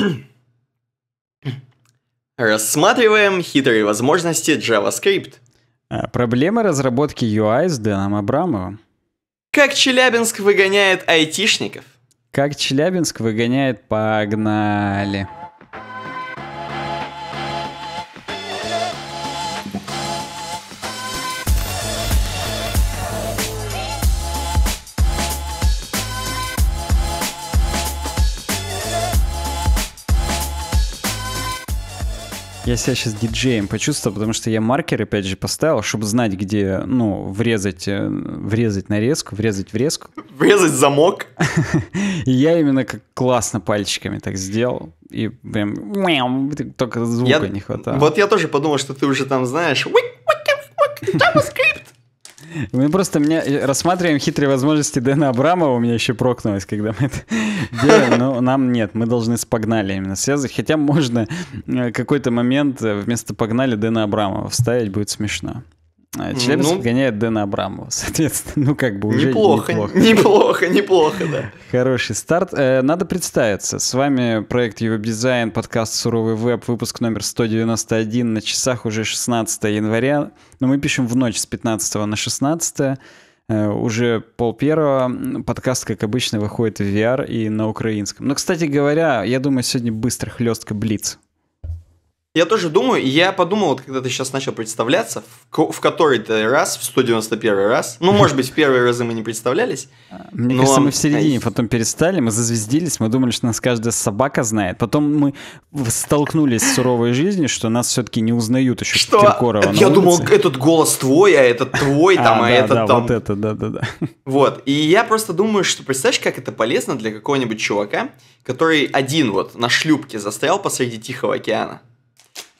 Э, рассматриваем хитрые возможности JavaScript. Э, проблемы разработки UI с Дэном Абрамовым. Как Челябинск выгоняет айтишников. Как Челябинск выгоняет погнали. Я себя сейчас диджеем почувствовал, потому что я маркер, опять же, поставил, чтобы знать, где, ну, врезать, э, врезать нарезку, врезать врезку. Врезать замок? И я именно как классно пальчиками так сделал. И прям только звука я... не хватало. Вот я тоже подумал, что ты уже там знаешь... JavaScript! Мы просто меня э, рассматриваем хитрые возможности Дэна Абрамова, у меня еще прокнулось, когда мы это делаем, но нам нет, мы должны с погнали именно связывать, хотя можно э, какой-то момент э, вместо погнали Дэна Абрамова вставить, будет смешно. А Челябинск ну, гоняет Дэна Абрамова, соответственно, ну как бы уже неплохо, неплохо, неплохо, неплохо да. Хороший старт. Э, надо представиться. С вами проект Ювеб Дизайн, подкаст Суровый Веб, выпуск номер 191. На часах уже 16 января, но ну, мы пишем в ночь с 15 на 16 э, уже пол первого. Подкаст, как обычно, выходит в VR и на украинском. Но, ну, кстати говоря, я думаю, сегодня быстро хлестка блиц. Я тоже думаю, я подумал, вот когда ты сейчас начал представляться, в, в который-то раз, в 191 раз, ну, может быть, в первые разы мы не представлялись. А, мне но... кажется, мы в середине потом перестали, мы зазвездились, мы думали, что нас каждая собака знает. Потом мы столкнулись с суровой жизнью, что нас все-таки не узнают еще что? Киркорова Я думал, этот голос твой, а этот твой, там, а, а да, этот да, там. вот это, да-да-да. Вот, и я просто думаю, что представляешь, как это полезно для какого-нибудь чувака, который один вот на шлюпке застоял посреди Тихого океана.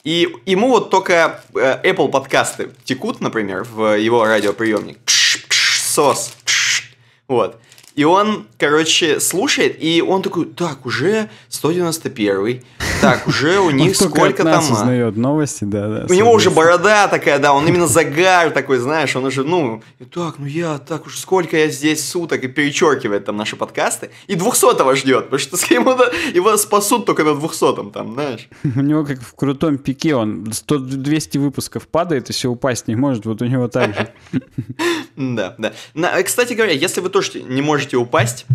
И ему вот только э, Apple подкасты текут, например, в его радиоприемник. Кш, кш, сос. Кш. Вот. И он, короче, слушает, и он такой, так, уже 191 так, уже у них сколько там... А? узнает новости, да, да. У него уже борода такая, да, он именно загар такой, знаешь, он уже, ну, и так, ну я так уж сколько я здесь суток, и перечеркивает там наши подкасты, и двухсотого ждет, потому что с кем-то ему его спасут только на двухсотом там, знаешь. У него как в крутом пике, он 100-200 выпусков падает, и все упасть не может, вот у него так же. Да, да. Кстати говоря, если вы тоже не можете упасть,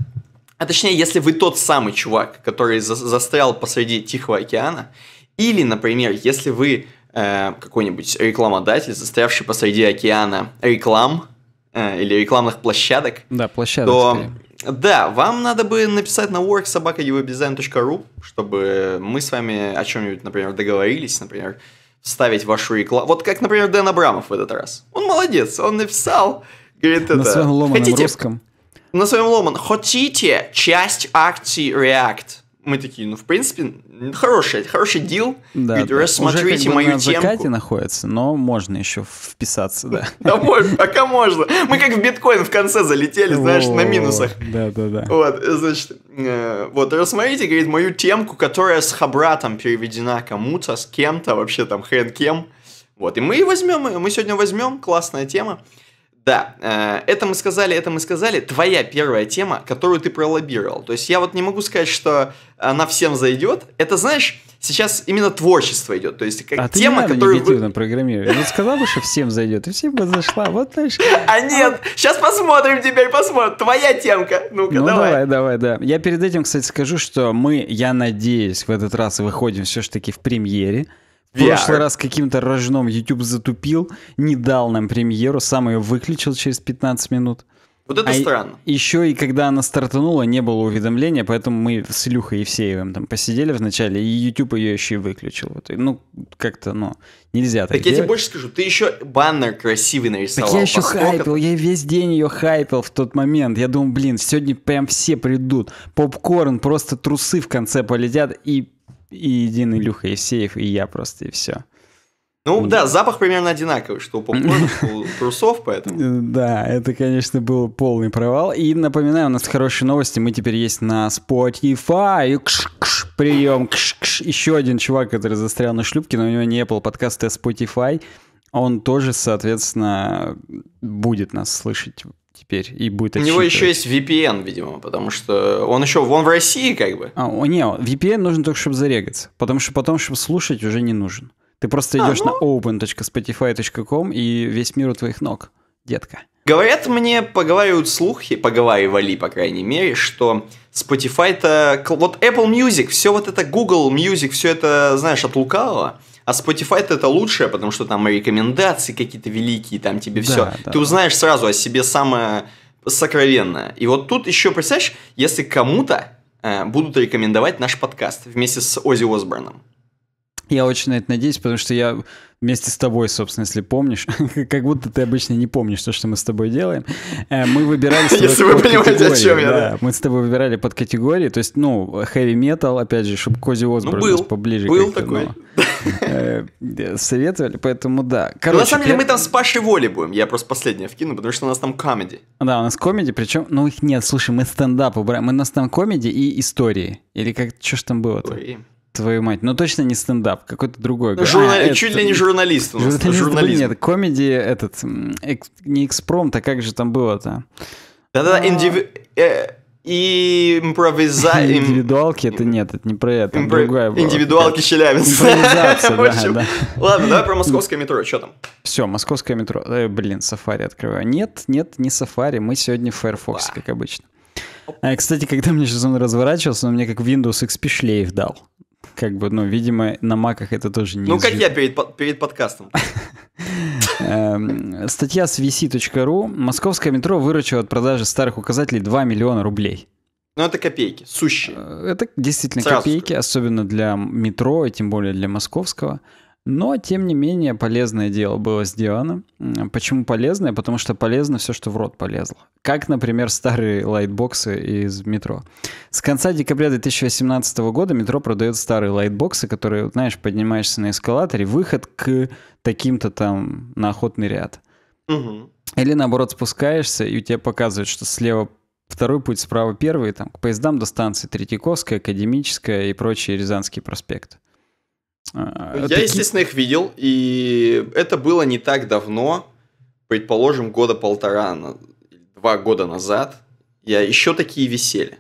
а точнее, если вы тот самый чувак, который за застрял посреди Тихого океана, или, например, если вы э, какой-нибудь рекламодатель, застрявший посреди океана реклам э, или рекламных площадок, да, площадок то скорее. да, вам надо бы написать на worksobaka.uwebdesign.ru, чтобы мы с вами о чем-нибудь, например, договорились, например, вставить вашу рекламу. Вот как, например, Дэн Абрамов в этот раз. Он молодец, он написал, говорит, на это... своем ломаном хотите, русском на своем ломан, хотите часть акций React? Мы такие, ну, в принципе, хороший, хороший дел. Да, Говорит, да. рассмотрите Уже как мою бы на темку. закате находится, но можно еще вписаться, да. Да, пока можно. Мы как в биткоин в конце залетели, знаешь, на минусах. Да, да, да. Вот, значит, э, вот, рассмотрите, говорит, мою темку, которая с хабратом переведена кому-то, с кем-то, вообще там хрен кем. Вот, и мы возьмем, мы сегодня возьмем, классная тема. Да, э, это мы сказали, это мы сказали. Твоя первая тема, которую ты пролоббировал. То есть я вот не могу сказать, что она всем зайдет. Это, знаешь, сейчас именно творчество идет. То есть как а тема, ты которую... негативно вы... программирование. Я сказал бы, что всем зайдет, и всем бы зашла. Вот, знаешь... А нет, сейчас посмотрим теперь, посмотрим. Твоя темка. Ну-ка, ну, давай. давай, давай, да. Я перед этим, кстати, скажу, что мы, я надеюсь, в этот раз выходим все-таки в премьере. В прошлый раз каким-то рожном YouTube затупил, не дал нам премьеру, сам ее выключил через 15 минут. Вот это а странно. Еще и когда она стартанула, не было уведомления, поэтому мы с Илюхой Евсеевым там посидели вначале, и YouTube ее еще и выключил. Вот, ну, как-то, ну, нельзя так Так делать. я тебе больше скажу, ты еще баннер красивый нарисовал. Так я еще поскольку... хайпил, я весь день ее хайпил в тот момент. Я думал, блин, сегодня прям все придут. Попкорн, просто трусы в конце полетят, и и един Илюха Евсеев, и я просто, и все. Ну да, запах примерно одинаковый, что у попкорна, у трусов, поэтому. Да, это, конечно, был полный провал. И напоминаю, у нас хорошие новости. Мы теперь есть на Spotify. Кш -кш, прием. Кш Еще один чувак, который застрял на шлюпке, но у него не Apple подкаст, а Spotify. Он тоже, соответственно, будет нас слышать теперь и будет У него еще есть VPN, видимо, потому что он еще вон в России как бы. А, о, не, VPN нужен только, чтобы зарегаться, потому что потом, чтобы слушать, уже не нужен. Ты просто а, идешь ну... на open.spotify.com и весь мир у твоих ног, детка. Говорят мне, поговаривают слухи, поговаривали, по крайней мере, что Spotify-то... Вот Apple Music, все вот это Google Music, все это, знаешь, от лукавого. А spotify это лучшее, потому что там рекомендации какие-то великие, там тебе все. Да. Ты узнаешь сразу о себе самое сокровенное. И вот тут еще, представляешь, если кому-то э, будут рекомендовать наш подкаст вместе с Ози Осборном. Я очень на это надеюсь, потому что я вместе с тобой, собственно, если помнишь, как будто ты обычно не помнишь то, что мы с тобой делаем, э, мы выбирали Если вы понимаете, о чем я, Мы с тобой выбирали под категории, то есть, ну, heavy metal, опять же, чтобы Кози ну, Осборн был, поближе. Был такой. Э, э, советовали, поэтому да. на самом деле мы там с Пашей Воли будем, я просто последнее вкину, потому что у нас там комедий. Да, у нас комеди, причем, ну их нет, слушай, мы стендап убрали, мы у нас там комедий и истории, или как, что ж там было-то? Твою мать, ну точно не стендап, какой-то другой. Ну, журна... а, это... Чуть ли не журналист. У нас. Журналист, журналист. Нет, комеди этот, экс... не экспромт, а как же там было-то? Да-да-да, а. э, Импровизация. Индивидуалки, это нет, это не про это, Импро... другая была. Индивидуалки Челябинск. Импровизация, да, да. Ладно, давай про московское метро, что там? Все, московское метро. Э, блин, сафари открываю. Нет, нет, не сафари, мы сегодня в Firefox, как обычно. Э, кстати, когда мне сейчас он разворачивался, он мне как Windows XP шлейф дал как бы, ну, видимо, на маках это тоже не... Ну, как я перед, перед подкастом. Эм, статья с vc.ru. Московское метро выручило от продажи старых указателей 2 миллиона рублей. Ну, это копейки, сущие. Э, это действительно копейки, особенно для метро, и тем более для московского. Но, тем не менее, полезное дело было сделано. Почему полезное? Потому что полезно все, что в рот полезло. Как, например, старые лайтбоксы из метро. С конца декабря 2018 года метро продает старые лайтбоксы, которые, знаешь, поднимаешься на эскалаторе, выход к таким-то там на охотный ряд. Угу. Или наоборот спускаешься, и тебе показывают, что слева второй путь, справа первый, там, к поездам до станции Третьяковская, Академическая и прочие Рязанские проспекты. Э, я, такие... естественно, их видел, и это было не так давно, предположим, года полтора, два года назад. Я еще такие висели.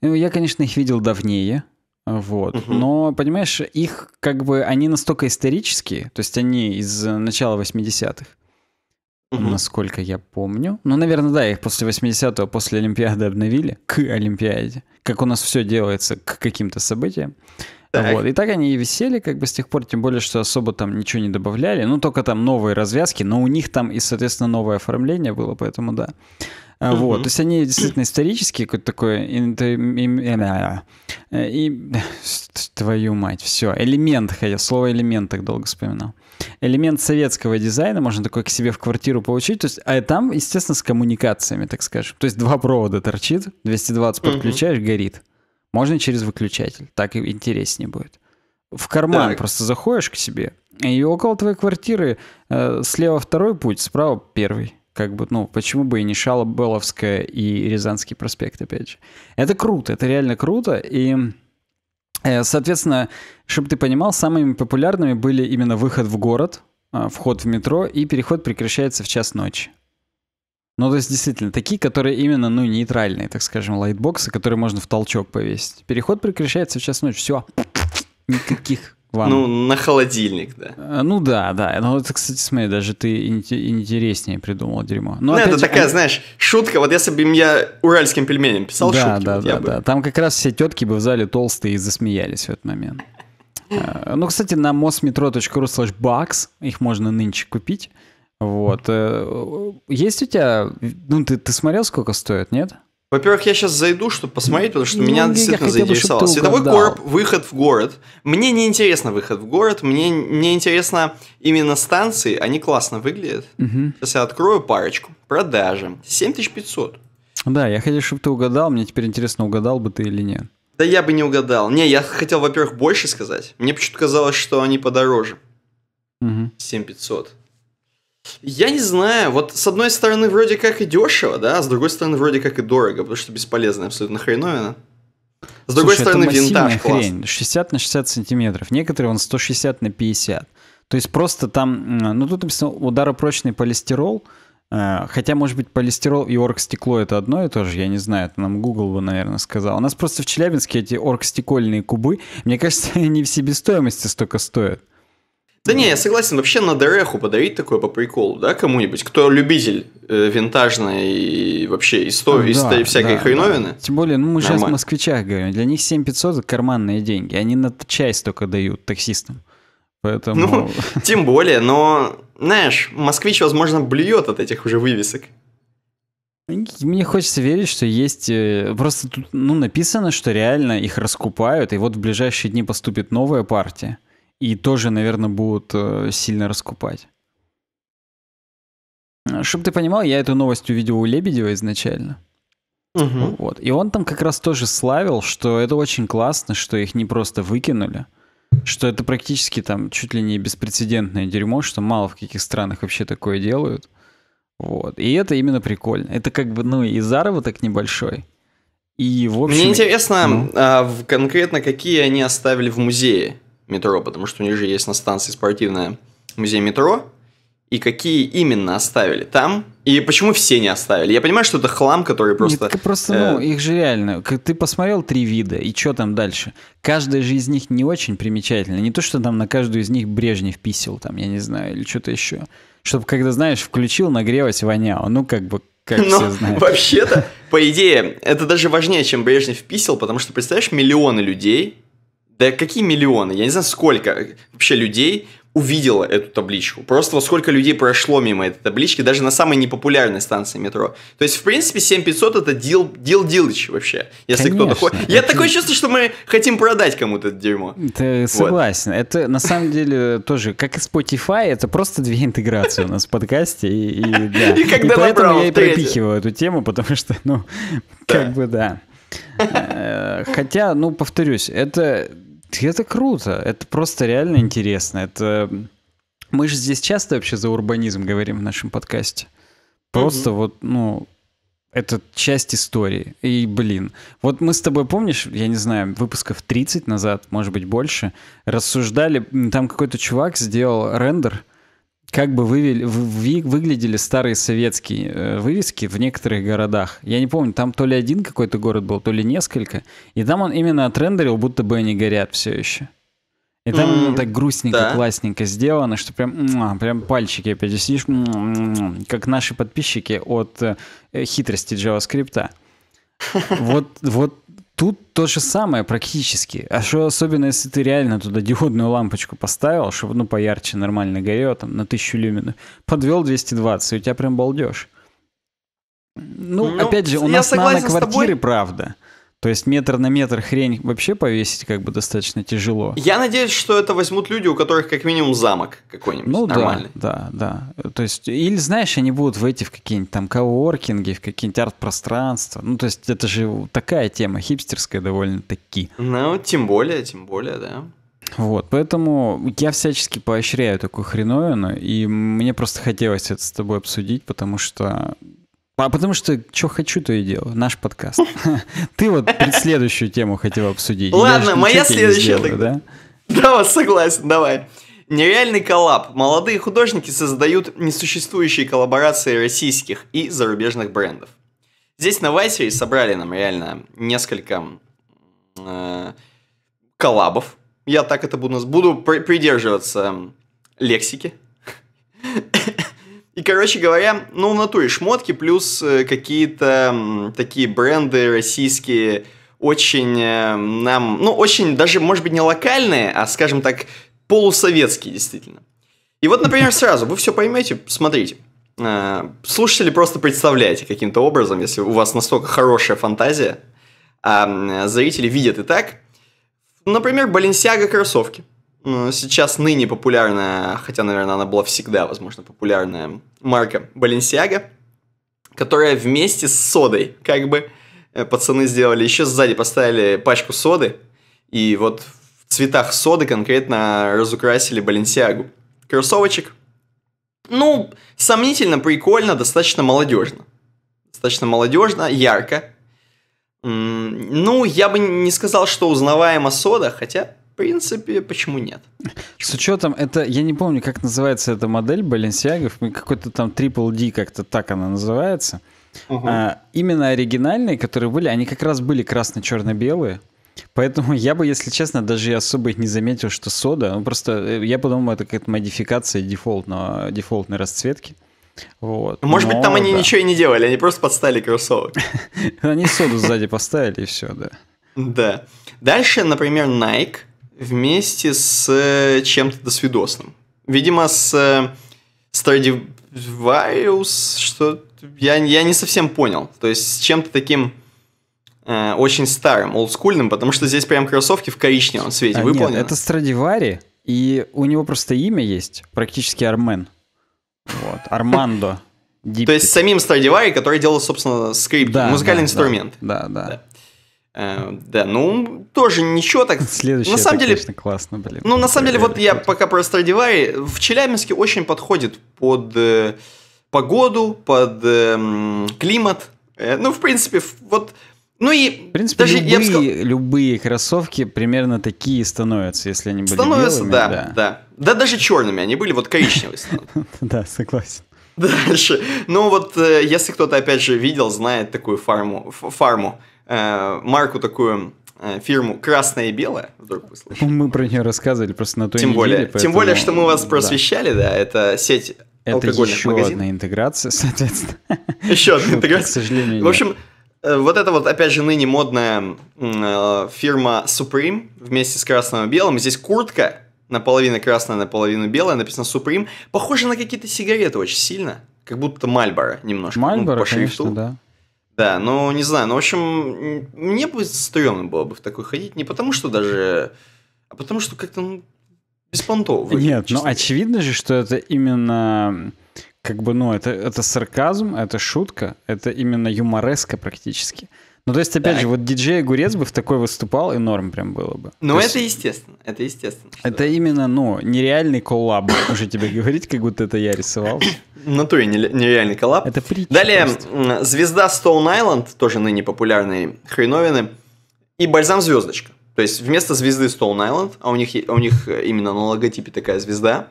Ну, я, конечно, их видел давнее, вот. Угу. Но, понимаешь, их как бы, они настолько исторические, то есть они из начала 80-х, угу. насколько я помню. Ну, наверное, да, их после 80-го, после Олимпиады обновили, к Олимпиаде, как у нас все делается к каким-то событиям. Вот. И так они и висели как бы с тех пор, тем более, что особо там ничего не добавляли. Ну, только там новые развязки, но у них там и, соответственно, новое оформление было, поэтому да. Uh-huh. Вот, то есть они действительно исторические, какой-то такой... А, э, и... Твою мать, все. Элемент, хотя слово элемент так долго вспоминал. Элемент советского дизайна можно такой к себе в квартиру получить. То есть, а там, естественно, с коммуникациями, так скажем. То есть два провода торчит, 220 подключаешь, uh-huh. горит. Можно через выключатель, так и интереснее будет. В карман так. просто заходишь к себе, и около твоей квартиры э, слева второй путь, справа первый. Как бы, ну, почему бы и не Шалобеловская и Рязанский проспект, опять же. Это круто, это реально круто, и... Э, соответственно, чтобы ты понимал, самыми популярными были именно выход в город, э, вход в метро, и переход прекращается в час ночи. Ну, то есть, действительно, такие, которые именно, ну, нейтральные, так скажем, лайтбоксы, которые можно в толчок повесить. Переход прекращается в час ночи, все, никаких вам. Ну, на холодильник, да. Э, ну да, да. Ну, это, кстати, смотри, даже ты интереснее придумал дерьмо. Но, ну, ну, опять... это такая, знаешь, шутка. Вот если бы я уральским пельменем писал да, шутки, да, вот да, бы... да. Там как раз все тетки бы в зале толстые и засмеялись в этот момент. Э, ну, кстати, на mosmetro.ru slash их можно нынче купить. Вот. Э, есть у тебя... Ну, ты, ты смотрел, сколько стоит, нет? Во-первых, я сейчас зайду, чтобы посмотреть, потому что ну, меня действительно заинтересовало. Бы, Световой короб, выход в город. Мне не интересно выход в город, мне, мне интересно именно станции, они классно выглядят. Угу. Сейчас я открою парочку. Продажи. 7500. Да, я хотел, чтобы ты угадал, мне теперь интересно, угадал бы ты или нет. Да я бы не угадал. Не, я хотел, во-первых, больше сказать. Мне почему-то казалось, что они подороже. Угу. 7500. Я не знаю, вот с одной стороны вроде как и дешево, да, а с другой стороны вроде как и дорого, потому что бесполезно абсолютно хреновина. С другой Слушай, стороны, это винтаж хрень. Класс. 60 на 60 сантиметров. Некоторые он 160 на 50. То есть просто там, ну тут написано ударопрочный полистирол, э, Хотя, может быть, полистирол и оргстекло это одно и то же, я не знаю, это нам Google бы, наверное, сказал. У нас просто в Челябинске эти оргстекольные кубы, мне кажется, они в себестоимости столько стоят. Да не, я согласен, вообще на дреху подарить такое по приколу, да, кому-нибудь, кто любитель э, винтажной и вообще истории, да, истории всякой да, хреновины. Да. Тем более, ну мы Нормально. сейчас в москвичах говорим, для них 7500 – карманные деньги, они на часть только дают таксистам. Поэтому... Ну, тем более, но, знаешь, москвич, возможно, блюет от этих уже вывесок. Мне хочется верить, что есть... Э, просто тут ну, написано, что реально их раскупают, и вот в ближайшие дни поступит новая партия. И тоже, наверное, будут э, сильно раскупать. Чтобы ты понимал, я эту новость увидел у Лебедева изначально. Угу. Вот. И он там как раз тоже славил, что это очень классно, что их не просто выкинули, что это практически там чуть ли не беспрецедентное дерьмо, что мало в каких странах вообще такое делают. Вот. И это именно прикольно. Это как бы, ну, и заработок небольшой. И, в общем... Мне интересно, ну... а, конкретно какие они оставили в музее метро, потому что у них же есть на станции спортивная музей метро, и какие именно оставили там, и почему все не оставили. Я понимаю, что это хлам, который просто... Нет, просто, ну, э... ну, их же реально... Ты посмотрел три вида, и что там дальше? Каждая же из них не очень примечательна. Не то, что там на каждую из них Брежнев писел, там, я не знаю, или что-то еще. Чтобы, когда, знаешь, включил, нагрелось, воняло. Ну, как бы, как Но, ну, все знают. Вообще-то, по идее, это даже важнее, чем Брежнев писал, потому что, представляешь, миллионы людей да какие миллионы? Я не знаю, сколько вообще людей увидела эту табличку. Просто во сколько людей прошло мимо этой таблички, даже на самой непопулярной станции метро. То есть, в принципе, 7500 это дил, дил дилыч вообще. Если кто-то хочет. Я это... такое чувство, что мы хотим продать кому-то это дерьмо. Ты вот. согласен. Это на самом деле тоже, как и Spotify, это просто две интеграции у нас в подкасте. И, поэтому я и пропихиваю эту тему, потому что, ну, как бы да. Э, хотя, ну, повторюсь, это это круто, это просто реально интересно. Это эм, мы же здесь часто вообще за урбанизм говорим в нашем подкасте. Просто угу. вот, ну, это часть истории. И, блин, вот мы с тобой, помнишь, я не знаю, выпусков 30 назад, может быть, больше, рассуждали, там какой-то чувак сделал рендер, как бы вывели, выглядели старые советские э, вывески в некоторых городах. Я не помню, там то ли один какой-то город был, то ли несколько. И там он именно отрендерил, будто бы они горят все еще. И там mm, так грустненько, да. классненько сделано, что прям, прям пальчики опять сидишь, как наши подписчики от э, хитрости JavaScript. Вот, вот Тут то же самое практически. А что особенно, если ты реально туда диодную лампочку поставил, чтобы ну поярче нормально горело, там на 1000 люменов, подвел 220, и у тебя прям балдеж. Ну, ну опять же, у нас на квартире, квартиры правда. То есть метр на метр хрень вообще повесить как бы достаточно тяжело. Я надеюсь, что это возьмут люди, у которых как минимум замок какой-нибудь ну, нормальный. Да, да, да. То есть, или знаешь, они будут войти в какие-нибудь там коворкинги, в какие-нибудь арт-пространства. Ну, то есть это же такая тема, хипстерская довольно-таки. Ну, тем более, тем более, да. Вот, поэтому я всячески поощряю такую хреновину, и мне просто хотелось это с тобой обсудить, потому что а потому что что хочу, то и делаю. Наш подкаст. Ты вот следующую тему хотел обсудить. Ладно, моя следующая да? Да, согласен, давай. Нереальный коллаб. Молодые художники создают несуществующие коллаборации российских и зарубежных брендов. Здесь на Вайсере собрали нам реально несколько э, коллабов. Я так это буду, буду при, придерживаться лексики и, короче говоря, ну, в натуре шмотки плюс э, какие-то такие бренды российские очень э, нам, ну, очень даже, может быть, не локальные, а, скажем так, полусоветские, действительно. И вот, например, сразу, вы все поймете, смотрите. Э, слушатели просто представляете каким-то образом, если у вас настолько хорошая фантазия, а зрители видят и так. Например, Баленсиага кроссовки – ну, сейчас ныне популярная, хотя, наверное, она была всегда, возможно, популярная марка Balenciaga, которая вместе с содой, как бы, э, пацаны сделали, еще сзади поставили пачку соды, и вот в цветах соды конкретно разукрасили Balenciaga. Кроссовочек, ну, сомнительно, прикольно, достаточно молодежно. Достаточно молодежно, ярко. Ну, я бы не сказал, что узнаваемо сода, хотя принципе, почему нет? С учетом, это, я не помню, как называется эта модель Balenciaga, какой-то там Triple D, как-то так она называется. Угу. А, именно оригинальные, которые были, они как раз были красно-черно-белые. Поэтому я бы, если честно, даже особо их не заметил, что сода. Ну, просто э, я подумал, это какая-то модификация дефолтного, дефолтной расцветки. Вот. Может Но, быть, там да. они ничего и не делали, они просто подстали кроссовок. они соду сзади поставили, и все, да. Да. Дальше, например, Nike вместе с э, чем-то досвидосным. Видимо, с э, Stradivarius, что я, я не совсем понял. То есть с чем-то таким э, очень старым, олдскульным, потому что здесь прям кроссовки в коричневом цвете а, выполнены. Нет, это Страдивари, и у него просто имя есть, практически Армен. Вот, Армандо. То есть самим Страдивари, который делал, собственно, скрипки, музыкальный инструмент. да. да. Э, да, ну тоже ничего так. Следующее, на самом это, деле, конечно, классно, блин. Ну на самом деле вот я пока про Страдивари в Челябинске очень подходит под э, погоду, под э, климат. Э, ну в принципе вот. Ну и в принципе даже, любые, я сказал, любые кроссовки примерно такие становятся, если они были становятся, белыми. Становятся, да, да, да. Да даже черными они были, вот коричневые. Да, согласен. Дальше. Ну вот э, если кто-то опять же видел, знает такую фарму, фарму Э, марку такую э, фирму «Красное и белое», вдруг вы Мы про нее рассказывали просто на той тем неделе, более, поэтому... Тем более, что мы вас просвещали, да, да это сеть это алкогольных еще магазинов. одна интеграция, соответственно. Еще одна интеграция. К сожалению. В общем, э, вот это вот, опять же, ныне модная фирма Supreme вместе с красным и белым. Здесь куртка наполовину красная, наполовину белая, написано Supreme. Похоже на какие-то сигареты очень сильно, как будто Мальборо немножко. Ну, Мальборо, конечно, да. Да, ну не знаю, ну в общем, мне бы стрёмно было бы в такой ходить, не потому что даже, а потому что как-то ну, беспонтово. Нет, ну, честно. ну очевидно же, что это именно как бы, ну это, это сарказм, это шутка, это именно юмореска практически. Ну, то есть, опять так. же, вот диджей Гурец бы в такой выступал, и норм прям было бы. Ну, то это есть... естественно, это естественно. Это именно, ну, нереальный коллаб, уже тебе говорить, как будто это я рисовал. Ну, то и нереальный коллаб. Это притча. Далее, звезда Stone Island, тоже ныне популярные хреновины, и бальзам звездочка. То есть вместо звезды Stone Island, а у них, у них э, именно на логотипе такая звезда,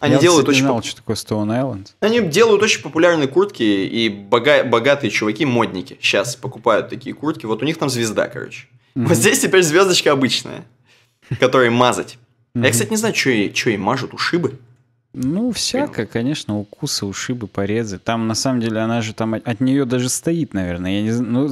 они я делают очень... не знал, что такое Stone Island. Они делают очень популярные куртки, и бога... богатые чуваки, модники, сейчас покупают такие куртки. Вот у них там звезда, короче. Mm-hmm. Вот здесь теперь звездочка обычная, которой мазать. Mm-hmm. Я, кстати, не знаю, что ей, что ей мажут, ушибы? Ну, всяко, конечно, укусы, ушибы, порезы. Там, на самом деле, она же там от нее даже стоит, наверное. Я не ну,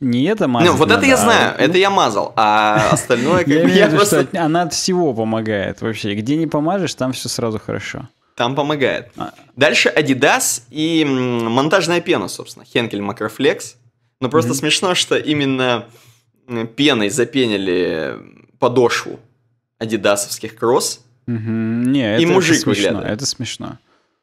не это ну, мазать а Ну, вот надо, это я знаю, а... это я мазал, а остальное как бы. Я просто она от всего помогает вообще. Где не помажешь, там все сразу хорошо. Там помогает. А. Дальше Adidas и монтажная пена, собственно. Хенкель Макрофлекс. Но просто смешно, что именно пеной запенили подошву адидасовских кросс не, это, и мужик это смешно, выглядит. это смешно.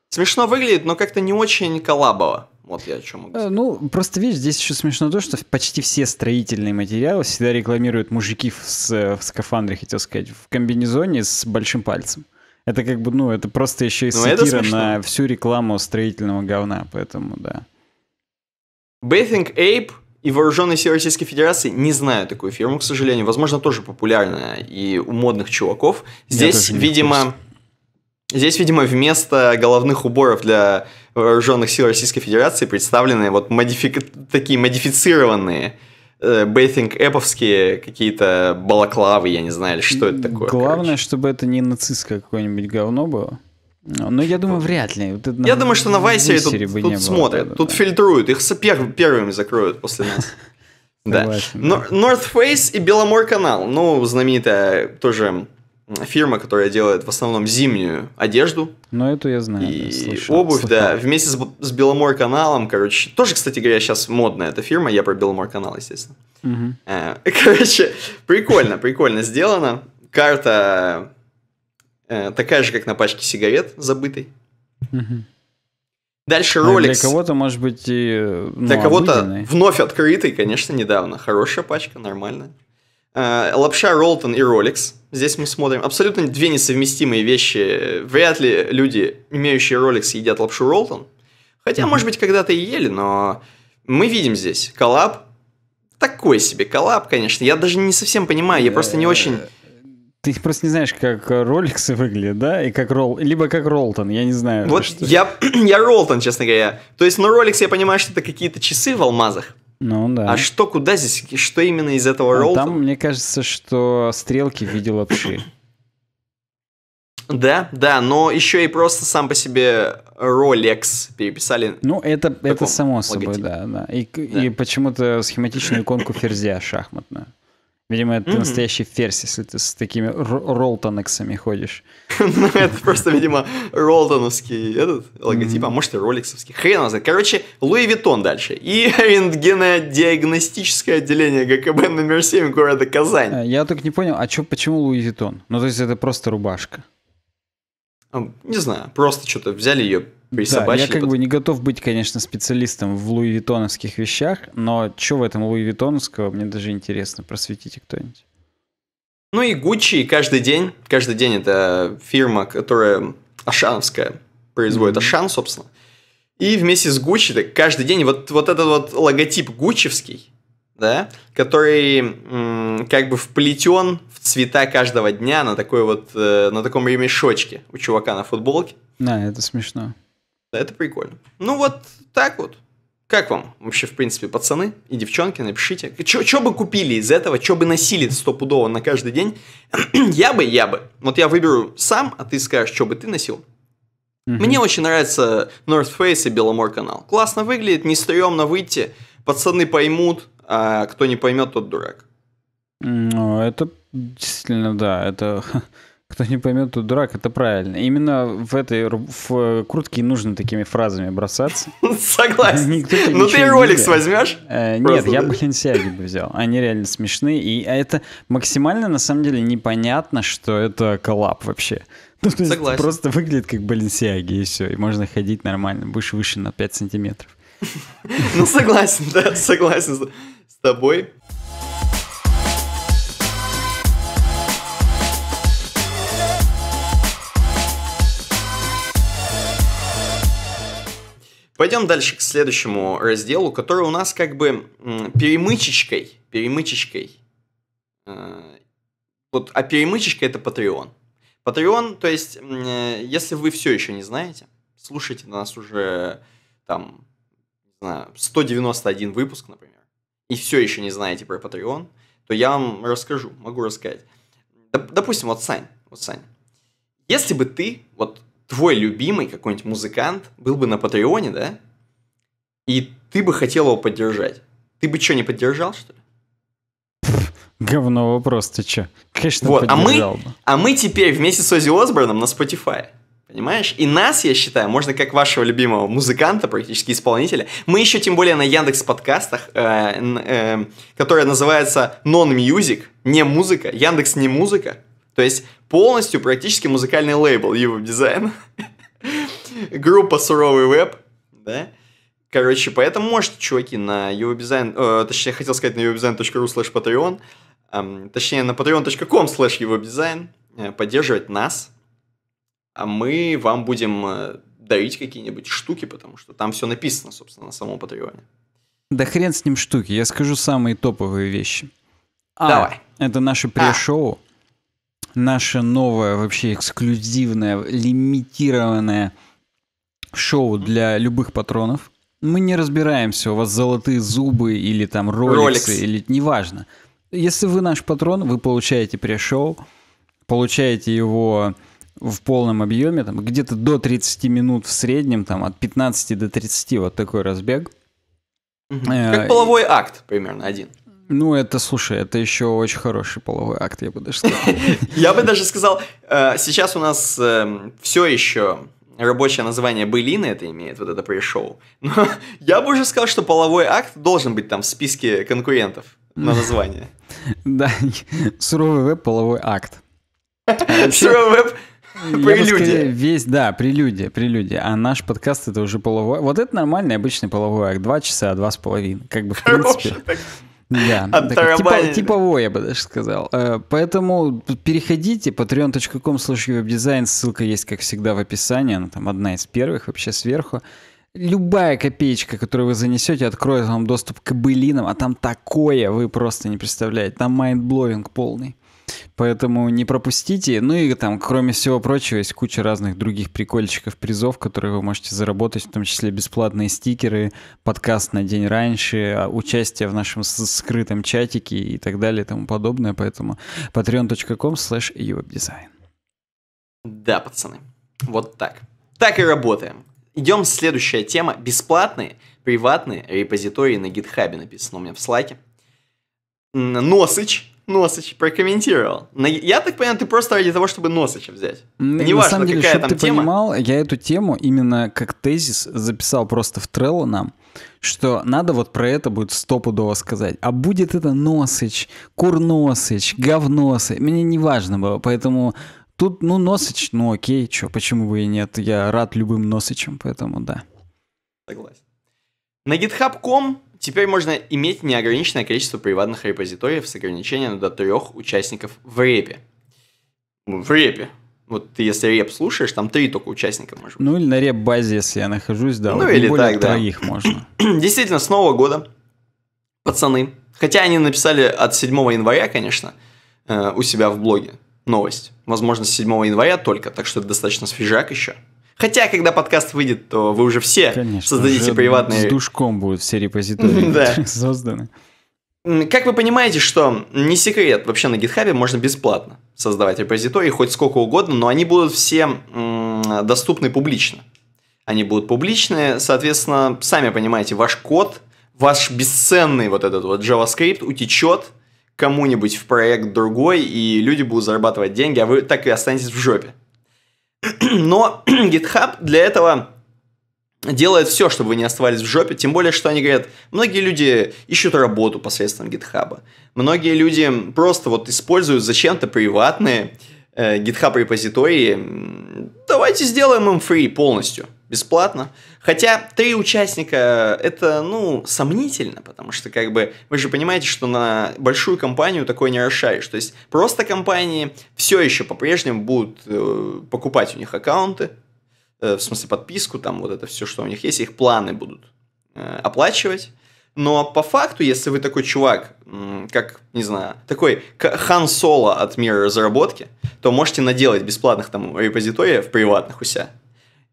Смешно выглядит, но как-то не очень коллабово. Вот я о чем могу э, сказать. Ну, просто видишь, здесь еще смешно то, что почти все строительные материалы всегда рекламируют мужики в, с, в скафандре, хотел сказать, в комбинезоне с большим пальцем. Это как бы, ну, это просто еще и ну, сатира на всю рекламу строительного говна, поэтому да. Bathing Ape и вооруженные силы Российской Федерации не знаю такую фирму, к сожалению. Возможно, тоже популярная и у модных чуваков. Здесь, видимо, здесь, видимо, вместо головных уборов для вооруженных сил Российской Федерации представлены вот модифика... такие модифицированные бейфинг э, эповские какие-то балаклавы, я не знаю, или что это такое. Главное, короче. чтобы это не нацистское какое-нибудь говно было. Ну, я думаю, вряд ли. Тут, я на, думаю, что на ну, Вайсе тут, тут смотрят, да, да, тут да. фильтруют, их пер, первыми закроют после нас. Да. North Face и Беломор канал. Ну, знаменитая тоже фирма, которая делает в основном зимнюю одежду. Ну, эту я знаю. И обувь, да. Вместе с, с Беломор каналом, короче, тоже, кстати говоря, сейчас модная эта фирма, я про Беломор канал, естественно. Э, короче, прикольно, прикольно сделано. Карта Э, такая же, как на пачке сигарет забытой. Дальше ролик. Ну, для кого-то, может быть, и ну, Для кого-то вновь открытый, конечно, недавно. Хорошая пачка, нормально. Э, лапша Ролтон и Rolex. Здесь мы смотрим абсолютно две несовместимые вещи. Вряд ли люди, имеющие Rolex, едят лапшу Ролтон. Хотя, может быть, когда-то и ели, но мы видим здесь коллаб. Такой себе коллаб, конечно. Я даже не совсем понимаю, я просто не очень э, ты просто не знаешь, как э, роликсы выглядят, да, и как ролл, либо как Ролтон, я не знаю. Вот что... я, я Ролтон, честно говоря. То есть, ну, роликс, я понимаю, что это какие-то часы в алмазах. Ну, да. А что, куда здесь, что именно из этого а Ролтона? Там, мне кажется, что стрелки в виде лапши. Да, да, но еще и просто сам по себе Rolex переписали. Ну, это, это само логотипе. собой, да, да. И, да. и почему-то схематичную иконку ферзя шахматную. Видимо, это mm-hmm. настоящий ферзь, если ты с такими ролтонексами ходишь. ну Это просто, видимо, ролтоновский этот логотип, а может и роликсовский. Хрен знает. Короче, Луи Виттон дальше. И рентгенодиагностическое отделение ГКБ номер 7 города Казань. Э, я только не понял, а почему Луи Виттон? Ну, то есть это просто рубашка. Ну, не знаю, просто что-то взяли ее да, я как под... бы не готов быть, конечно, специалистом в Луи Виттоновских вещах, но что в этом Луи Виттоновского, мне даже интересно, просветите кто-нибудь. Ну и Гуччи, каждый день, каждый день это фирма, которая ашанская производит mm-hmm. Ашан, собственно. И вместе с Гуччи, каждый день вот, вот этот вот логотип гучевский, да, который как бы вплетен в цвета каждого дня на такой вот, э, на таком ремешочке у чувака на футболке. Да, это смешно. Да, это прикольно. Ну вот так вот. Как вам вообще, в принципе, пацаны и девчонки, напишите. Что бы купили из этого, что бы носили стопудово на каждый день? я бы, я бы. Вот я выберу сам, а ты скажешь, что бы ты носил. Mm-hmm. Мне очень нравится North Face и Беломор канал. Классно выглядит, не стрёмно выйти, пацаны поймут, а кто не поймет, тот дурак. Ну, это действительно, да, это кто не поймет, тот дурак, это правильно. Именно в этой в крутке нужно такими фразами бросаться. Согласен. Ну ты роликс возьмешь? Э, нет, я баленсиаги бы взял. Они реально смешные. И это максимально, на самом деле, непонятно, что это коллап вообще. Ну, Согласен. просто выглядит как баленсиаги и все. И можно ходить нормально. Будешь выше на 5 сантиметров. Ну, согласен, да, согласен с тобой. Пойдем дальше к следующему разделу, который у нас как бы перемычечкой, перемычечкой. Э, вот, а перемычечка это Patreon. Patreon, то есть, э, если вы все еще не знаете, слушайте нас уже там знаю, 191 выпуск, например, и все еще не знаете про Patreon, то я вам расскажу, могу рассказать. Допустим, вот Сань, вот Сань, если бы ты, вот твой любимый какой-нибудь музыкант был бы на Патреоне, да, и ты бы хотел его поддержать, ты бы что, не поддержал, что ли? Говно вопрос, ты что? Конечно, вот, а мы, бы. а мы теперь вместе с Ози Осборном на Spotify. Понимаешь? И нас, я считаю, можно как вашего любимого музыканта, практически исполнителя. Мы еще тем более на Яндекс подкастах, э, э, которая называется Non-Music, не музыка, Яндекс не музыка. То есть полностью практически музыкальный лейбл его дизайн. Группа Суровый Веб, да? Короче, поэтому можете, чуваки, на Ювебизайн, э, точнее, хотел сказать на ювебизайн.ру slash patreon, э, точнее, на patreon.com slash ювебизайн э, поддерживать нас, а мы вам будем э, дарить какие-нибудь штуки, потому что там все написано, собственно, на самом Патреоне. Да хрен с ним штуки, я скажу самые топовые вещи. А, Давай. Это наше а. пресс-шоу, а. наше новое, вообще эксклюзивное, лимитированное шоу для любых патронов. Мы не разбираемся, у вас золотые зубы или там роликсы, Rolex. или неважно. Если вы наш патрон, вы получаете пресс-шоу, получаете его в полном объеме, там, где-то до 30 минут в среднем, там, от 15 до 30, вот такой разбег. Э, как половой акт примерно один. Ну, это, слушай, это еще очень хороший половой акт, я бы даже сказал. Я бы даже сказал, э, сейчас у нас э, все еще рабочее название «былины» это имеет, вот это пришел. Но я бы уже сказал, что половой акт должен быть там в списке конкурентов на название. Да, суровый веб, половой акт. А суровый веб, Прелюдия. Весь, да, прелюдия, прелюдия. А наш подкаст это уже половой. Вот это нормальный обычный половой акт. Два часа, два с половиной. Как бы в принципе. Да, так, типа, типовой, я бы даже сказал. Э, поэтому переходите, patreon.com slash дизайн. ссылка есть, как всегда, в описании, она там одна из первых вообще сверху. Любая копеечка, которую вы занесете, откроет вам доступ к былинам, а там такое вы просто не представляете. Там майндбловинг полный. Поэтому не пропустите. Ну и там, кроме всего прочего, есть куча разных других прикольчиков, призов, которые вы можете заработать, в том числе бесплатные стикеры, подкаст на день раньше, а, участие в нашем скрытом чатике и так далее и тому подобное. Поэтому patreon.com slash uwebdesign. Да, пацаны, вот так. Так и работаем. Идем следующая тема. Бесплатные, приватные репозитории на гитхабе написано у меня в слайке. Носыч Носыч прокомментировал. Но я так понимаю, ты просто ради того, чтобы Носыча взять. Ну, не важно, деле, какая там ты тема. понимал, я эту тему именно как тезис записал просто в Трелло нам, что надо вот про это будет стопудово сказать. А будет это Носыч, Курносыч, Говносыч, мне не важно было, поэтому тут, ну, Носыч, ну окей, чё, почему бы и нет, я рад любым Носычам, поэтому да. Согласен. На github.com Теперь можно иметь неограниченное количество приватных репозиториев с ограничением до трех участников в репе. В репе. Вот ты, если реп слушаешь, там три только участника может быть. Ну или на реп-базе, если я нахожусь, да. Ну вот или более так, да. троих можно. Действительно, с Нового года, пацаны, хотя они написали от 7 января, конечно, э, у себя в блоге новость. Возможно, с 7 января только, так что это достаточно свежак еще – Хотя, когда подкаст выйдет, то вы уже все Конечно, создадите уже приватные... С душком будут все репозитории созданы. Как вы понимаете, что не секрет, вообще на гитхабе можно бесплатно создавать репозитории хоть сколько угодно, но они будут все доступны публично. Они будут публичные, соответственно, сами понимаете, ваш код, ваш бесценный вот этот вот JavaScript утечет кому-нибудь в проект другой, и люди будут зарабатывать деньги, а вы так и останетесь в жопе. Но GitHub для этого делает все, чтобы вы не оставались в жопе, тем более, что они говорят, многие люди ищут работу посредством GitHub. Многие люди просто вот используют зачем-то приватные э, GitHub репозитории. Давайте сделаем им free полностью бесплатно. Хотя три участника э, это, ну, сомнительно, потому что, как бы, вы же понимаете, что на большую компанию такое не расшаришь. То есть просто компании все еще по-прежнему будут э, покупать у них аккаунты, э, в смысле подписку, там вот это все, что у них есть, их планы будут э, оплачивать. Но по факту, если вы такой чувак, как, не знаю, такой хан Соло от мира разработки, то можете наделать бесплатных там репозиториев приватных у себя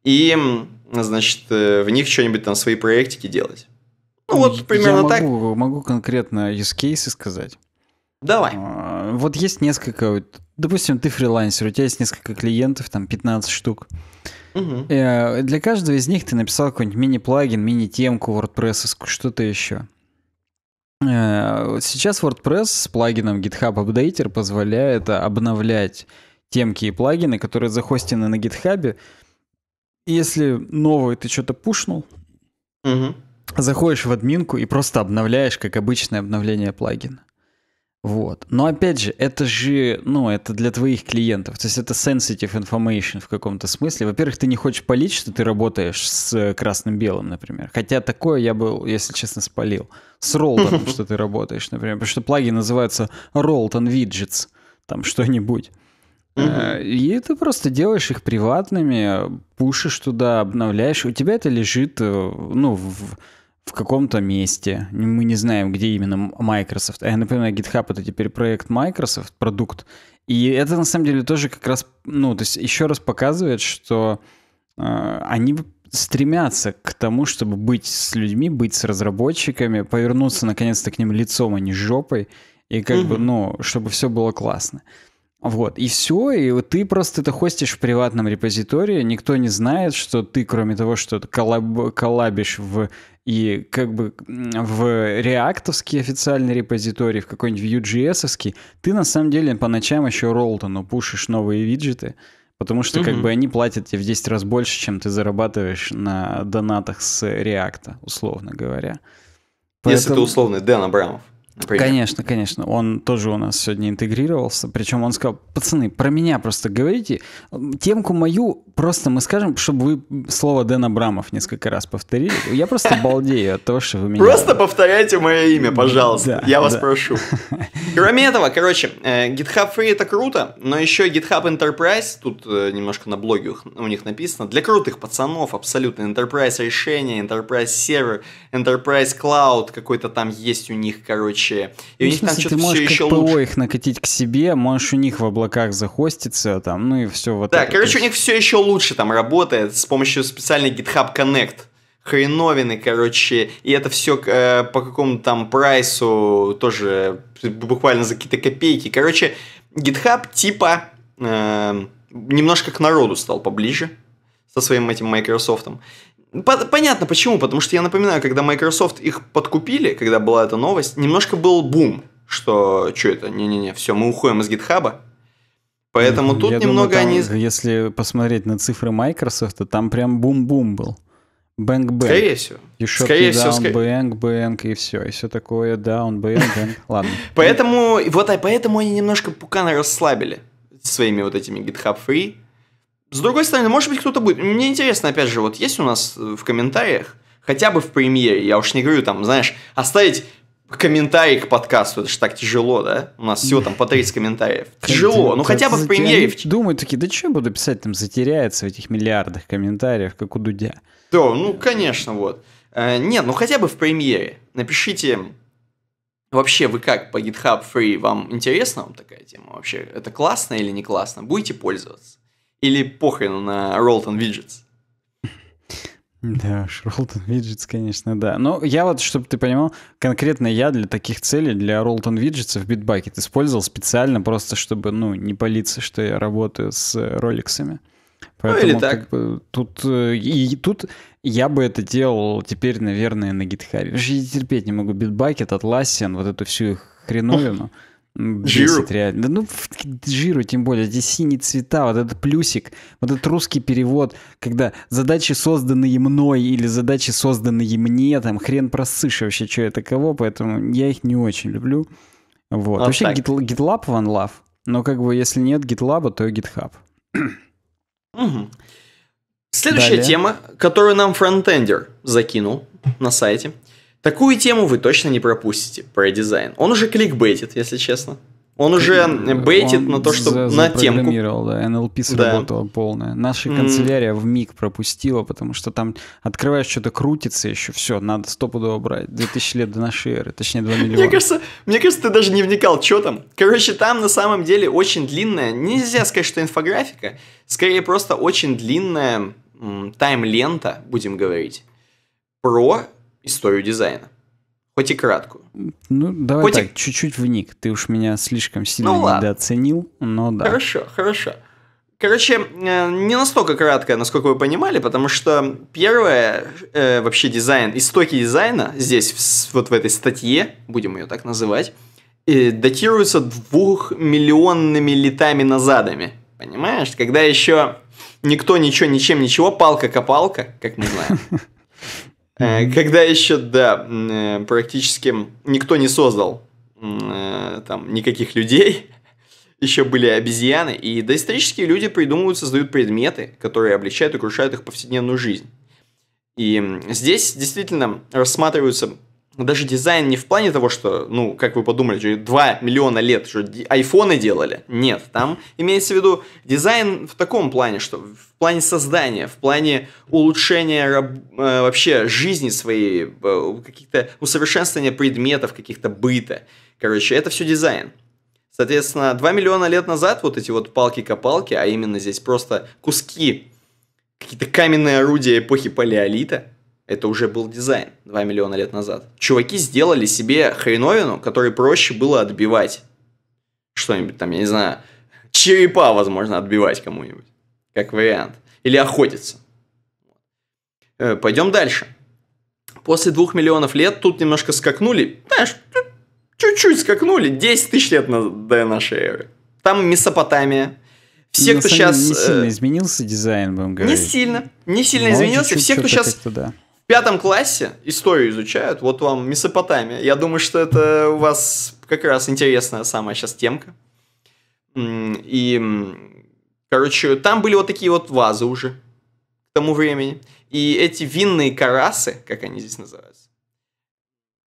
и, значит, э, в них что-нибудь там свои проектики делать. Ну вот примерно Я могу, так. Могу конкретно из кейсы сказать. Давай. А, вот есть несколько, допустим, ты фрилансер, у тебя есть несколько клиентов, там 15 штук. Угу. Для каждого из них ты написал какой-нибудь мини-плагин, мини-темку WordPress, что-то еще. Э, сейчас WordPress с плагином GitHub Updater позволяет обновлять темки и плагины, которые захостены на GitHub, если новый ты что-то пушнул, угу. заходишь в админку и просто обновляешь, как обычное обновление плагина. Вот. Но опять же, это же, ну, это для твоих клиентов. То есть это sensitive information в каком-то смысле. Во-первых, ты не хочешь полить, что ты работаешь с э, красным-белым, например. Хотя такое я бы, если честно, спалил. С роллтоном, что ты работаешь, например. Потому что плагин называется Rollton Widgets, там что-нибудь mm И ты просто делаешь их приватными, пушишь туда, обновляешь. У тебя это лежит, э, ну, в, в каком-то месте. Мы не знаем, где именно Microsoft. А я напоминаю, GitHub это теперь проект Microsoft, продукт. И это на самом деле тоже как раз, ну, то есть еще раз показывает, что э, они стремятся к тому, чтобы быть с людьми, быть с разработчиками, повернуться наконец-то к ним лицом, а не жопой, и как mm бы, ну, чтобы все было классно. Вот, и все, и вот ты просто это хостишь в приватном репозитории, никто не знает, что ты, кроме того, что ты коллаб, коллабишь в и как бы в реактовский официальный репозиторий, в какой-нибудь Vue.js, ты на самом деле по ночам еще Ролтону пушишь новые виджеты, потому что угу. как бы они платят тебе в 10 раз больше, чем ты зарабатываешь на донатах с React, условно говоря. Поэтому... Если ты условный Дэн Абрамов. Например. Конечно, конечно. Он тоже у нас сегодня интегрировался. Причем он сказал, пацаны, про меня просто говорите. Темку мою просто мы скажем, чтобы вы слово Дэн Абрамов несколько раз повторили. Я просто балдею от того, что вы меня... Просто повторяйте мое имя, пожалуйста. Да, Я вас да. прошу. Кроме этого, короче, э, GitHub Free это круто, но еще GitHub Enterprise, тут э, немножко на блоге у них написано, для крутых пацанов абсолютно Enterprise решение, Enterprise сервер, Enterprise Cloud какой-то там есть у них, короче, следующие. И у ну, них там что-то ты можешь все еще лучше. их накатить к себе, можешь у них в облаках захоститься, там, ну и все вот Да, короче, у них все еще лучше там работает с помощью специальной GitHub Connect хреновины, короче, и это все э, по какому-то там прайсу тоже буквально за какие-то копейки. Короче, GitHub типа э, немножко к народу стал поближе со своим этим Microsoft. Понятно почему, потому что я напоминаю, когда Microsoft их подкупили, когда была эта новость, немножко был бум, что что это, не-не-не, все, мы уходим из гитхаба, Поэтому тут я немного думаю, там, они... Если посмотреть на цифры Microsoft, то там прям бум-бум был. Бэнк бэнк. Скорее всего. You Скорее всего. Down, ск... Bang, bang, и все. И все такое down, bang, bang. Ладно. поэтому, вот, а поэтому они немножко пукана расслабили своими вот этими GitHub Free. С другой стороны, может быть, кто-то будет. Мне интересно, опять же, вот есть у нас э, в комментариях, хотя бы в премьере, я уж не говорю, там, знаешь, оставить комментарий к подкасту, это же так тяжело, да? У нас всего там по 30 комментариев. Тяжело, ну хотя бы в премьере. Думаю такие, да что я буду писать, там затеряется в этих миллиардах комментариев, как у Дудя. Да, ну конечно, вот. Э, нет, ну хотя бы в премьере. Напишите, вообще вы как по GitHub Free, вам интересна вам такая тема вообще? Это классно или не классно? Будете пользоваться? Или похрену на Rollton Виджетс. Да уж, Виджетс, конечно, да. Но ну, я вот, чтобы ты понимал, конкретно я для таких целей, для Rollton Widgets в Битбакет использовал специально просто, чтобы, ну, не палиться, что я работаю с э, роликсами. Поэтому, ну, или так. Как бы, тут, э, и, тут я бы это делал теперь, наверное, на гитхаре. Я терпеть не могу битбакет, Атласиан, вот эту всю их хреновину. Джиру. реально. Да ну, Джиру, тем более, здесь синие цвета, вот этот плюсик, вот этот русский перевод, когда задачи, созданы мной, или задачи, созданы мне, там, хрен просышь вообще, что это кого, поэтому я их не очень люблю. Вот. вот а вообще, Git, GitLab one love, но как бы если нет GitLab, то GitHub. Угу. Следующая Далее. тема, которую нам фронтендер закинул на сайте – Такую тему вы точно не пропустите про дизайн. Он уже кликбейтит, если честно. Он уже бейтит он на то, что на темку. да, НЛП сработала да. полная. Наша mm. канцелярия в миг пропустила, потому что там открываешь что-то крутится еще, все, надо стопудово брать. 2000 лет до нашей эры, точнее 2 миллиона. Мне кажется, мне кажется, ты даже не вникал, что там. Короче, там на самом деле очень длинная, нельзя сказать, что инфографика, скорее просто очень длинная тайм-лента, будем говорить, про историю дизайна. Хоть и краткую. Ну, давай Хоть так, и... чуть-чуть вник. Ты уж меня слишком сильно ну, ладно. недооценил, но да. Хорошо, хорошо. Короче, э, не настолько краткая, насколько вы понимали, потому что первое э, вообще дизайн, истоки дизайна здесь, в, вот в этой статье, будем ее так называть, э, датируются двухмиллионными летами назадами. Понимаешь? Когда еще никто ничего, ничем, ничего, палка-копалка, как мы знаем. Э, когда еще, да, э, практически никто не создал э, там никаких людей, еще были обезьяны, и доисторические люди придумывают, создают предметы, которые облегчают и украшают их повседневную жизнь. И здесь действительно рассматриваются даже дизайн не в плане того, что, ну, как вы подумали, что 2 миллиона лет что айфоны делали. Нет, там имеется в виду дизайн в таком плане, что в плане создания, в плане улучшения раб, э, вообще жизни своей, э, каких-то усовершенствования предметов, каких-то быта. Короче, это все дизайн. Соответственно, 2 миллиона лет назад вот эти вот палки-копалки, а именно здесь просто куски, какие-то каменные орудия эпохи палеолита – это уже был дизайн 2 миллиона лет назад. Чуваки сделали себе хреновину, которой проще было отбивать. Что-нибудь там, я не знаю, черепа, возможно, отбивать кому-нибудь, как вариант. Или охотиться. Э, пойдем дальше. После двух миллионов лет тут немножко скакнули, знаешь, чуть-чуть скакнули, 10 тысяч лет на, до нашей эры. Там Месопотамия. Все, Но кто сейчас... Не э, сильно изменился дизайн, будем говорить. Не сильно, не сильно Но изменился. Все, кто сейчас... Да. В пятом классе историю изучают, вот вам Месопотамия. Я думаю, что это у вас как раз интересная самая сейчас темка. И, короче, там были вот такие вот вазы уже к тому времени. И эти винные карасы, как они здесь называются,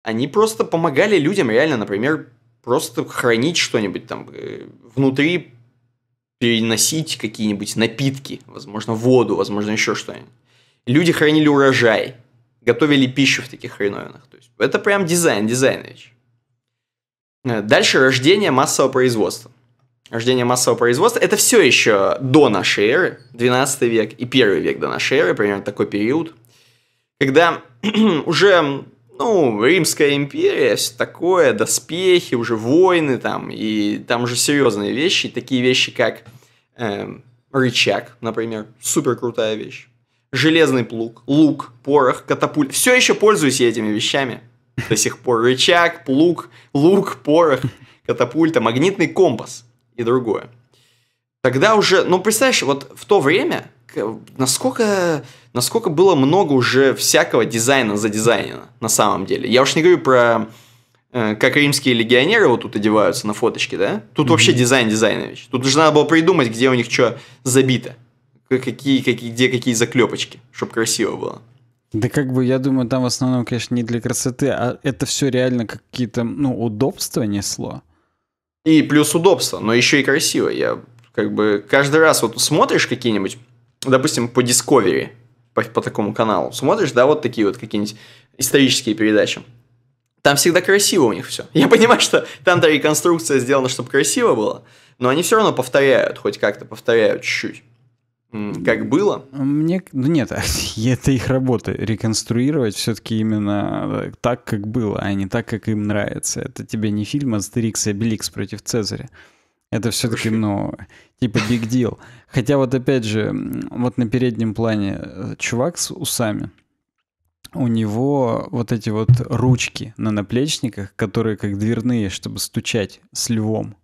они просто помогали людям реально, например, просто хранить что-нибудь там э, внутри, переносить какие-нибудь напитки, возможно, воду, возможно, еще что-нибудь. Люди хранили урожай, готовили пищу в таких хреновинах. То есть это прям дизайн, дизайн э, Дальше рождение массового производства. Рождение массового производства – это все еще до нашей эры, 12 век и 1 век до нашей эры, примерно такой период, когда уже ну, Римская империя, все такое, доспехи, уже войны там, и там уже серьезные вещи, такие вещи, как э, рычаг, например, супер крутая вещь железный плуг, лук, порох, катапульт. Все еще пользуюсь этими вещами до сих пор. Рычаг, плуг, лук, порох, катапульта, магнитный компас и другое. Тогда уже, ну, представляешь, вот в то время, насколько, насколько было много уже всякого дизайна за дизайна на самом деле. Я уж не говорю про э, как римские легионеры вот тут одеваются на фоточке, да? Тут mm-hmm. вообще дизайн дизайнович. Тут же надо было придумать, где у них что забито какие, какие, где какие заклепочки, чтобы красиво было. Да как бы, я думаю, там в основном, конечно, не для красоты, а это все реально какие-то, ну, удобства несло. И плюс удобство, но еще и красиво. Я как бы каждый раз вот смотришь какие-нибудь, допустим, по Discovery, по, по такому каналу, смотришь, да, вот такие вот какие-нибудь исторические передачи. Там всегда красиво у них все. Я понимаю, что там-то реконструкция сделана, чтобы красиво было, но они все равно повторяют, хоть как-то повторяют чуть-чуть. Как было? Мне, ну нет, это их работа. Реконструировать все-таки именно э, так, как было, а не так, как им нравится. Это тебе не фильм «Астерикс и Обеликс против Цезаря». Это все-таки, ну, типа big deal. Хотя вот опять же, вот на переднем плане э, чувак с усами, у него вот эти вот ручки на наплечниках, которые как дверные, чтобы стучать с львом.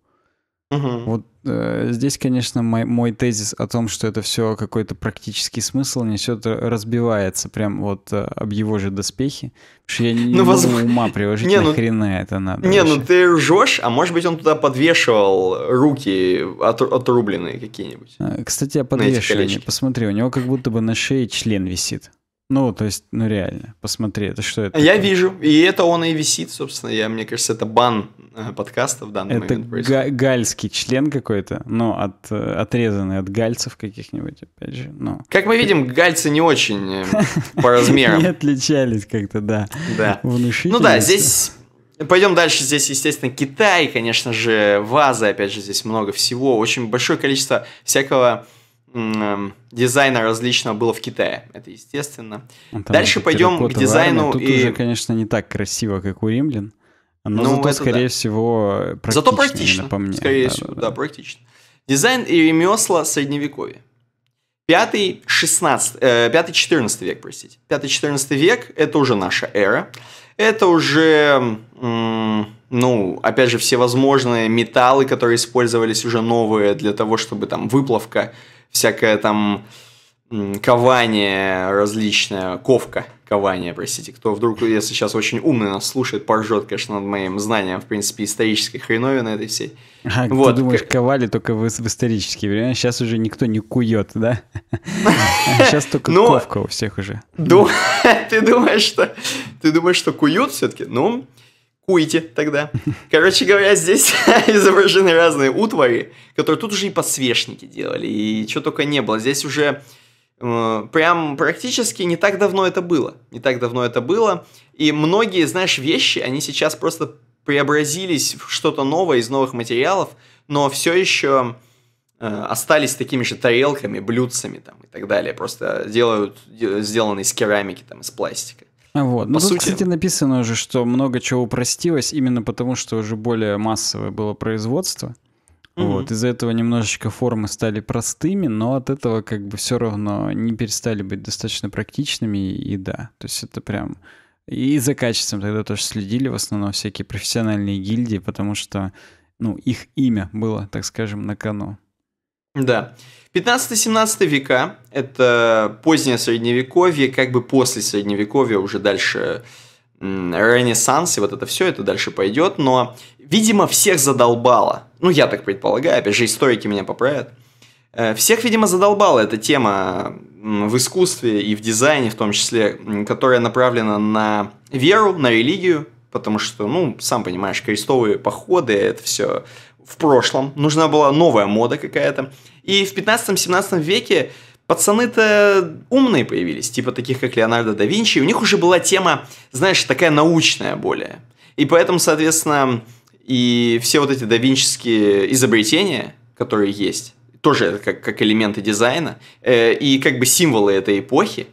Угу. Вот э, здесь, конечно, мой, мой тезис о том, что это все какой-то практический смысл несет, э, разбивается прям вот э, об его же доспехи. Потому что я не ну, возможно... могу ума приложить, не, нахрена ну, это надо. Не, ну, вообще. ну ты ржешь, а может быть он туда подвешивал руки от, отрубленные какие-нибудь. А, кстати, о подвешивании. Посмотри, у него как будто бы на шее член висит. Ну, то есть, ну реально, посмотри, это что это? Я такое? вижу, и это он и висит, собственно, я, мне кажется, это бан подкаста в данный это момент происходит. Это гальский член какой-то, но ну, от, э, отрезанный от гальцев каких-нибудь, опять же. но. Ну. Как мы видим, гальцы не очень э, по размерам. Не отличались как-то, да. Да. Ну да, здесь... Пойдем дальше. Здесь, естественно, Китай, конечно же, вазы, опять же, здесь много всего. Очень большое количество всякого эм, дизайна различного было в Китае. Это естественно. Ну, там Дальше пойдем к дизайну. Армия. Тут и... уже, конечно, не так красиво, как у римлян. Но ну, зато, это, скорее да. всего, практично. Зато практично, по мне. скорее да, всего, да, да, да, практично. Дизайн и ремесла средневековья. Э, пятый четырнадцатый век, простите. пятый четырнадцатый век – это уже наша эра. Это уже, ну, опять же, всевозможные металлы, которые использовались уже новые для того, чтобы там выплавка, всякая там кование различное, ковка кование, простите, кто вдруг, если сейчас очень умный нас слушает, поржет, конечно, над моим знанием, в принципе, исторической хреновины этой всей. А, вот. ты думаешь, ковали только в, в исторические времена, сейчас уже никто не кует, да? Сейчас только ну, ковка у всех уже. Ты думаешь, что ты думаешь, что куют все-таки? Ну, куйте тогда. Короче говоря, здесь изображены разные утвари, которые тут уже и подсвечники делали, и что только не было. Здесь уже Э, прям практически не так давно это было. Не так давно это было. И многие, знаешь, вещи, они сейчас просто преобразились в что-то новое из новых материалов, но все еще э, остались такими же тарелками, блюдцами там и так далее. Просто делают, сделаны из керамики, там, из пластика. Вот. ну, сути... тут, кстати, написано уже, что много чего упростилось именно потому, что уже более массовое было производство. Угу. Вот, из-за этого немножечко формы стали простыми, но от этого как бы все равно не перестали быть достаточно практичными, и да, то есть это прям... И за качеством тогда тоже следили в основном всякие профессиональные гильдии, потому что, ну, их имя было, так скажем, на кону. Да. 15-17 века – это позднее средневековье, как бы после средневековья уже дальше Ренессанс и вот это все, это дальше пойдет, но видимо, всех задолбало. Ну, я так предполагаю, опять же, историки меня поправят. Э, всех, видимо, задолбала эта тема в искусстве и в дизайне, в том числе, которая направлена на веру, на религию, потому что, ну, сам понимаешь, крестовые походы, это все в прошлом. Нужна была новая мода какая-то. И в 15-17 веке пацаны-то умные появились, типа таких, как Леонардо да Винчи. У них уже была тема, знаешь, такая научная более. И поэтому, соответственно, и все вот эти давинческие изобретения, которые есть, тоже как, как элементы дизайна, э, и как бы символы этой эпохи,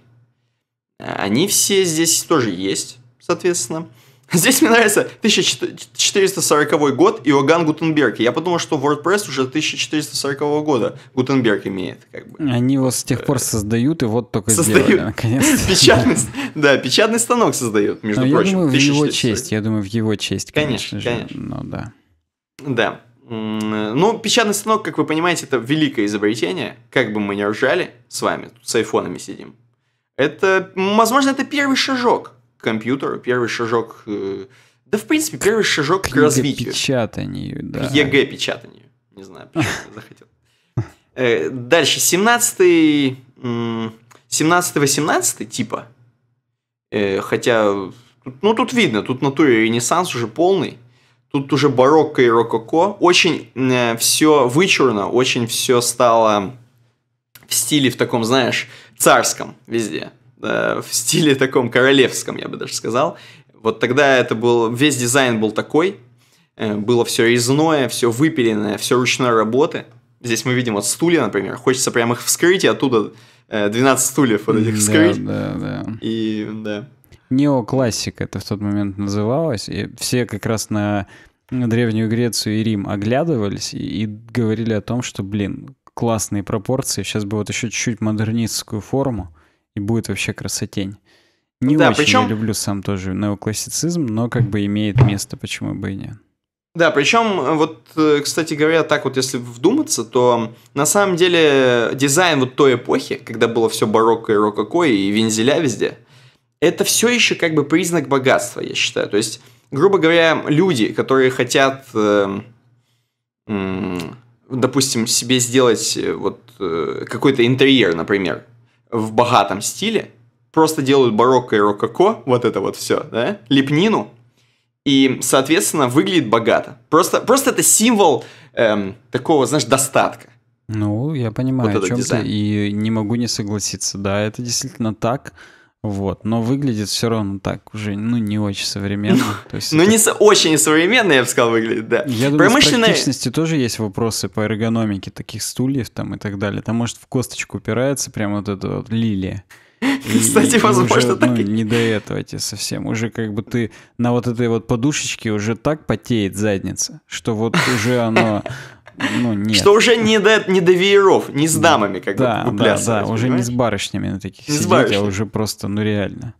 э, они все здесь тоже есть, соответственно. Здесь мне нравится 1440 год Иоганн Гутенберг. Я подумал, что WordPress уже 1440 года Гутенберг имеет. Как бы. Они его с тех пор э, создают, и вот только создают. сделали, наконец Печатный, да, печатный станок создают, между Но ну, прочим. Я думаю, в его честь, я думаю, в его честь, конечно, конечно же. Конечно. Ну, да. Да. Ну, печатный станок, как вы понимаете, это великое изобретение. Как бы мы ни ржали с вами, тут с айфонами сидим. Это, возможно, это первый шажок компьютер, первый шажок... Э, да, в принципе, первый шажок к развитию. печатанию, да. К ЕГЭ печатанию. Не знаю, почему захотел. Э, дальше, 17 17-18 типа. Э, хотя, ну тут видно, тут натуре ренессанс уже полный. Тут уже барокко и рококо. Очень все вычурно, очень все стало в стиле в таком, знаешь, царском везде. Э, в стиле таком королевском, я бы даже сказал. Вот тогда это был, весь дизайн был такой, э, было все резное, все выпиленное, все ручной работы. Здесь мы видим вот стулья, например, хочется прям их вскрыть и оттуда 12 э, стульев вот этих вскрыть. Да, да, да. И, да. Неоклассик это в тот момент называлось, и все как раз на Древнюю Грецию и Рим оглядывались и говорили о том, что, блин, классные пропорции, сейчас бы вот еще чуть-чуть модернистскую форму, и будет вообще красотень. Не да, очень причем... я люблю сам тоже неоклассицизм, но как бы имеет место, почему бы и нет. Да, причем, э, вот, э, кстати говоря, так вот, если вдуматься, то на самом деле дизайн вот той эпохи, когда было все барокко и рококо и вензеля везде, это все еще как бы признак богатства, я считаю. То есть, грубо говоря, люди, которые хотят, эм, допустим, себе сделать э, вот какой-то интерьер, например, в богатом стиле, просто делают барокко и рококо, вот это вот все, да, лепнину, и, соответственно, выглядит богато. Просто, просто это символ эм, такого, знаешь, достатка. Ну, я понимаю, вот о чем дизайн. ты, и не могу не согласиться. Да, это действительно так. Вот, но выглядит все равно так уже, ну, не очень современно. Ну, ну не очень современно, я бы сказал, выглядит, да. Я думаю, в практичности тоже есть вопросы по эргономике таких стульев там и так далее. Там, может, в косточку упирается прямо вот эта вот лилия. Кстати, возможно, уже, так. Ну, не до этого тебе совсем. Уже как бы ты на вот этой вот подушечке уже так потеет задница, что вот уже оно ну, нет. Что уже не до, не до вееров, не с дамами, как да, бы, Да, да, уже не с барышнями на таких не сидеть, а уже просто, ну реально.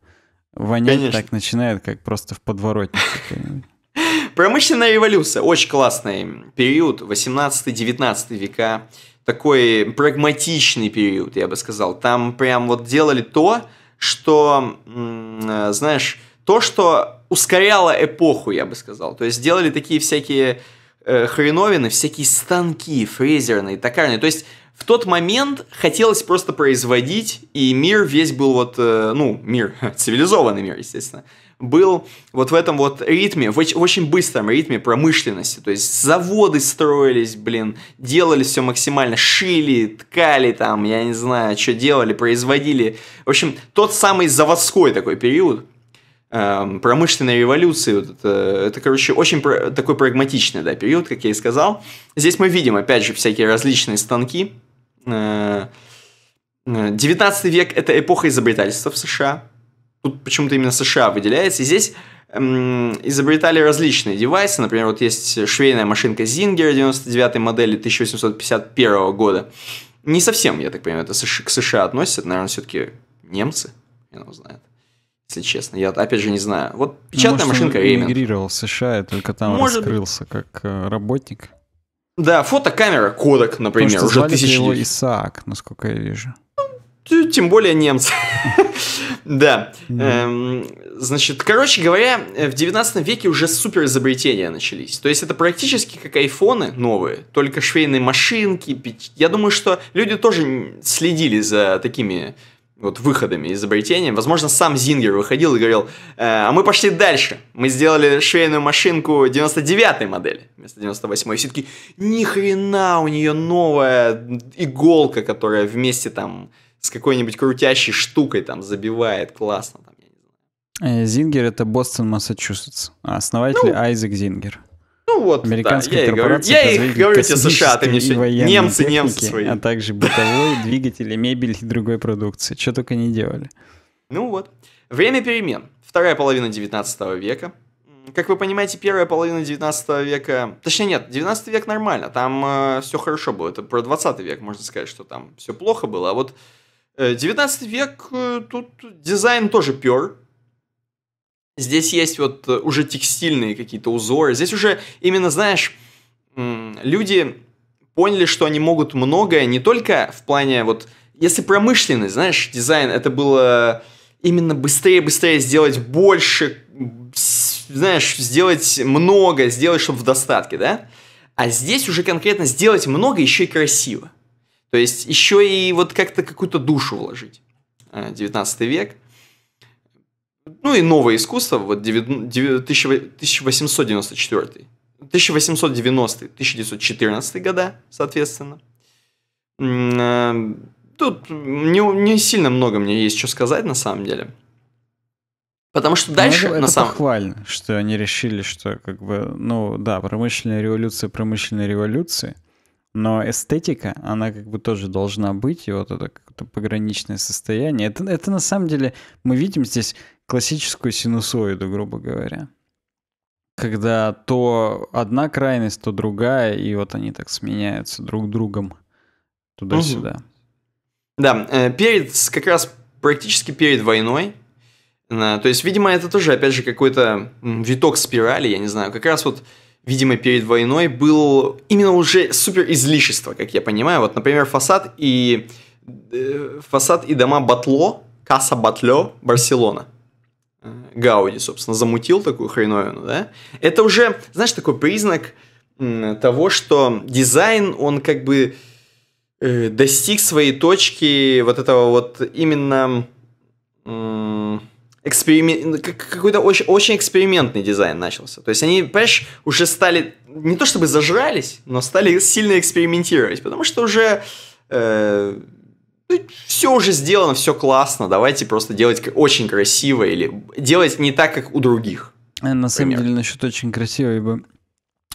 Вонять Конечно. так начинает, как просто в подворотне. Промышленная революция. Очень классный период. 18-19 века. Такой прагматичный период, я бы сказал. Там прям вот делали то, что, э, знаешь, то, что ускоряло эпоху, я бы сказал. То есть делали такие всякие Э, хреновины, всякие станки фрезерные, токарные. То есть в тот момент хотелось просто производить, и мир весь был вот, э, ну, мир, цивилизованный мир, естественно, был вот в этом вот ритме, в очень быстром ритме промышленности. То есть заводы строились, блин, делали все максимально, шили, ткали там, я не знаю, что делали, производили. В общем, тот самый заводской такой период – Эм, промышленной революции. Вот это, это, короче, очень про, такой прагматичный да, период, как я и сказал. Здесь мы видим, опять же, всякие различные станки. 19 э, э, век – это эпоха изобретательства в США. Тут почему-то именно США выделяется. И здесь эм, изобретали различные девайсы. Например, вот есть швейная машинка Зингер 99 модели 1851 года. Не совсем, я так понимаю, это к США относится. Это, наверное, все-таки немцы. Я его знает если честно. Я опять же не знаю. Вот ну, печатная может, машинка Реймонд. мигрировал в США и только там может... раскрылся как э, работник. Да, фотокамера Кодек, например, Потому что уже тысячи. его Исаак, насколько я вижу. Ну, тем более немцы. да. Эм, значит, короче говоря, в 19 веке уже супер изобретения начались. То есть это практически как айфоны новые, только швейные машинки. Я думаю, что люди тоже следили за такими вот выходами, изобретением. Возможно, сам Зингер выходил и говорил, э, а мы пошли дальше. Мы сделали швейную машинку 99-й модели вместо 98-й. Все таки ни хрена у нее новая иголка, которая вместе там с какой-нибудь крутящей штукой там забивает классно. Там, э, Зингер — это Бостон, Массачусетс. Основатель ну, Айзек Зингер. Ну вот, Американские да, я, говорю, я их говорю тебе США, ты мне все немцы, техники, немцы свои. А также бытовой, двигатели, мебель и другой продукции. Что только не делали. Ну вот. Время перемен. Вторая половина 19 века. Как вы понимаете, первая половина 19 века... Точнее, нет, 19 век нормально, там э, все хорошо было. Это про 20 век, можно сказать, что там все плохо было. А вот 19 э, век, э, тут дизайн тоже пер, Здесь есть вот э, уже текстильные какие-то узоры. Здесь уже именно, знаешь, люди поняли, что они могут многое не только в плане вот... Если промышленность, знаешь, дизайн, это было именно быстрее-быстрее сделать больше, знаешь, сделать много, сделать, чтобы в достатке, да? А здесь уже конкретно сделать много, еще и красиво. То есть еще и вот как-то какую-то душу вложить. 19 э, век – ну и новое искусство, вот 1894, 1890, 1914 года, соответственно. А, тут не, не сильно много мне есть что сказать на самом деле. Потому что ну, дальше это, на самом... похвально, что они решили, что как бы, ну да, промышленная революция, промышленная революция, но эстетика, она как бы тоже должна быть, и вот это как-то пограничное состояние. Это, это на самом деле мы видим здесь классическую синусоиду, грубо говоря. Когда то одна крайность, то другая, и вот они так сменяются друг другом туда-сюда. Угу. Да, э, перед, как раз практически перед войной, то есть, видимо, это тоже, опять же, какой-то виток спирали, я не знаю, как раз вот, видимо, перед войной был именно уже супер излишество, как я понимаю. Вот, например, фасад и, э, фасад и дома Батло, Каса Батло, Барселона – Гауди, собственно, замутил такую хреновину, да, это уже, знаешь, такой признак того, что дизайн, он как бы э, достиг своей точки вот этого вот именно эксперимент, ну, какой-то очень, очень экспериментный дизайн начался. То есть они, понимаешь, уже стали не то чтобы зажрались, но стали сильно экспериментировать, потому что уже э, ну, все уже сделано, все классно, давайте просто делать очень красиво или делать не так, как у других. Э, на самом деле, насчет очень красиво, ибо...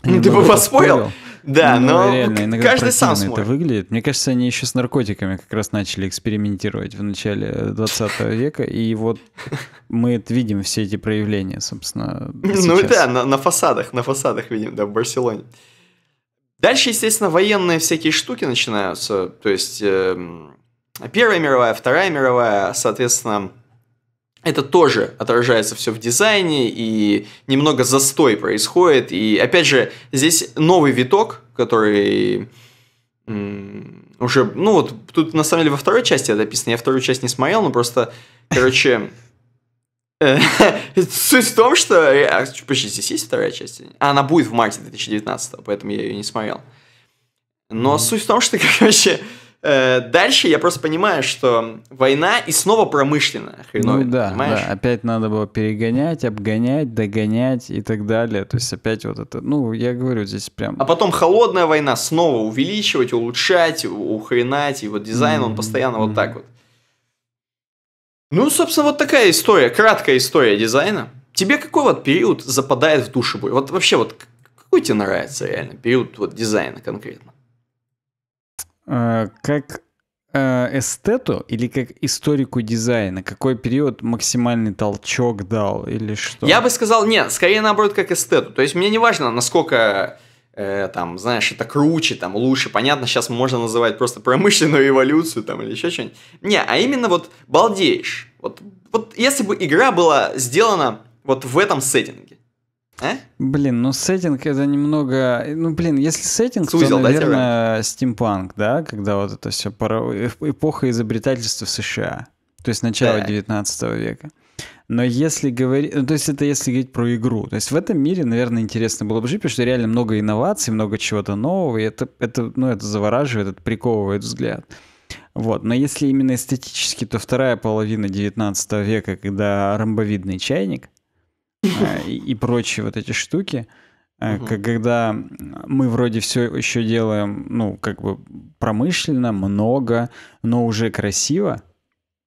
Ну, ты бы поспорил? Да, но, но реально, каждый сам смотрит. это выглядит. Мне кажется, они еще с наркотиками как раз начали экспериментировать в начале 20 э, века, и вот мы видим все эти проявления, собственно, Ну да, на, на фасадах, на фасадах видим, да, в Барселоне. Дальше, естественно, военные всякие штуки начинаются, то есть... Э, Первая мировая, Вторая мировая, соответственно, это тоже отражается все в дизайне, и немного застой происходит. И опять же, здесь новый виток, который уже, ну вот, тут на самом деле во второй части это описано, я вторую часть не смотрел, но просто, короче, э, суть в том, что, а, почти здесь есть вторая часть, она будет в марте 2019, поэтому я ее не смотрел. Но суть в том, что, короче, Э, дальше я просто понимаю, что война и снова промышленная хреновина, ну, да, понимаешь? да, опять надо было перегонять, обгонять, догонять и так далее. То есть опять вот это, ну, я говорю, здесь прям... А потом холодная война, снова увеличивать, улучшать, ухренать, и вот дизайн, mm-hmm. он постоянно mm-hmm. вот так вот. Ну, собственно, вот такая история, краткая история дизайна. Тебе какой вот период западает в душу? Вот вообще вот какой тебе нравится реально период вот дизайна конкретно? Э, как э, эстету или как историку дизайна? Какой период максимальный толчок дал или что? Я бы сказал, нет, скорее наоборот, как эстету. То есть мне не важно, насколько э, там, знаешь, это круче, там, лучше. Понятно, сейчас можно называть просто промышленную эволюцию там или еще что-нибудь. Не, а именно вот балдеешь. Вот, вот если бы игра была сделана вот в этом сеттинге, а? Блин, ну сеттинг это немного... Ну, блин, если сеттинг, Сузил, то, наверное, да, стимпанк, да? Когда вот это все пара... Э, эпоха изобретательства в США. То есть начало так. 19 века. Но если говорить... Ну, то есть это если говорить про игру. То есть в этом мире, наверное, интересно было бы жить, потому что реально много инноваций, много чего-то нового, и это, это, ну, это завораживает, это приковывает взгляд. Вот. Но если именно эстетически, то вторая половина 19 века, когда ромбовидный чайник, а, и, прочие вот эти штуки. Угу. Когда мы вроде все еще делаем, ну, как бы промышленно, много, но уже красиво.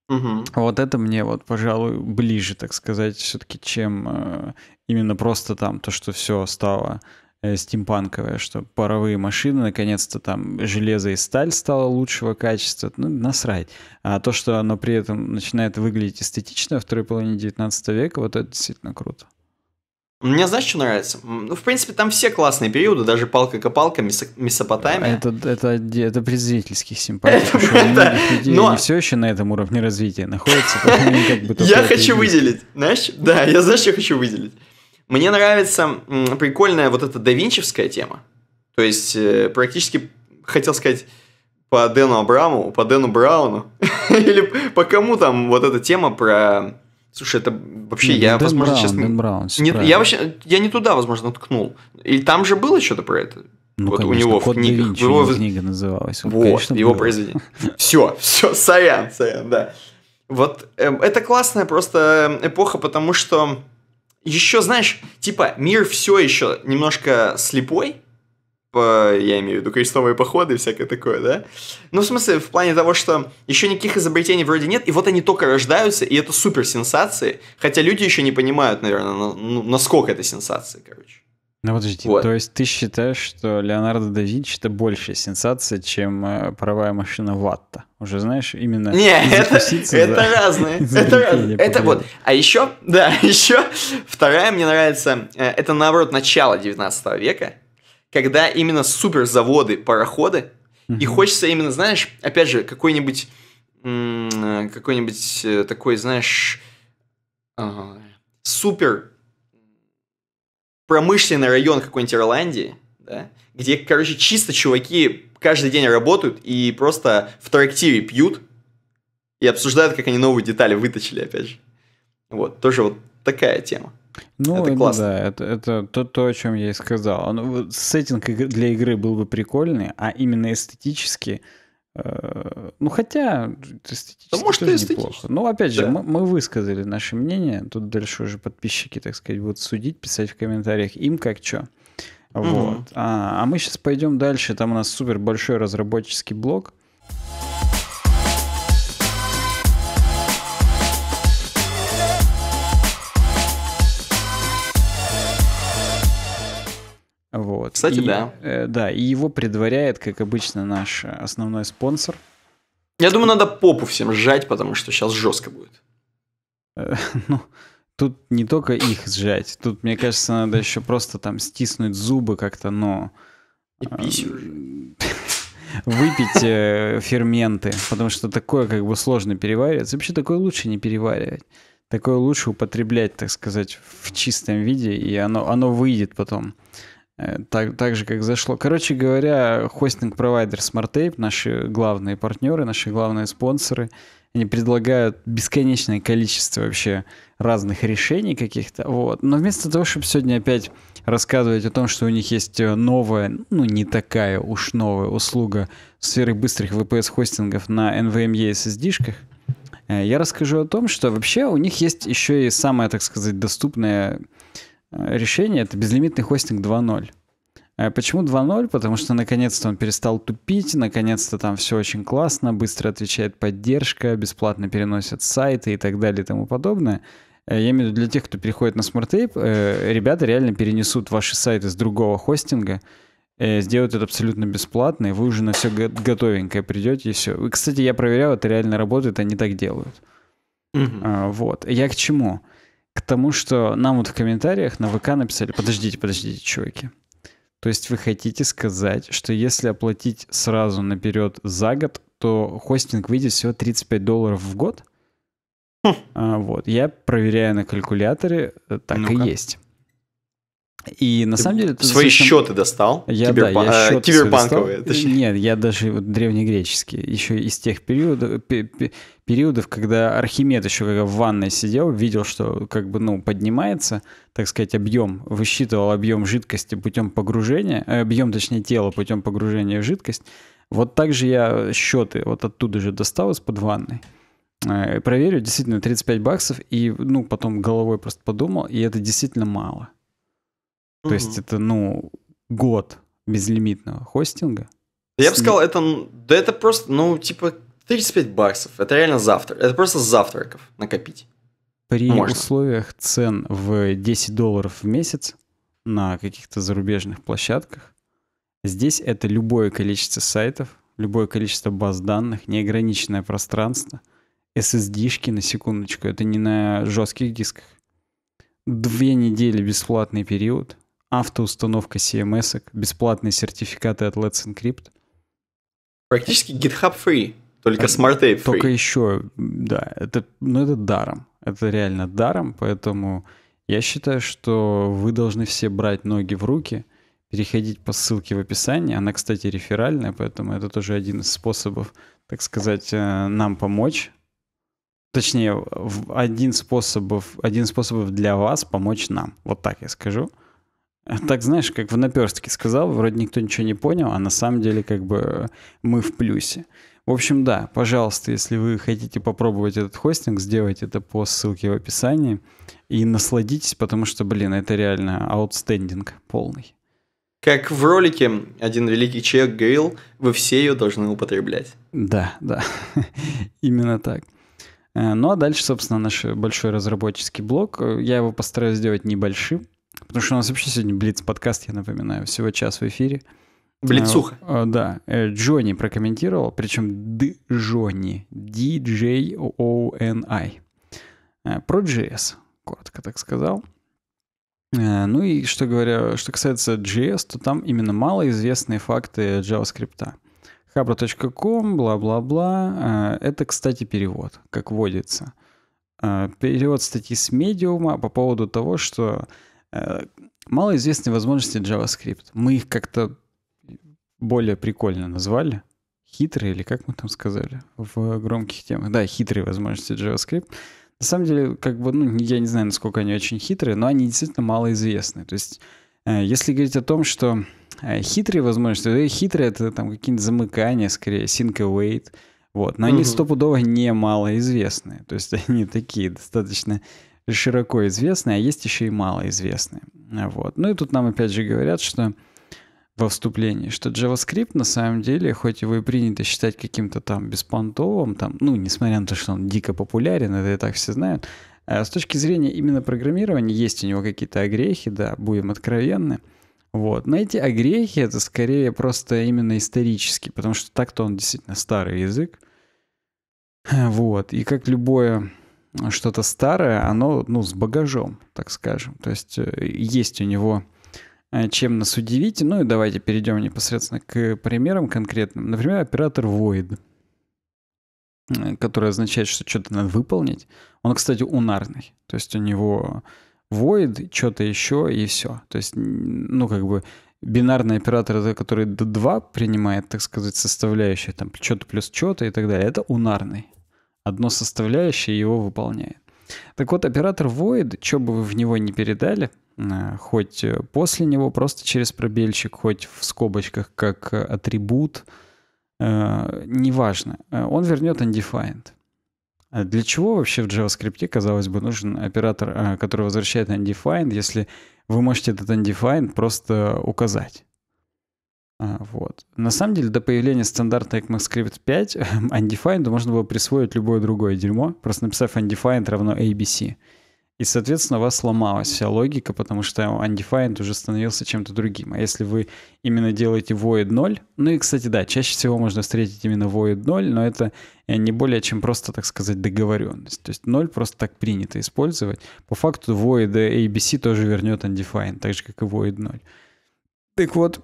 Угу. Вот это мне вот, пожалуй, ближе, так сказать, все-таки, чем э, именно просто там то, что все стало Э, стимпанковая, что паровые машины, наконец-то там железо и сталь стало лучшего качества, ну, насрать. А то, что оно при этом начинает выглядеть эстетично во второй половине 19 века, вот это действительно круто. Мне знаешь, что нравится? Ну, в принципе, там все классные периоды, даже палка-копалка, Месопотамия. А это, это, это презрительских симпатий. но... все еще на этом уровне развития находится. я хочу выделить, знаешь? Да, я знаешь, что хочу выделить? Мне нравится прикольная вот эта давинчевская тема. То есть, э, практически, хотел сказать, по Дэну Абраму, по Дэну Брауну, или по кому там вот эта тема про... Слушай, это вообще Нет, я, ну, Дэн возможно, Браун, сейчас... Дэн Браун, Нет, правильно. я вообще, я не туда, возможно, ткнул. или там же было что-то про это? Ну, вот конечно, у него в книгах. его... книга называлась. Вот, конечно, его было. произведение. Все, все, сорян, сорян, да. Вот э, это классная просто эм, эпоха, потому что еще, знаешь, типа, мир все еще немножко слепой, по, я имею в виду крестовые походы и всякое такое, да? Ну, в смысле, в плане того, что еще никаких изобретений вроде нет, и вот они только рождаются, и это супер сенсации, хотя люди еще не понимают, наверное, на, ну, насколько это сенсации, короче. Ну подожди, вот. то есть ты считаешь, что Леонардо да Винчи это большая сенсация, чем э, паровая машина Ватта? Уже знаешь, именно... Не, это, за, разные. За это разные. Это вот. А еще, да, еще вторая мне нравится, э, это наоборот начало 19 века, когда именно суперзаводы, пароходы, и хочется именно, знаешь, опять же, какой-нибудь, э, какой-нибудь такой, знаешь, а, супер промышленный район какой-нибудь Ирландии, да, где, короче, чисто чуваки каждый день работают и просто в трактире пьют и обсуждают, как они новые детали выточили, опять же. Вот, тоже вот такая тема. Ну, это ну классно. да, это, это то, то, о чем я и сказал. Ну, Он, сеттинг для игры был бы прикольный, а именно эстетически – Э, ну, хотя, эстетически да, может, тоже эстетически. неплохо. Ну, опять же, да. мы, мы высказали наше мнение. Тут дальше уже подписчики, так сказать, будут судить, писать в комментариях им как что. Вот. Угу. А, а мы сейчас пойдем дальше. Там у нас супер большой разработческий блок. Вот. Кстати, и, да. Э, да, и его предваряет, как обычно, наш основной спонсор. Я думаю, надо попу всем сжать, потому что сейчас жестко будет. Э, ну, тут не только их сжать. Тут, мне кажется, надо еще просто там стиснуть зубы как-то, но... И а, выпить э, ферменты, потому что такое как бы сложно переваривать. Вообще такое лучше не переваривать. Такое лучше употреблять, так сказать, в чистом виде, и оно, оно выйдет потом. Э, так, так же, как зашло. Короче говоря, хостинг-провайдер SmartTape, наши главные партнеры, наши главные спонсоры, они предлагают бесконечное количество вообще разных решений каких-то. Вот. Но вместо того, чтобы сегодня опять рассказывать о том, что у них есть э, новая, ну не такая уж новая услуга в сфере быстрых VPS-хостингов на NVMe SSD-шках, эм э, я расскажу о том, что вообще у них есть еще и самая, так сказать, доступная Э, решение — это безлимитный хостинг 2.0. А почему 2.0? Потому что наконец-то он перестал тупить, наконец-то там все очень классно, быстро отвечает поддержка, бесплатно переносят сайты и так далее и тому подобное. Э, я имею в виду для тех, кто переходит на Smart э, ребята реально перенесут ваши сайты с другого хостинга, сделают это абсолютно бесплатно, и вы уже на все готовенькое придете, и все. И, кстати, я проверял, это реально работает, они так делают. Угу. Вот. Я К чему? к тому, что нам вот в комментариях на ВК написали, подождите, подождите, чуваки. То есть вы хотите сказать, что если оплатить сразу наперед за год, то хостинг выйдет всего 35 долларов в год? Хм. А, вот, я проверяю на калькуляторе, э, так ну и есть. И на Ты самом деле... Свои совсем... счеты достал? Я, Киберпан... да, я а, счеты Киберпанковые, достал. точнее. Нет, я даже вот, древнегреческие. Еще из тех периодов, периодов, когда Архимед еще когда в ванной сидел, видел, что как бы, ну, поднимается, так сказать, объем, высчитывал объем жидкости путем погружения, э, объем, точнее, тела путем погружения в жидкость. Вот так же я счеты вот оттуда же достал из-под ванной э, проверю, действительно, 35 баксов, и, ну, потом головой просто подумал, и это действительно мало. То есть это, ну, год безлимитного хостинга. Я бы сказал, это, да это просто, ну, типа, 35 баксов. Это реально завтра. Это просто завтраков накопить. При ну, Можно. условиях цен в 10 долларов в месяц на каких-то зарубежных площадках, здесь это любое количество сайтов, любое количество баз данных, неограниченное пространство, SSD-шки на секундочку, это не на жестких дисках. Две недели бесплатный период, автоустановка CMS, бесплатные сертификаты от Let's Encrypt. Практически GitHub free, только это, Smart Ape free. Только еще, да, это, ну это даром. Это реально даром, поэтому я считаю, что вы должны все брать ноги в руки, переходить по ссылке в описании. Она, кстати, реферальная, поэтому это тоже один из способов, так сказать, э, нам помочь. Точнее, один, способов, один способов для вас помочь нам. Вот так я скажу. Так, знаешь, как в наперстке сказал, вроде никто ничего не понял, а на самом деле как бы мы в плюсе. В общем, да, пожалуйста, если вы хотите попробовать этот хостинг, сделайте это по ссылке в описании и насладитесь, потому что, блин, это реально аутстендинг полный. Как в ролике один великий человек говорил, вы все ее должны употреблять. Да, да, именно так. Э, ну а дальше, собственно, наш большой разработческий блок. Э, я его постараюсь сделать небольшим, Потому что у нас вообще сегодня Блиц-подкаст, я напоминаю, всего час в эфире. Блицуха. А, э, да, э, Джонни прокомментировал, причем Д Джонни, D-J-O-N-I. Э, про JS, коротко так сказал. Ну и что, говоря, что касается JS, то там именно малоизвестные факты JavaScript. Хабра.ком, бла-бла-бла. Это, кстати, перевод, как водится. Перевод статьи с медиума по поводу того, что Э, малоизвестные возможности JavaScript. Мы их как-то более прикольно назвали. Хитрые, или как мы там сказали в громких темах. Да, хитрые возможности JavaScript. На самом деле, как бы, ну, я не знаю, насколько они очень хитрые, но они действительно малоизвестны. То есть, э, если говорить о том, что э, хитрые возможности, то хитрые — это там какие нибудь замыкания, скорее, sync await, вот. Но mm они стопудово не малоизвестные. То есть они такие достаточно широко известные, а есть еще и малоизвестные. Вот. Ну и тут нам опять же говорят, что во вступлении, что JavaScript на самом деле, хоть его и принято считать каким-то там беспонтовым, там, ну, несмотря на то, что он дико популярен, это и так все знают, а с точки зрения именно программирования есть у него какие-то огрехи, да, будем откровенны. Вот. Но эти огрехи — это скорее просто именно исторически, потому что так-то он действительно старый язык. Вот. И как любое что-то старое, оно, ну, с багажом, так скажем. То есть э, есть у него э, чем нас удивить. Ну и давайте перейдем непосредственно к примерам конкретным. Например, оператор void, э, который означает, что что-то надо выполнить. Он, кстати, унарный. То есть у него void, что-то еще и все. То есть, ну, как бы бинарный оператор, это который D2 принимает, так сказать, составляющие, там, что-то плюс что-то и так далее. Это унарный одно составляющее его выполняет. Так вот, оператор void, что бы вы в него не передали, э, хоть э, после него, просто через пробельчик, хоть в скобочках как атрибут, э, неважно, он вернет undefined. А для чего вообще в JavaScript, казалось бы, нужен оператор, который возвращает undefined, если вы можете этот undefined просто указать? А, вот. На самом деле, до появления стандарта ECMAScript 5 undefined можно было присвоить любое другое дерьмо, просто написав undefined равно ABC. И, соответственно, у вас сломалась вся логика, потому что undefined уже становился чем-то другим. А если вы именно делаете void 0, ну и, кстати, да, чаще всего можно встретить именно void 0, но это э, не более чем просто, так сказать, договоренность. То есть 0 просто так принято использовать. По факту void ABC тоже вернет undefined, так же, как и void 0. Так вот,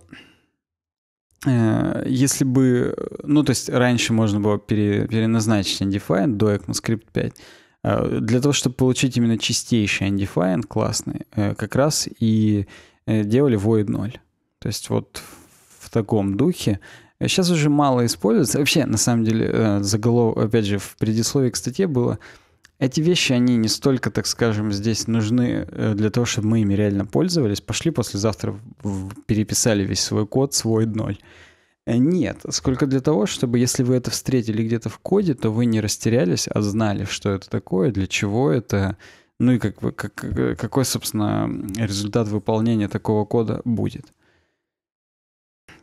Э, если бы, ну, то есть раньше можно было пере, переназначить undefined до ECMAScript 5, а, для того, чтобы получить именно чистейший undefined классный, э, как раз и э, делали void 0. То есть вот в таком духе. Сейчас уже мало используется. Вообще, на самом деле, заголовок, опять же, в предисловии к статье было — эти вещи, они не столько, так скажем, здесь нужны э, для того, чтобы мы ими реально пользовались. Пошли послезавтра переписали весь свой код, свой ноль. Э, нет, сколько для того, чтобы если вы это встретили где-то в коде, то вы не растерялись, а знали, что это такое, для чего это, ну и как, как, э, какой, собственно, результат выполнения такого кода будет.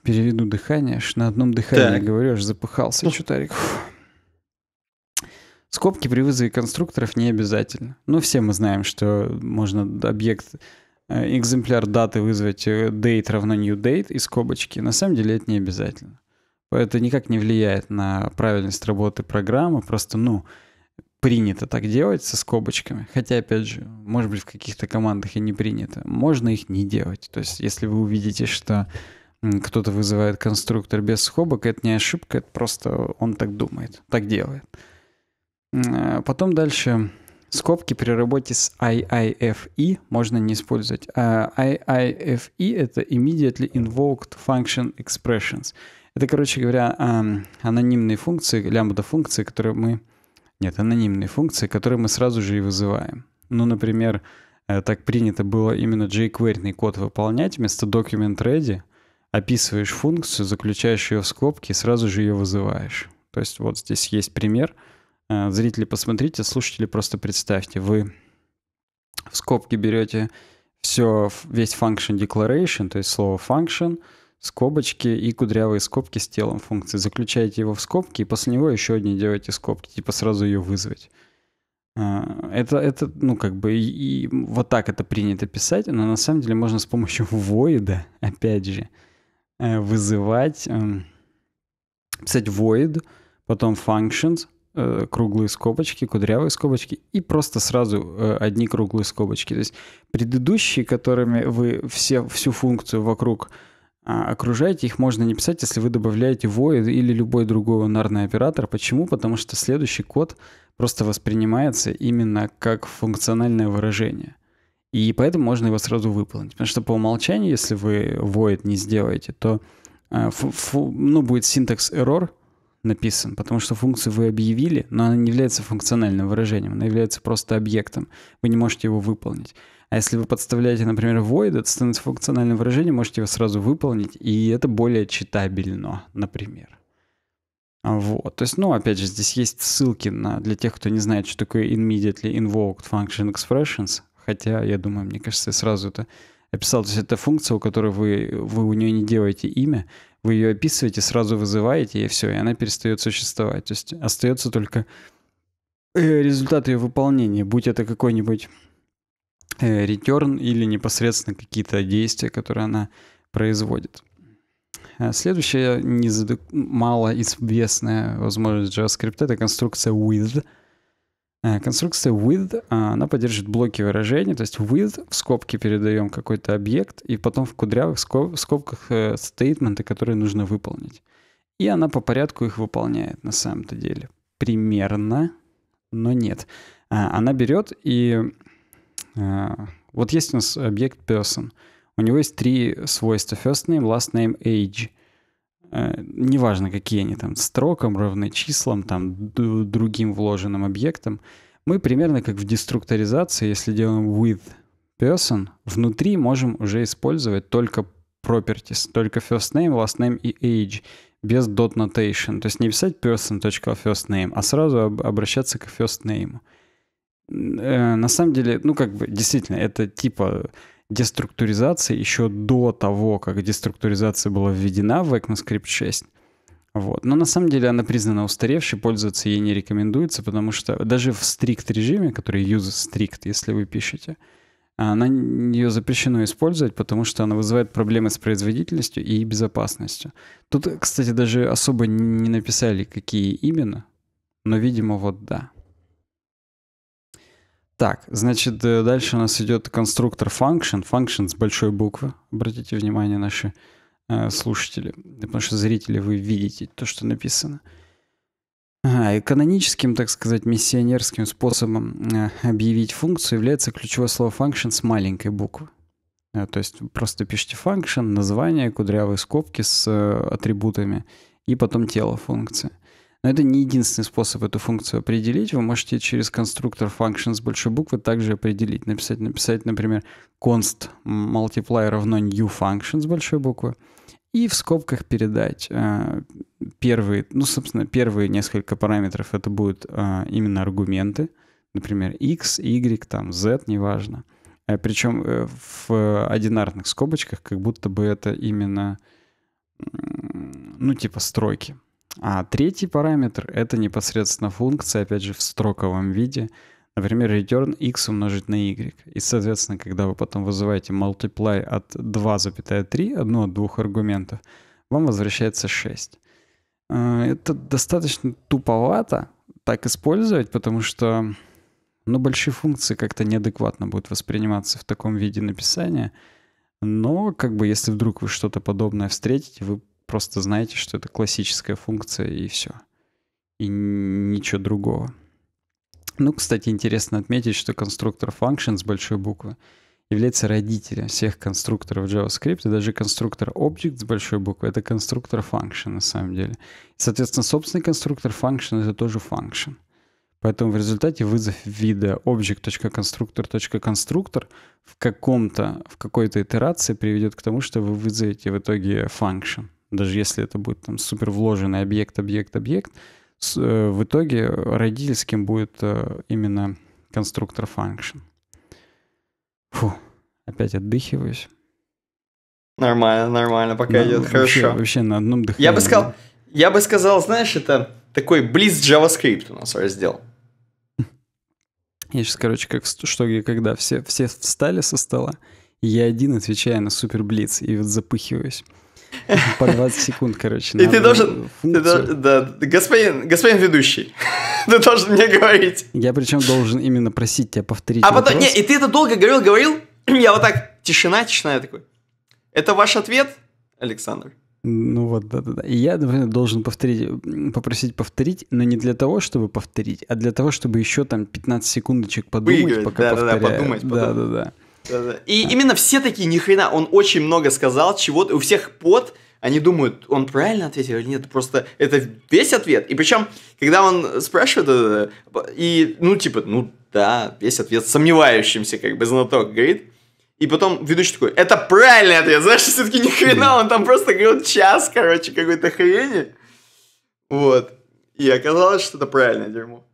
Переведу дыхание, аж на одном дыхании так. говорю, аж запыхался, ну, чутарик. Фух. Скобки при вызове конструкторов не обязательно. Но ну, все мы знаем, что можно объект э, экземпляр даты вызвать э, date равно new date и скобочки. На самом деле это не обязательно. Это никак не влияет на правильность работы программы. Просто, ну, принято так делать со скобочками. Хотя, опять же, может быть, в каких-то командах и не принято. Можно их не делать. То есть, если вы увидите, что кто-то вызывает конструктор без скобок, это не ошибка, это просто он так думает, так делает. Э, потом дальше скобки при работе с IIFE можно не использовать. IIFE а, — это Immediately Invoked Function Expressions. Это, короче говоря, анонимные функции, лямбда-функции, которые мы... Нет, анонимные функции, которые мы сразу же и вызываем. Ну, например, э, так принято было именно jQuery код выполнять вместо document ready. Описываешь функцию, заключаешь ее в скобки и сразу же ее вызываешь. То есть вот здесь есть пример — Э, зрители, посмотрите, слушатели, просто представьте, вы в скобки берете все, весь function declaration, то есть слово function, скобочки и кудрявые скобки с телом функции. Заключаете его в скобки, и после него еще одни делаете скобки, типа сразу ее вызвать. Э, это, это, ну, как бы, и, и вот так это принято писать, но на самом деле можно с помощью void, опять же, э, вызывать, эм, писать void, потом functions, Э, круглые скобочки, кудрявые скобочки и просто сразу э, одни круглые скобочки. То есть предыдущие, которыми вы все, всю функцию вокруг а, окружаете, их можно не писать, если вы добавляете void или любой другой лунарный оператор. Почему? Потому что следующий код просто воспринимается именно как функциональное выражение. И поэтому можно его сразу выполнить. Потому что по умолчанию, если вы void не сделаете, то э, ну, будет синтекс error — написан, потому что функцию вы объявили, но она не является функциональным выражением, она является просто объектом, вы не можете его выполнить. А если вы подставляете, например, void, это становится функциональным выражением, можете его сразу выполнить, и это более читабельно, например. Вот. То есть, ну, опять же, здесь есть ссылки на, для тех, кто не знает, что такое immediately invoked function expressions, хотя, я думаю, мне кажется, я сразу это описал. То есть это функция, у которой вы, вы у нее не делаете имя, вы ее описываете, сразу вызываете, и все, и она перестает существовать. То есть остается только э, результат ее выполнения, будь это какой-нибудь э, return или непосредственно какие-то действия, которые она производит. А следующая мало известная возможность JavaScript — это конструкция with — Э, конструкция with, а, она поддерживает блоки выражений, то есть with в скобки передаем какой-то объект, и потом в кудрявых скобках э, стейтменты, которые нужно выполнить. И она по порядку их выполняет на самом-то деле. Примерно, но нет. А, она берет и... А, вот есть у нас объект person. У него есть три свойства. First name, last name, age — Э, неважно, какие они там, строкам, равны числам, там, другим вложенным объектам, мы примерно как в деструкторизации, если делаем with person, внутри можем уже использовать только properties, только first name, last name и age, без dot notation. То есть не писать person.firstname, а сразу об- обращаться к first name. Э, на самом деле, ну как бы, действительно, это типа деструктуризации еще до того, как деструктуризация была введена в ECMAScript 6. Вот. Но на самом деле она признана устаревшей, пользоваться ей не рекомендуется, потому что даже в стрикт режиме, который use strict, если вы пишете, она, ее запрещено использовать, потому что она вызывает проблемы с производительностью и безопасностью. Тут, кстати, даже особо не написали, какие именно, но, видимо, вот да. Так, значит, э, дальше у нас идет конструктор function. Function с большой буквы. Обратите внимание, наши э, слушатели. Потому что зрители, вы видите то, что написано. Ага, и так сказать, миссионерским способом э, объявить функцию является ключевое слово function с маленькой буквы. то есть просто пишите function, название, кудрявые скобки с атрибутами и потом тело функции. Но это не единственный способ эту функцию определить. Вы можете через конструктор functions с большой буквы также определить. Написать, написать например, const multiply равно new functions с большой буквы. И в скобках передать э, первые, ну, собственно, первые несколько параметров. Это будут э, именно аргументы. Например, x, y, там, z, неважно. Э, причем э, в одинарных скобочках, как будто бы это именно, ну, типа стройки. А третий параметр — это непосредственно функция, опять же, в строковом виде. Например, return x умножить на y. И, соответственно, когда вы потом вызываете multiply от 2,3, одно от двух аргументов, вам возвращается 6. Э, это достаточно туповато так использовать, потому что ну, большие функции как-то неадекватно будут восприниматься в таком виде написания. Но как бы если вдруг вы что-то подобное встретите, вы просто знаете, что это классическая функция и все. И ничего другого. Ну, кстати, интересно отметить, что конструктор function с большой буквы является родителем всех конструкторов JavaScript, и даже конструктор object с большой буквы — это конструктор function на самом деле. Соответственно, собственный конструктор function — это тоже function. Поэтому в результате вызов вида object.constructor.constructor в, каком-то, в какой-то итерации приведет к тому, что вы вызовете в итоге function даже если это будет там супер вложенный объект, объект, объект, э, в итоге родительским будет э, именно конструктор function. Фу, опять отдыхиваюсь. Нормально, нормально, пока да, идет вообще, хорошо. Вообще на одном дыхании. Я бы сказал, я бы сказал, знаешь, это такой близ JavaScript у нас раздел. Я сейчас, короче, как что, где, когда все, все встали со стола, я один отвечаю на супер блиц и вот запыхиваюсь. По 20 секунд, короче. И ты должен... Ты, да, господин, господин ведущий, ты должен мне говорить. Я причем должен именно просить тебя повторить А потом... не, и ты это долго говорил, говорил. Я вот так, тишина, тишина, я такой. Это ваш ответ, Александр? Ну вот, да-да-да. И я, например, должен повторить, попросить повторить, но не для того, чтобы повторить, а для того, чтобы еще там 15 секундочек подумать, Выиграть, пока да, повторяю. Да-да-да, подумать. Да-да-да. И именно все такие, ни хрена, он очень много сказал чего-то, у всех под, они думают, он правильно ответил или нет, просто это весь ответ. И причем, когда он спрашивает, э, и, ну, типа, ну, да, весь ответ сомневающимся, как бы, знаток говорит, и потом ведущий такой, это правильный ответ, знаешь, все-таки ни хрена, он там просто говорит час, короче, какой-то хрени. Вот. И оказалось, что это правильное дерьмо.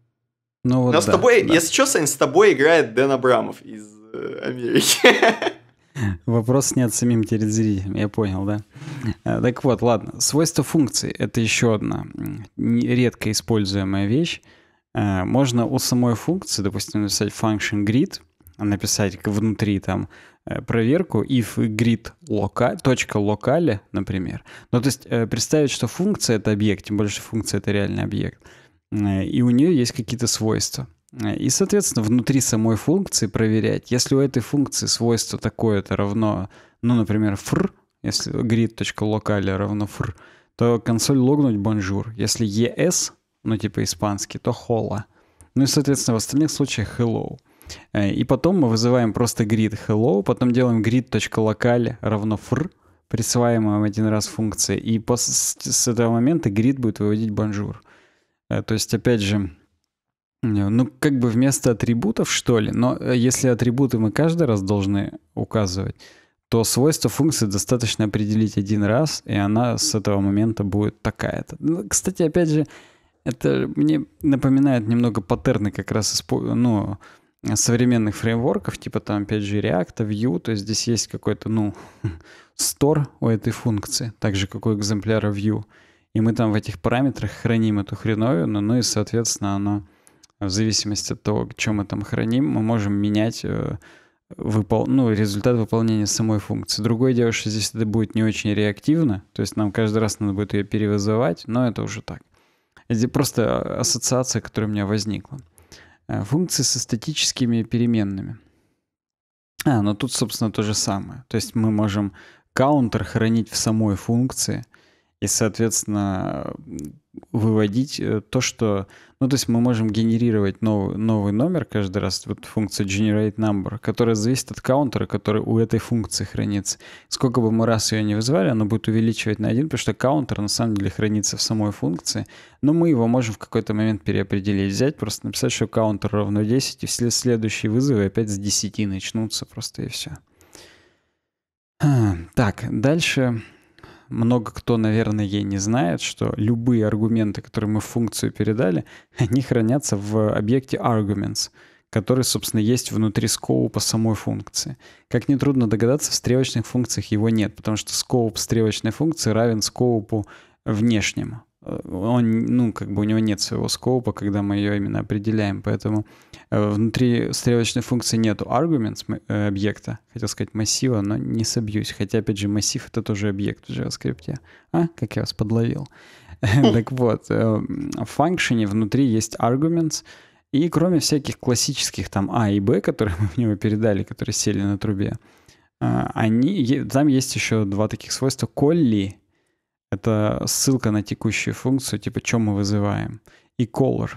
Ну, вот Но да, с тобой, да. если что, Сань, с тобой играет Дэн Абрамов из Америки. Вопрос снят самим перед зрителем, я понял, да? Э, так вот, ладно. Свойство функции — это еще одна редко используемая вещь. Э, можно у самой функции, допустим, написать function grid, написать внутри там э, проверку if grid local, точка локали, например. Ну, то есть представить, что функция — это объект, тем больше функция — это реальный объект, и у нее есть какие-то свойства — Э, и, соответственно, внутри самой функции проверять, если у этой функции свойство такое-то равно, ну, например, fr, если grid.locale равно fr, то консоль логнуть bonjour. Если es, ну, типа испанский, то hola. Ну и, соответственно, в остальных случаях hello. Э, и потом мы вызываем просто grid hello, потом делаем grid.locale равно fr, присваиваем один раз функции, и после, с этого момента grid будет выводить bonjour. Э, то есть, опять же, ну, как бы вместо атрибутов, что ли. Но э, если атрибуты мы каждый раз должны указывать, то свойство функции достаточно определить один раз, и она с этого момента будет такая-то. Ну, кстати, опять же, это мне напоминает немного паттерны как раз ну, современных фреймворков, типа там, опять же, React, Vue, то есть здесь есть какой-то, ну, стор у этой функции, так же, как у экземпляра Vue. И мы там в этих параметрах храним эту хреновину, ну и, соответственно, оно в зависимости от того, что мы там храним, мы можем менять э, выпол... ну, результат выполнения самой функции. Другое дело, что здесь это будет не очень реактивно, то есть нам каждый раз надо будет ее перевызывать, но это уже так. Это просто ассоциация, которая у меня возникла. Э, функции со статическими переменными. А, но ну тут, собственно, то же самое. То есть мы можем каунтер хранить в самой функции и, соответственно, выводить э, то, что ну, то есть мы можем генерировать новый, новый номер каждый раз, вот функция generate number, которая зависит от каунтера, который у этой функции хранится. Сколько бы мы раз ее не вызвали, она будет увеличивать на один, потому что каунтер на самом деле хранится в самой функции, но мы его можем в какой-то момент переопределить, взять, просто написать, что каунтер равно 10, и все следующие вызовы опять с 10 начнутся просто и все. Хм, так, дальше много кто, наверное, ей не знает, что любые аргументы, которые мы в функцию передали, они хранятся в объекте arguments, который, собственно, есть внутри скоупа самой функции. Как нетрудно догадаться, в стрелочных функциях его нет, потому что скоуп стрелочной функции равен скоупу внешнему он, ну, как бы у него нет своего скопа, когда мы ее именно определяем, поэтому э, внутри стрелочной функции нету arguments э, объекта, хотел сказать массива, но не собьюсь, хотя, опять же, массив — это тоже объект в JavaScript. А, как я вас подловил. Так вот, э, в функшене внутри есть arguments, и кроме всяких классических там А и Б, которые мы в него передали, которые сели на трубе, они, там есть еще два таких свойства — колли — это ссылка на текущую функцию, типа, чем мы вызываем. И color.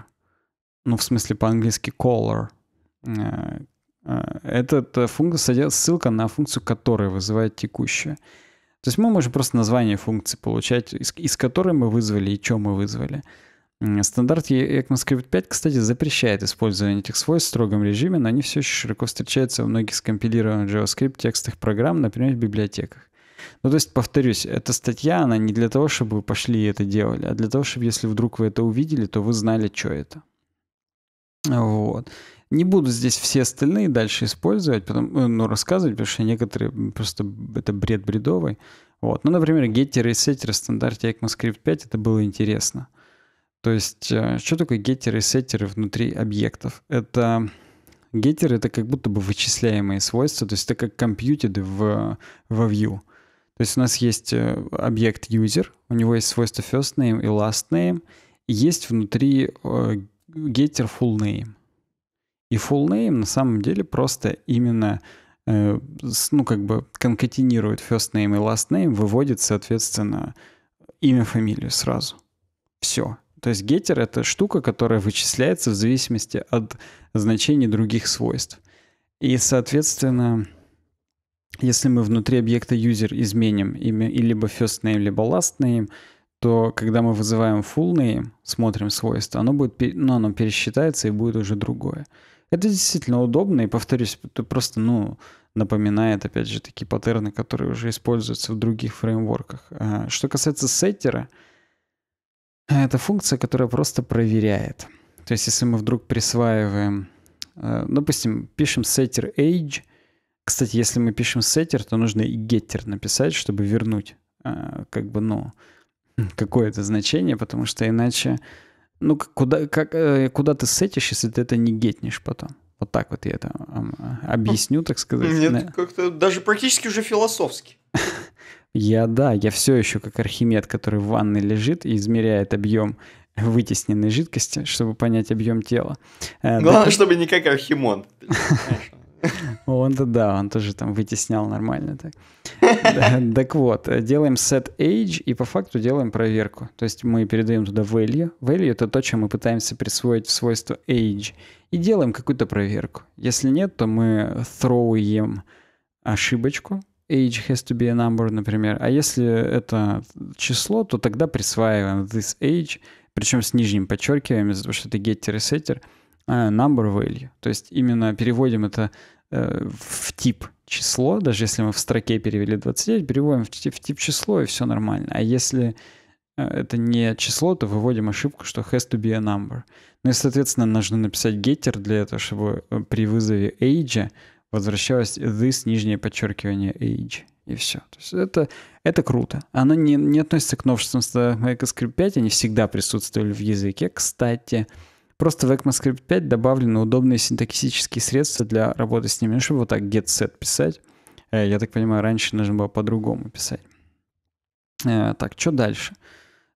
Ну, в смысле, по-английски color. Э, э, Это э, функция ссылка на функцию, которая вызывает текущую. То есть мы можем просто название функции получать, из, из которой мы вызвали и чем мы вызвали. Стандарт ECMAScript 5, кстати, запрещает использование этих свойств в строгом режиме, но они все еще широко встречаются в многих скомпилированных JavaScript текстах программ, например, в библиотеках. Ну, то есть, повторюсь, эта статья, она не для того, чтобы вы пошли и это делали, а для того, чтобы если вдруг вы это увидели, то вы знали, что это. Вот. Не буду здесь все остальные дальше использовать, потом, э, ну, рассказывать, потому что некоторые просто это бред бредовый. Вот. Ну, например, геттеры и сеттеры в стандарте ECMAScript 5 это было интересно. То есть, э, что такое геттеры и сеттеры внутри объектов? Это геттеры — это как будто бы вычисляемые свойства, то есть это как компьютеры в, во Vue. То есть у нас есть э, объект user, у него есть свойства first name и last name, и есть внутри getter э, full name. И full name на самом деле просто именно э, ну, как бы конкатинирует first name и last name, выводит, соответственно, имя, фамилию сразу. Все. То есть геттер — это штука, которая вычисляется в зависимости от значений других свойств. И, соответственно, если мы внутри объекта user изменим имя и либо first name, либо last name, то когда мы вызываем full name, смотрим свойства, оно, будет, ну, оно пересчитается и будет уже другое. Это действительно удобно, и, повторюсь, это просто, ну, напоминает, опять же, такие паттерны, которые уже используются в других фреймворках. А, что касается сеттера, это функция, которая просто проверяет. То есть, если мы вдруг присваиваем, э, допустим, пишем setter age — кстати, если мы пишем сеттер, то нужно и getter написать, чтобы вернуть э, как бы, ну, какое-то значение, потому что иначе, ну, куда, как, э, куда ты сетишь, если ты это не гетнешь потом? Вот так вот я это а, объясню, так сказать. Нет, да. как-то даже практически уже философски. Я, да, я все еще как Архимед, который в ванной лежит и измеряет объем вытесненной жидкости, чтобы понять объем тела. Э, Главное, чтобы не как Архимон. Он-то да, он тоже там вытеснял нормально так. Так вот, э, делаем set age и по факту делаем проверку. То есть мы передаем туда value. Value — это то, чем мы пытаемся присвоить свойство age. И делаем какую-то проверку. Если нет, то мы throwем ошибочку. Age has to be a number, например. А если это число, то тогда присваиваем this age, причем с нижним подчеркиваем, из-за того, что это getter и setter — Э, number value. То есть именно переводим это э, в тип число, даже если мы в строке перевели 29, переводим в тип, в тип число, и все нормально. А если э, это не число, то выводим ошибку, что has to be a number. Ну и, соответственно, нужно написать геттер для этого, чтобы при вызове age возвращалось this нижнее подчеркивание age. И все. То есть это, это круто. Оно не, не относится к новшествам с MicroScript 5, они всегда присутствовали в языке, кстати. Просто в ECMAScript 5 добавлены удобные синтаксические средства для работы с ними. Ну, чтобы вот так get set писать. Э, я так понимаю, раньше нужно было по-другому писать. Э, так, что дальше?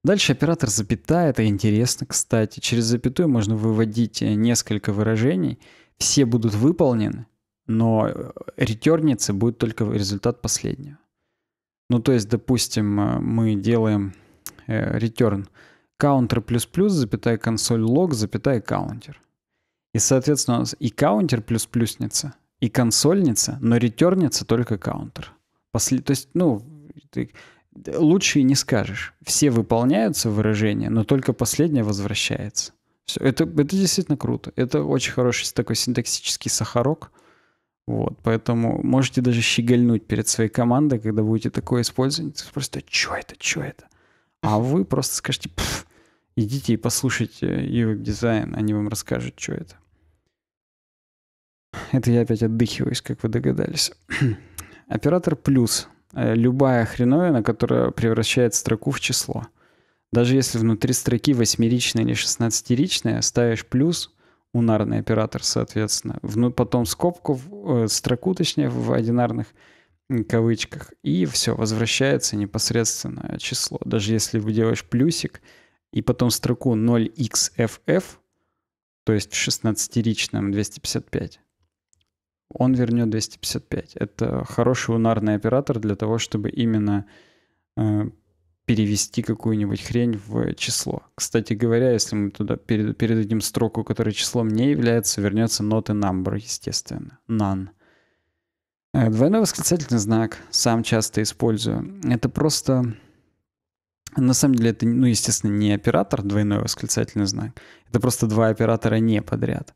Дальше оператор запятая, это интересно, кстати. Через запятую можно выводить э, несколько выражений. Все будут выполнены, но ретернится будет только результат последнего. Ну, то есть, допустим, мы делаем return counter запятая консоль лог запятая counter. И, соответственно, у нас и counter плюс плюсница, и консольница, но ретернится только counter. После, то есть, ну, ты, лучше и не скажешь. Все выполняются выражения, но только последнее возвращается. Все. Это, это действительно круто. Это очень хороший такой синтаксический сахарок. Вот, поэтому можете даже щегольнуть перед своей командой, когда будете такое использовать. Просто, что это, что это? А вы просто скажете, идите и послушайте UX э, дизайн, они вам расскажут, что это. Это я опять отдыхиваюсь, как вы догадались. Оператор плюс э, – любая хреновина, которая превращает строку в число. Даже если внутри строки восьмеричная или шестнадцатеричная, ставишь плюс, унарный оператор, соответственно, потом скобку, э, строку, точнее, в одинарных кавычках, и все, возвращается непосредственно число. Даже если вы делаешь плюсик – и потом строку 0xff, то есть в 16-ричном 255, он вернет 255. Это хороший унарный оператор для того, чтобы именно э, перевести какую-нибудь хрень в число. Кстати говоря, если мы туда перед, передадим строку, которая числом не является, вернется not и number, естественно, none. Э, двойной восклицательный знак сам часто использую. Это просто на самом деле это, ну, естественно, не оператор, двойной восклицательный знак. Это просто два оператора не подряд.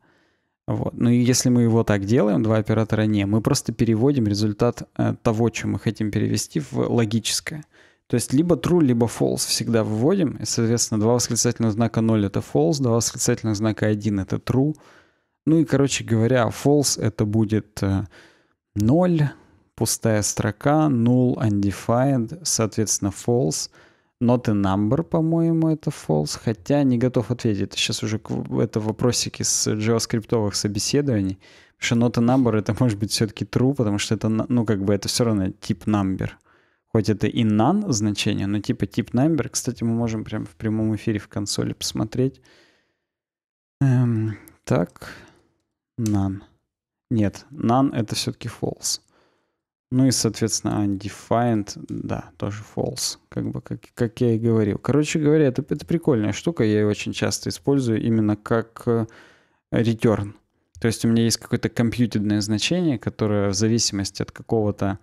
Вот. Ну и если мы его так делаем, два оператора не, мы просто переводим результат э, того, что мы хотим перевести, в логическое. То есть либо true, либо false всегда выводим. И, соответственно, два восклицательных знака 0 — это false, два восклицательных знака 1 — это true. Ну и, короче говоря, false — это будет 0, э, пустая строка, null, undefined, соответственно, false — Not a number, по-моему, это false, хотя не готов ответить. Это сейчас уже это вопросики с джаваскриптовых собеседований. Потому что not a number это может быть все-таки true, потому что это, ну, как бы это все равно тип number. Хоть это и none значение, но типа тип number. Кстати, мы можем прямо в прямом эфире в консоли посмотреть. Эм, так, none. Нет, none это все-таки false. Ну и, соответственно, undefined, да, тоже false, как бы, как, как я и говорил. Короче говоря, это, это прикольная штука, я ее очень часто использую именно как э, return. То есть у меня есть какое-то компьютерное значение, которое в зависимости от какого-то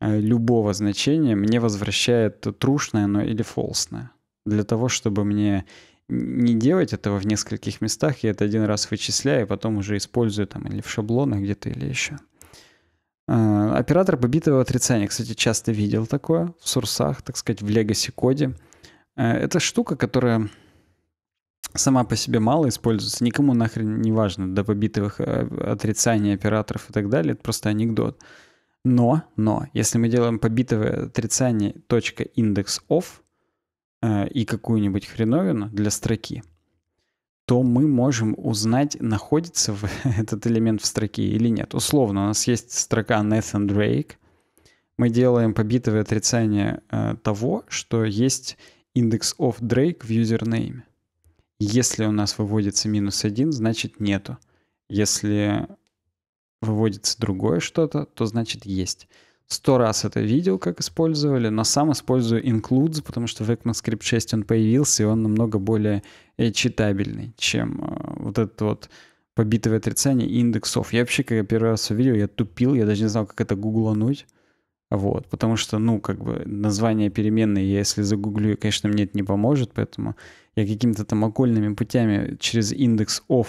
э, любого значения мне возвращает трушное но или фолсное. Для того, чтобы мне не делать этого в нескольких местах, я это один раз вычисляю, и потом уже использую там или в шаблонах где-то, или еще. Э, оператор побитого отрицания, кстати, часто видел такое в сурсах, так сказать, в Legacy коде. Э, это штука, которая сама по себе мало используется, никому нахрен не важно до побитых э, отрицаний операторов и так далее, это просто анекдот. Но, но, если мы делаем побитовое отрицание точка индекс off и какую-нибудь хреновину для строки, то мы можем узнать, находится в этот элемент в строке или нет. Условно, у нас есть строка Nathan Drake. Мы делаем побитовое отрицание э, того, что есть индекс of Drake в юзернейме. Если у нас выводится минус один, значит нету. Если выводится другое что-то, то значит есть сто раз это видел, как использовали, но сам использую includes, потому что в ECMAScript 6 он появился, и он намного более э, читабельный, чем э, вот этот вот побитое отрицание индексов. Я вообще, когда первый раз увидел, я тупил, я даже не знал, как это гуглануть. Вот, потому что, ну, как бы название переменной, я если загуглю, конечно, мне это не поможет, поэтому я какими-то там окольными путями через индекс of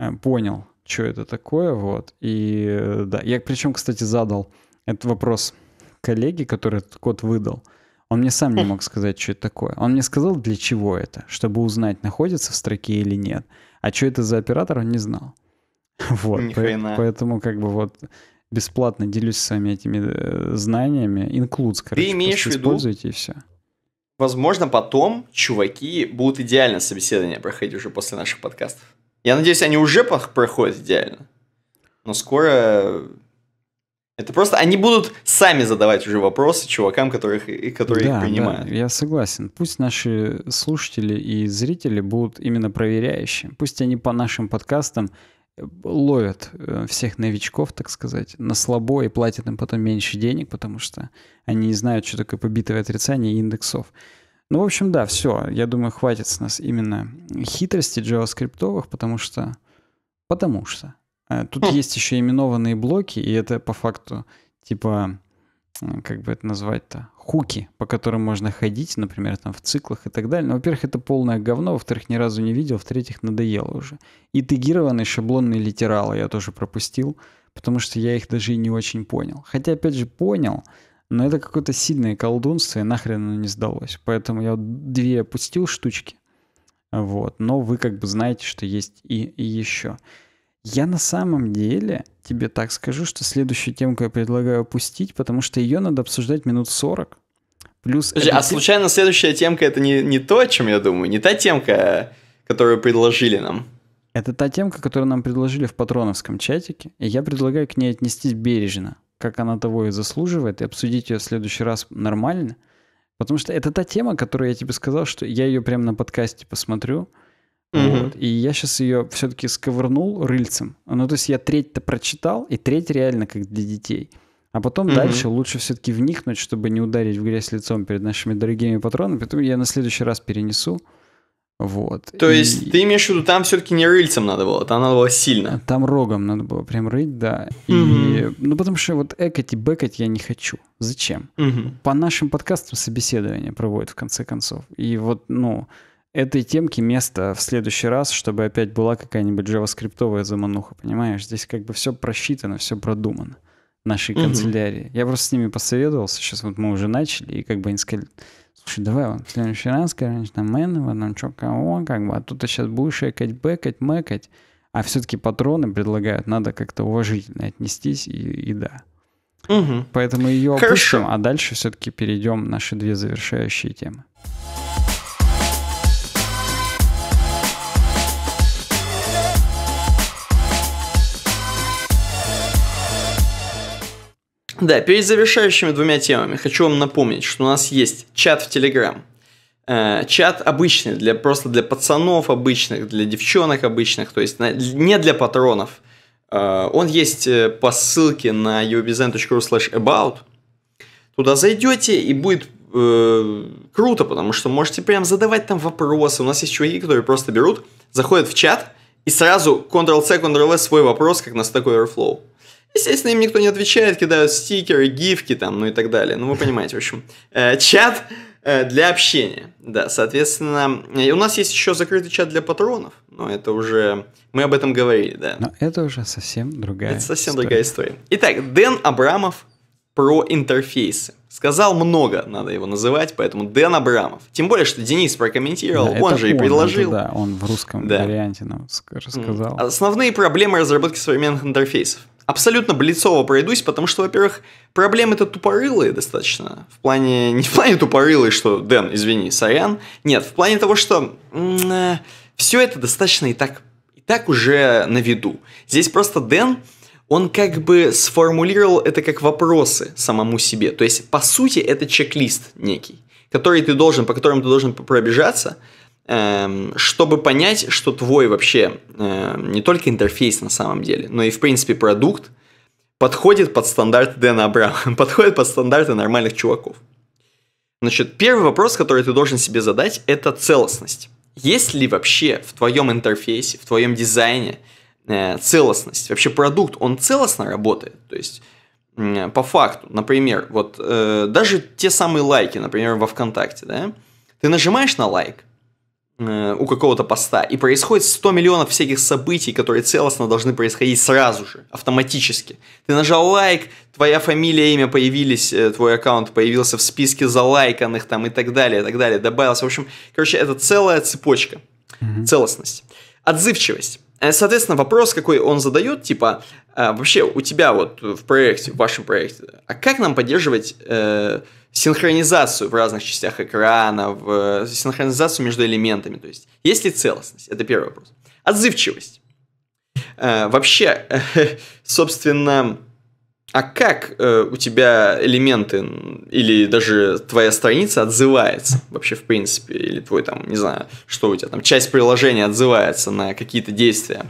э, понял, что это такое, вот. И да, я причем, кстати, задал это вопрос коллеги, который этот код выдал. Он мне сам не мог сказать, что это такое. Он мне сказал, для чего это, чтобы узнать, находится в строке или нет. А что это за оператор, он не знал. Вот, Ни поэтому, как бы вот бесплатно делюсь с вами этими э, знаниями. Includes, короче, Ты имеешь в виду? Используйте и все. Возможно, потом чуваки будут идеально собеседование проходить уже после наших подкастов. Я надеюсь, они уже проходят идеально. Но скоро это просто они будут сами задавать уже вопросы чувакам, которых, которые да, их принимают. Да, я согласен. Пусть наши слушатели и зрители будут именно проверяющие. Пусть они по нашим подкастам э, ловят э, всех новичков, так сказать, на слабо и платят им потом меньше денег, потому что они не знают, что такое побитое отрицание индексов. Ну, в общем, да, все. Я думаю, хватит с нас именно хитрости джаваскриптовых, потому что... Потому что... Э, тут хм. есть еще именованные блоки, и это по факту типа, э, как бы это назвать-то, хуки, по которым можно ходить, например, там в циклах и так далее. Но, во-первых, это полное говно, во-вторых, ни разу не видел, в-третьих, надоело уже. И тегированные шаблонные литералы я тоже пропустил, потому что я их даже и не очень понял. Хотя, опять же, понял, но это какое-то сильное колдунство, и нахрен оно не сдалось. Поэтому я две опустил штучки, вот, но вы как бы знаете, что есть и, и еще. Я на самом деле тебе так скажу, что следующую темку я предлагаю опустить, потому что ее надо обсуждать минут 40. Плюс Подожди, а случайно следующая темка это не, не то, о чем я думаю, не та темка, которую предложили нам. Это та темка, которую нам предложили в патроновском чатике, и я предлагаю к ней отнестись бережно, как она того и заслуживает, и обсудить ее в следующий раз нормально. Потому что это та тема, которую я тебе сказал, что я ее прямо на подкасте посмотрю, вот. И я сейчас ее все-таки сковырнул рыльцем. Ну, то есть я треть-то прочитал, и треть реально как для детей. А потом mm дальше лучше все-таки вникнуть, чтобы не ударить в грязь лицом перед нашими дорогими патронами. Поэтому я на следующий раз перенесу. Вот. То и... есть ты имеешь в виду, там все-таки не рыльцем надо было, там надо было сильно. Э, там рогом надо было прям рыть, да. mm И... Ну, потому что вот экать и бэкать я не хочу. Зачем? mm По нашим подкастам собеседование проводят в конце концов. И вот, ну этой темке место в следующий раз, чтобы опять была какая-нибудь джаваскриптовая замануха, понимаешь? Здесь как бы все просчитано, все продумано нашей канцелярии. Я просто с ними посоветовался, сейчас вот мы уже начали, и как бы они сказали, слушай, давай вот в следующий раз, короче, там Энова, нам чё, кого, как бы, а тут ты сейчас будешь экать, бэкать, мэкать, а все-таки патроны предлагают, надо как-то уважительно отнестись, и, и да. Угу. Поэтому ее опустим, Хорошо. а дальше все-таки перейдем наши две завершающие темы. Да, перед завершающими двумя темами хочу вам напомнить, что у нас есть чат в Телеграм. Э, чат обычный, для, просто для пацанов обычных, для девчонок обычных, то есть на, не для патронов. Э, он есть э, по ссылке на ubizen.ru slash about. Туда зайдете и будет э, круто, потому что можете прям задавать там вопросы. У нас есть чуваки, которые просто берут, заходят в чат и сразу Ctrl-C, Ctrl-S свой вопрос, как на Stack Overflow. Естественно, им никто не отвечает, кидают стикеры, гифки там, ну и так далее. Ну, вы понимаете, в общем. Э, чат э, для общения, да, соответственно. И у нас есть еще закрытый чат для патронов, но это уже... Мы об этом говорили, да. Но это уже совсем другая Это совсем история. другая история. Итак, Дэн Абрамов про интерфейсы. Сказал много, надо его называть, поэтому Дэн Абрамов. Тем более, что Денис прокомментировал, да, он же он, и предложил. Это, да, он в русском да. варианте нам рассказал. Основные проблемы разработки современных интерфейсов абсолютно блицово пройдусь, потому что, во-первых, проблемы это тупорылые достаточно. В плане... Не в плане тупорылые, что, Дэн, извини, сорян. Нет, в плане того, что э, все это достаточно и так, и так уже на виду. Здесь просто Дэн, он как бы сформулировал это как вопросы самому себе. То есть, по сути, это чек-лист некий, который ты должен, по которому ты должен пробежаться, Эм, чтобы понять, что твой вообще э, не только интерфейс на самом деле, но и в принципе продукт подходит под стандарт Дэна Абрама, подходит под стандарты нормальных чуваков. Значит, первый вопрос, который ты должен себе задать, это целостность. Есть ли вообще в твоем интерфейсе, в твоем дизайне э, целостность? Вообще продукт, он целостно работает? То есть, по факту, например, вот э, даже те самые лайки, например, во ВКонтакте, да? Ты нажимаешь на лайк, Э, у какого-то поста, и происходит 100 миллионов всяких событий, которые целостно должны происходить сразу же, автоматически. Ты нажал лайк, твоя фамилия, имя появились, э, твой аккаунт появился в списке залайканных там и так далее, и так далее, добавился. В общем, короче, это целая цепочка, mm-hmm. целостность. Отзывчивость. Э, соответственно, вопрос, какой он задает, типа, «А, вообще у тебя вот в проекте, в вашем проекте, а как нам поддерживать э, синхронизацию в разных частях экрана, в, э, синхронизацию между элементами? То есть, есть ли целостность? Это первый вопрос. Отзывчивость. Э, вообще, э, собственно, а как э, у тебя элементы или даже твоя страница отзывается вообще в принципе, или твой там, не знаю, что у тебя там, часть приложения отзывается на какие-то действия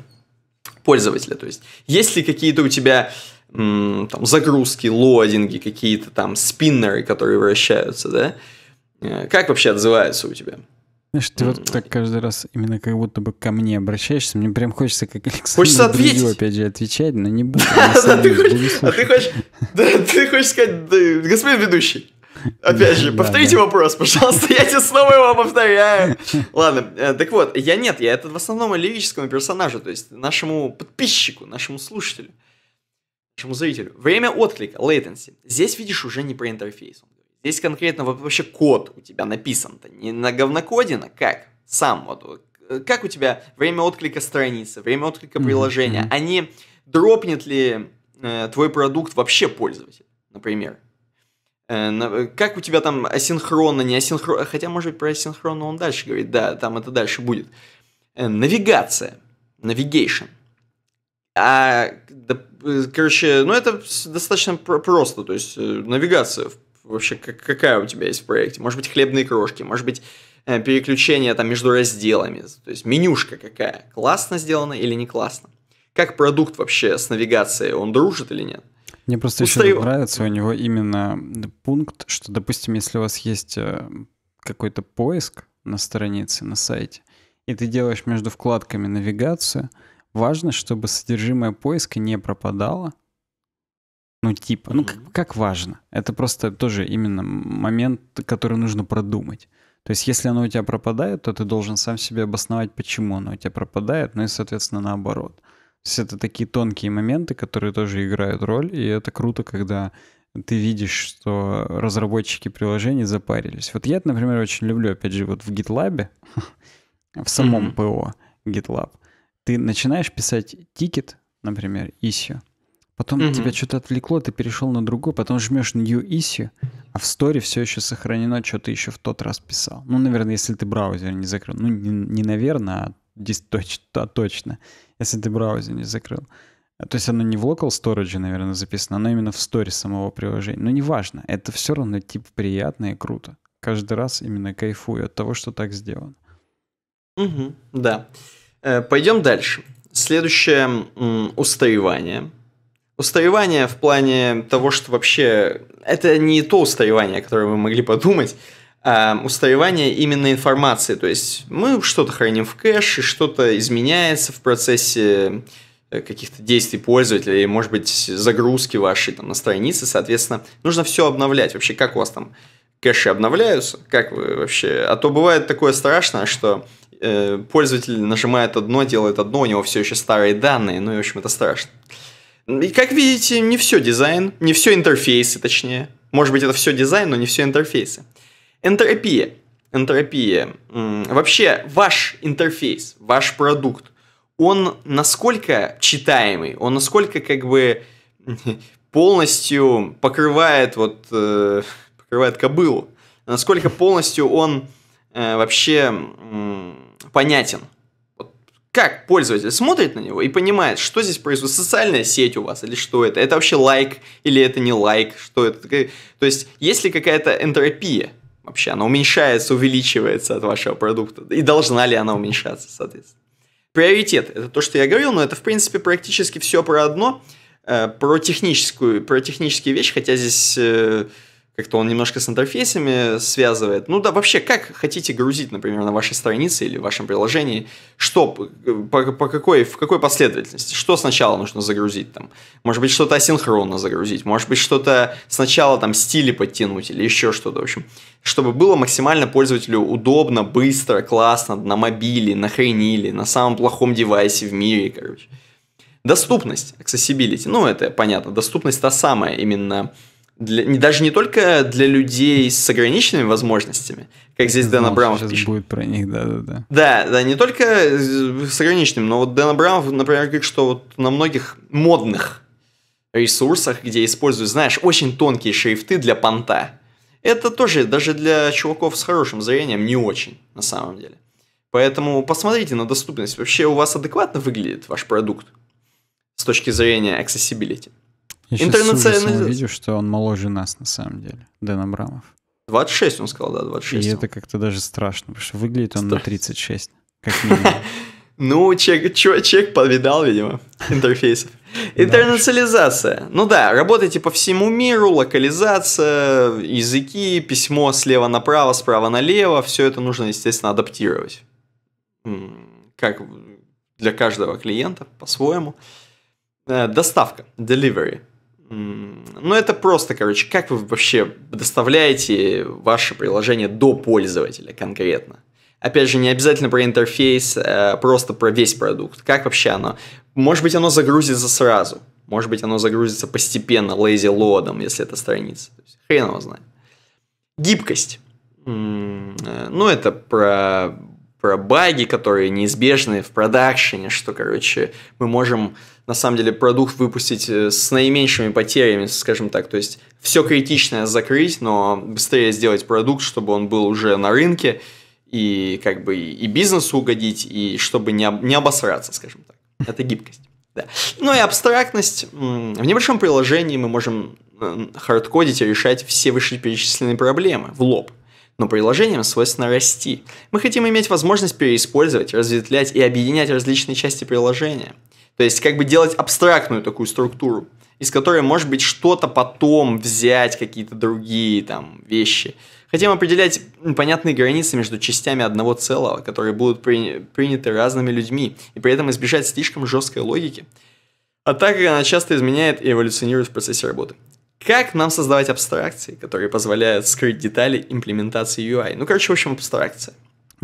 пользователя, то есть есть ли какие-то у тебя м, там загрузки, лоадинги, какие-то там спиннеры, которые вращаются, да? Э, как вообще отзываются у тебя? Знаешь, ты вот так каждый раз именно как будто бы ко мне обращаешься, мне прям хочется как Александр Хочется ответить. Брюгю, опять же, отвечать, но не буду. А ты хочешь, ты хочешь сказать, господин ведущий, Опять же, повторите вопрос, пожалуйста, я тебе снова его повторяю. Ладно, э, так вот, я нет, я это в основном лирическому персонажу, то есть нашему подписчику, нашему слушателю, нашему зрителю. Время отклика, latency. Здесь видишь уже не про интерфейс, он Здесь конкретно вообще код у тебя написан-то, не на говнокодина, как? Сам вот, э, как у тебя время отклика страницы, время отклика приложения, mm-hmm. они а дропнет ли э, твой продукт вообще пользователь, например? Э, на, э, как у тебя там асинхронно, не асинхронно, хотя, может быть, про асинхронно он дальше говорит, да, там это дальше будет. Э, навигация, navigation. А, да, э, короче, ну это достаточно просто, то есть навигация в вообще как, какая у тебя есть в проекте? Может быть, хлебные крошки, может быть, э, переключение там между разделами, то есть менюшка какая, классно сделана или не классно? Как продукт вообще с навигацией, он дружит или нет? Мне просто Устаю. еще нравится у него именно пункт, что, допустим, если у вас есть э, какой-то поиск на странице, на сайте, и ты делаешь между вкладками навигацию, важно, чтобы содержимое поиска не пропадало, ну, типа, ну, как, как важно. Это просто тоже именно момент, который нужно продумать. То есть, если оно у тебя пропадает, то ты должен сам себе обосновать, почему оно у тебя пропадает, ну и, соответственно, наоборот. То есть, это такие тонкие моменты, которые тоже играют роль, и это круто, когда ты видишь, что разработчики приложений запарились. Вот я, например, очень люблю, опять же, вот в GitLab, в самом ПО GitLab, ты начинаешь писать тикет, например, issue, Потом угу. тебя что-то отвлекло, ты перешел на другой, потом жмешь New Issue, а в сторе все еще сохранено, что ты еще в тот раз писал. Ну, наверное, если ты браузер не закрыл. Ну, не, не наверное, а здесь точ, а точно. Если ты браузер не закрыл. А, то есть оно не в local storage, наверное, записано, оно именно в сторе самого приложения. Но неважно, это все равно типа приятно и круто. Каждый раз именно кайфую от того, что так сделано. Угу, да. Э, Пойдем дальше. Следующее устаревание – Устаревание в плане того, что вообще это не то устаревание, которое вы могли подумать, а устаревание именно информации. То есть мы что-то храним в кэше, что-то изменяется в процессе э, каких-то действий пользователя, и, может быть, загрузки вашей там, на странице, соответственно, нужно все обновлять. Вообще, как у вас там кэши обновляются? Как вы вообще? А то бывает такое страшное, что э, пользователь нажимает одно, делает одно, у него все еще старые данные, ну и, в общем, это страшно. Э, и как видите, не все дизайн, не все интерфейсы, точнее. Может быть, это все дизайн, но не все интерфейсы. Энтропия. Энтропия. Вообще, ваш интерфейс, ваш продукт, он насколько читаемый, он насколько как бы полностью покрывает вот э, покрывает кобылу, насколько полностью он э, вообще э, понятен, как пользователь смотрит на него и понимает, что здесь происходит, социальная сеть у вас или что это, это вообще лайк или это не лайк, что это. То есть, есть ли какая-то энтропия вообще, она уменьшается, увеличивается от вашего продукта, и должна ли она уменьшаться, соответственно. Приоритет, это то, что я говорил, но это, в принципе, практически все про одно, э, про техническую, про технические вещи, хотя здесь э, как-то он немножко с интерфейсами связывает. Ну да, вообще, как хотите грузить, например, на вашей странице или в вашем приложении, что, э, по, по какой, в какой последовательности, что сначала нужно загрузить там? Может быть, что-то асинхронно загрузить, может быть, что-то сначала там стили подтянуть или еще что-то, в общем. Чтобы было максимально пользователю удобно, быстро, классно, на мобиле, на хрениле, на самом плохом девайсе в мире, короче. Доступность, accessibility, ну это понятно, доступность та самая именно для, даже не только для людей с ограниченными возможностями, как здесь Дэн Абрамов сейчас пишет. будет про них, да-да-да. Да, да, не только с ограниченными, но вот Дэн Абрамов, например, говорит, что вот на многих модных ресурсах, где используют, знаешь, очень тонкие шрифты для понта, это тоже даже для чуваков с хорошим зрением не очень, на самом деле. Поэтому посмотрите на доступность. Вообще у вас адекватно выглядит ваш продукт с точки зрения accessibility. Интернациональный. Видишь, что он моложе нас, на самом деле, Дэн Абрамов. 26 он сказал, да, 26. И это как-то даже страшно, потому что выглядит он Стра... на 36, как минимум. Ну, чек, чек повидал, видимо, интерфейсов. Интернационализация. Ну да, работайте по всему миру, локализация, языки, письмо слева направо, справа налево. Все это нужно, естественно, адаптировать. Как для каждого клиента по-своему. Э, доставка, delivery. Ну, это просто, короче, как вы вообще доставляете ваше приложение до пользователя конкретно? Опять же, не обязательно про интерфейс, а просто про весь продукт. Как вообще оно? Может быть, оно загрузится сразу. Может быть, оно загрузится постепенно, лейзи лодом, если это страница. Хрен его знает. Гибкость. Э, ну, это про, про баги, которые неизбежны в продакшене, что, короче, мы можем на самом деле, продукт выпустить э, с наименьшими потерями, скажем так. То есть все критичное закрыть, но быстрее сделать продукт, чтобы он был уже на рынке, и как бы и бизнесу угодить, и чтобы не, об, не обосраться, скажем так. Это гибкость. Да. Ну и абстрактность. В небольшом приложении мы можем э, хардкодить и решать все вышеперечисленные проблемы в лоб. Но приложением свойственно расти. Мы хотим иметь возможность переиспользовать, разветвлять и объединять различные части приложения – то есть как бы делать абстрактную такую структуру, из которой, может быть, что-то потом взять, какие-то другие там вещи. Хотим определять понятные границы между частями одного целого, которые будут при... приняты разными людьми, и при этом избежать слишком жесткой логики. А так как она часто изменяет и эволюционирует в процессе работы. Как нам создавать абстракции, которые позволяют скрыть детали имплементации UI? Ну, короче, в общем, абстракция.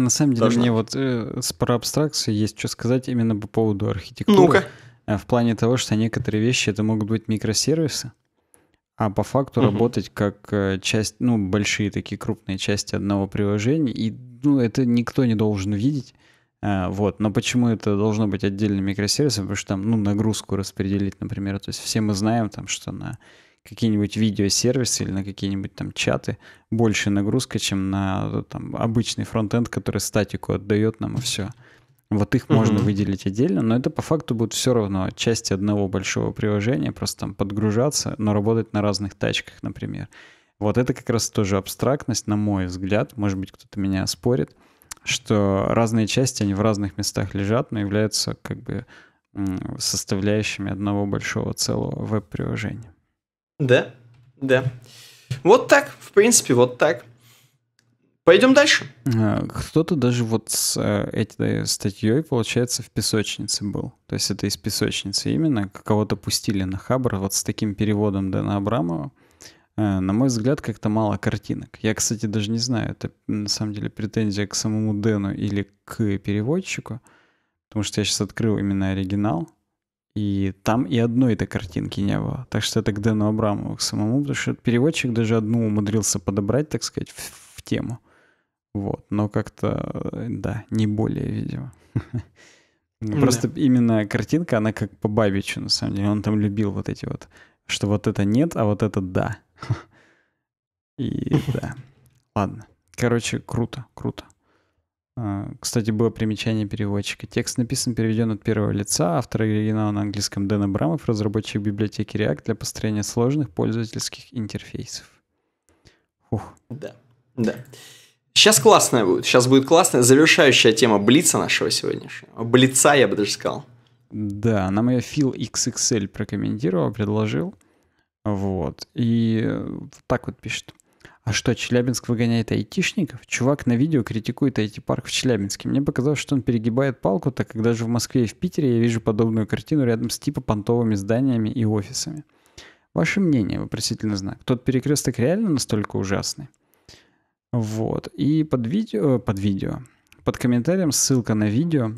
На самом деле, должно. мне вот э, с про абстракцию есть что сказать именно по поводу архитектуры. Ну-ка. Э, в плане того, что некоторые вещи это могут быть микросервисы, а по факту угу. работать как э, часть, ну, большие такие крупные части одного приложения. И, ну, это никто не должен видеть. Э, вот. Но почему это должно быть отдельным микросервисом? Потому что там, ну, нагрузку распределить, например. То есть все мы знаем там, что на какие-нибудь видеосервисы или на какие-нибудь там чаты больше нагрузка, чем на э, там, обычный фронтенд, который статику отдает нам и все. Вот их mm-hmm. можно выделить отдельно, но это по факту будет все равно часть одного большого приложения, просто там подгружаться, но работать на разных тачках, например. Вот это как раз тоже абстрактность, на мой взгляд. Может быть, кто-то меня спорит, что разные части, они в разных местах лежат, но являются как бы составляющими одного большого целого веб-приложения. Да, да. Вот так, в принципе, вот так. Пойдем дальше. А, кто-то даже вот с э, этой статьей, получается, в песочнице был. То есть это из песочницы именно. Кого-то пустили на Хабр вот с таким переводом Дэна Абрамова. Э, на мой взгляд, как-то мало картинок. Я, кстати, даже не знаю, это на самом деле претензия к самому Дэну или к переводчику, потому что я сейчас открыл именно оригинал. И там и одной этой картинки не было. Так что это к Дэну Абрамову к самому, потому что переводчик даже одну умудрился подобрать, так сказать, в, в тему. Вот, но как-то, э, да, не более, видимо. Просто именно картинка, она как по Бабичу, на самом деле. Он там любил вот эти вот, что вот это нет, а вот это да. И да. Ладно. Короче, круто, круто. А, кстати, было примечание переводчика. Текст написан, переведен от первого лица. Автор оригинала на английском Дэн Абрамов, разработчик библиотеки React для построения сложных пользовательских интерфейсов. Фух. Да, да. Сейчас классная будет. Сейчас будет классная завершающая тема Блица нашего сегодняшнего. Блица, я бы даже сказал. Да, нам ее Фил XXL прокомментировал, предложил. Вот. И э, так вот пишет. А что, Челябинск выгоняет айтишников? Чувак на видео критикует айти парк в Челябинске. Мне показалось, что он перегибает палку, так как даже в Москве и в Питере я вижу подобную картину рядом с типа понтовыми зданиями и офисами. Ваше мнение, вопросительный знак. Тот перекресток реально настолько ужасный? Вот. И под видео, э, под видео, под комментарием ссылка на видео.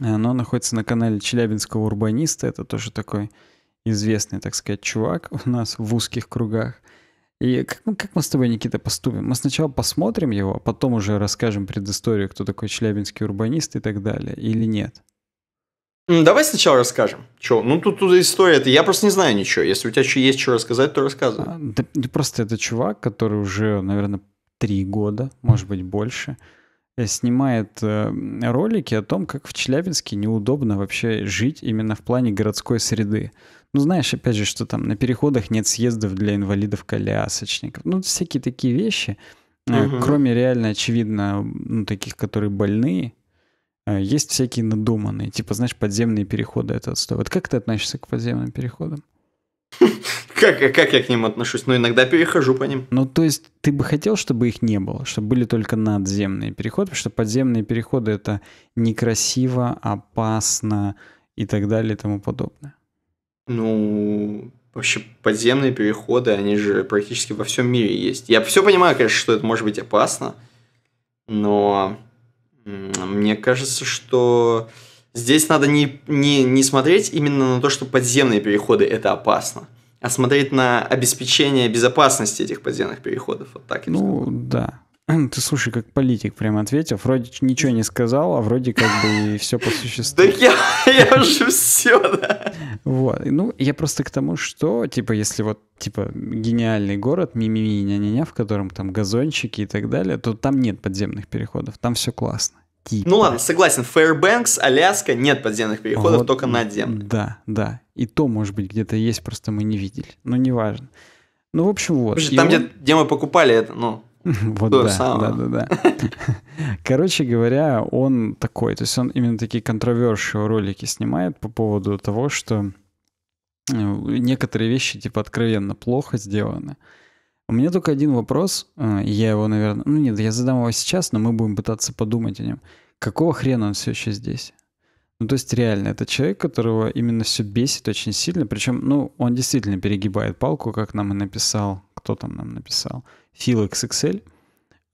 Оно находится на канале Челябинского урбаниста. Это тоже такой известный, так сказать, чувак у нас в узких кругах – и как, ну, как мы с тобой, Никита, поступим? Мы сначала посмотрим его, а потом уже расскажем предысторию, кто такой челябинский урбанист и так далее, или нет? Давай сначала расскажем. Че? Ну, тут, тут история это. Я просто не знаю ничего. Если у тебя еще есть что рассказать, то рассказывай. А, да, да просто это чувак, который уже, наверное, три года, может быть, больше, э, снимает э, ролики о том, как в Челябинске неудобно вообще жить именно в плане городской среды. Ну, знаешь, опять же, что там на переходах нет съездов для инвалидов-колясочников. Ну, всякие такие вещи. Угу. Кроме реально, очевидно, ну, таких, которые больные, э, есть всякие надуманные. Типа, знаешь, подземные переходы это отстой. Вот как ты относишься к подземным переходам? Как, а как я к ним отношусь? Ну, иногда перехожу по ним. Ну, то есть, ты бы хотел, чтобы их не было, чтобы были только надземные переходы, потому что подземные переходы — это некрасиво, опасно и так далее и тому подобное. Ну, вообще подземные переходы, они же практически во всем мире есть. Я все понимаю, конечно, что это может быть опасно, но мне кажется, что здесь надо не, не, не смотреть именно на то, что подземные переходы это опасно, а смотреть на обеспечение безопасности этих подземных переходов. Вот так я Ну, сказал. да. Ты слушай, как политик прям ответил. Вроде ничего не сказал, а вроде как бы и все по существу. Да я, я уже все, да. Вот. Ну, я просто к тому, что, типа, если вот, типа, гениальный город, мимими ня ня ня в котором там газончики и так далее, то там нет подземных переходов, там все классно. Типа. Ну ладно, согласен, Фейербэнкс, Аляска, нет подземных переходов, вот, только надземные. Да, да. И то, может быть, где-то есть, просто мы не видели. Но неважно. Ну, в общем, вот. Слушай, там, он... где, где мы покупали это, ну, Вот То да, да, да, да. Короче говоря, он такой, то есть он именно такие контровершие ролики снимает по поводу того, что э, некоторые вещи типа откровенно плохо сделаны. У меня только один вопрос, э, я его, наверное, ну нет, я задам его сейчас, но мы будем пытаться подумать о нем. Какого хрена он все еще здесь? Ну, то есть реально, это человек, которого именно все бесит очень сильно, причем, ну, он действительно перегибает палку, как нам и написал кто там нам написал, Фил XXL.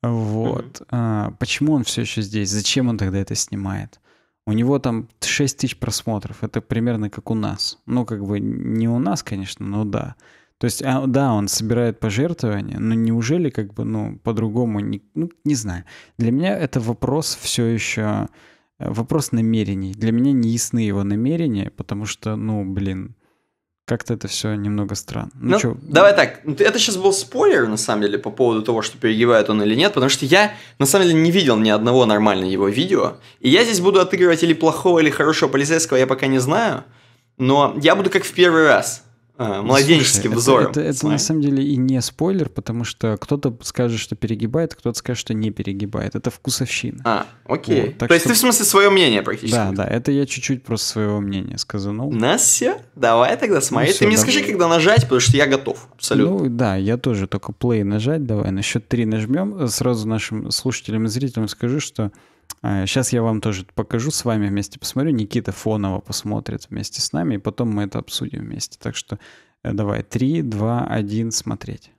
Вот. Mm-hmm. А, почему он все еще здесь? Зачем он тогда это снимает? У него там 6 тысяч просмотров. Это примерно как у нас. Ну, как бы не у нас, конечно, но да. То есть, а, да, он собирает пожертвования, но неужели как бы, ну, по-другому, не, ну, не знаю. Для меня это вопрос все еще, э, вопрос намерений. Для меня не ясны его намерения, потому что, ну, блин, как-то это все немного странно. Ну, ну, ну. давай так, ну, это сейчас был спойлер, на самом деле, по поводу того, что перегибает он или нет, потому что я, на самом деле, не видел ни одного нормального его видео, и я здесь буду отыгрывать или плохого, или хорошего полицейского, я пока не знаю, но я буду как в первый раз. А, младенческим Слушай, взором. Это, это, это на самом деле и не спойлер, потому что кто-то скажет, что перегибает, кто-то скажет, что не перегибает. Это вкусовщина. А, окей. Вот, так То есть ты в смысле свое мнение практически? Да, да, это я чуть-чуть просто своего мнения сказанул. Нас все? Давай тогда смотри. Ну, ты все, мне давай. скажи, когда нажать, потому что я готов. Абсолютно. Ну да, я тоже только play нажать давай. На счет три нажмем. Сразу нашим слушателям и зрителям скажу, что Сейчас а, я вам тоже покажу с вами вместе, посмотрю. Никита фоново посмотрит вместе с нами, и потом мы это обсудим вместе. Так что э, давай, 3, 2, 1, смотреть.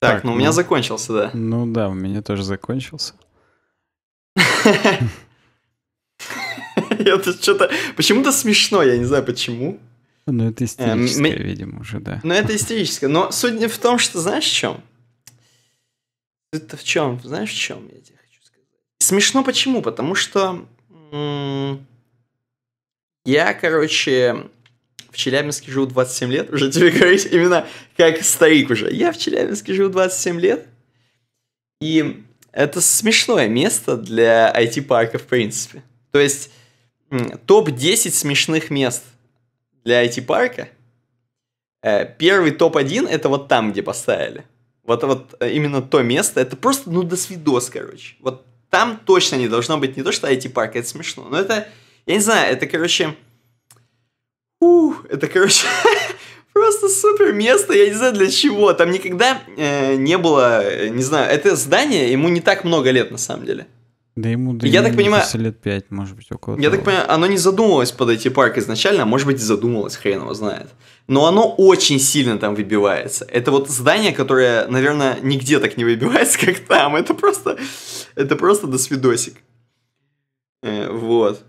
Так, так ну, ну у меня ну. закончился, да. Ну да, у меня тоже закончился. Это что-то... Почему-то смешно, я не знаю почему. Ну это эм, истерическое, видимо, уже, да. Ну это истерическое. Но суть не в том, что знаешь в чем? Это в чем? Знаешь в чем? Я тебе хочу сказать. Смешно почему? Потому что... Я, короче, в Челябинске живу 27 лет, уже тебе говорить именно как старик уже. Я в Челябинске живу 27 лет, и это смешное место для IT-парка, в принципе. То есть, топ-10 смешных мест для IT-парка. Э, первый топ-1 это вот там, где поставили. Вот, вот э, именно то место, это просто, ну, до свидос, короче. Вот там точно не должно быть не то, что IT-парк, это смешно, но это, я не знаю, это, короче, Ух, это, короче, просто супер место, я не знаю для чего. Там никогда э, не было, э, не знаю, это здание, ему не так много лет на самом деле. Да ему, да я так понимаю, лет 5, может быть, около Я того. так понимаю, оно не задумывалось под эти парк изначально, а может быть, и задумывалось, хрен его знает. Но оно очень сильно там выбивается. Это вот здание, которое, наверное, нигде так не выбивается, как там. Это просто, это просто досвидосик. Э, вот.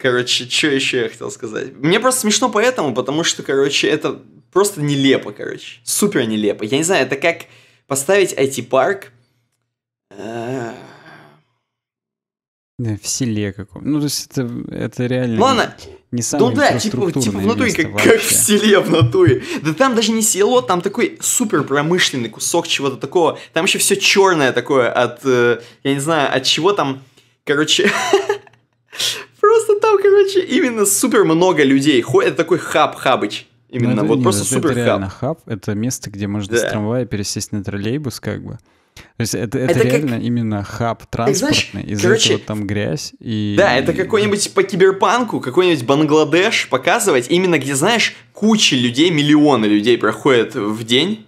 Короче, что еще я хотел сказать? Мне просто смешно поэтому, потому что, короче, это просто нелепо, короче. Супер нелепо. Я не знаю, это как поставить IT-парк... Э, да, в селе каком. Ну, то есть это, это реально Ладно. не самое Ну да, типа, типа в натуре, как, как в селе в натуре. Да там даже не село, там такой супер промышленный кусок чего-то такого. Там еще все черное такое от, э, я не знаю, от чего там, короче, Просто там, короче, именно супер много людей. Это такой хаб Хабыч. Именно ну, это, вот нет, просто это, супер это реально хаб. хаб. Это место, где можно да. с трамвая пересесть на троллейбус, как бы. То есть это, это, это реально как... именно хаб транспортный. Из-за короче... этого там грязь и. Да, это какой-нибудь по киберпанку, какой-нибудь Бангладеш показывать, именно где, знаешь, куча людей, миллионы людей проходят в день.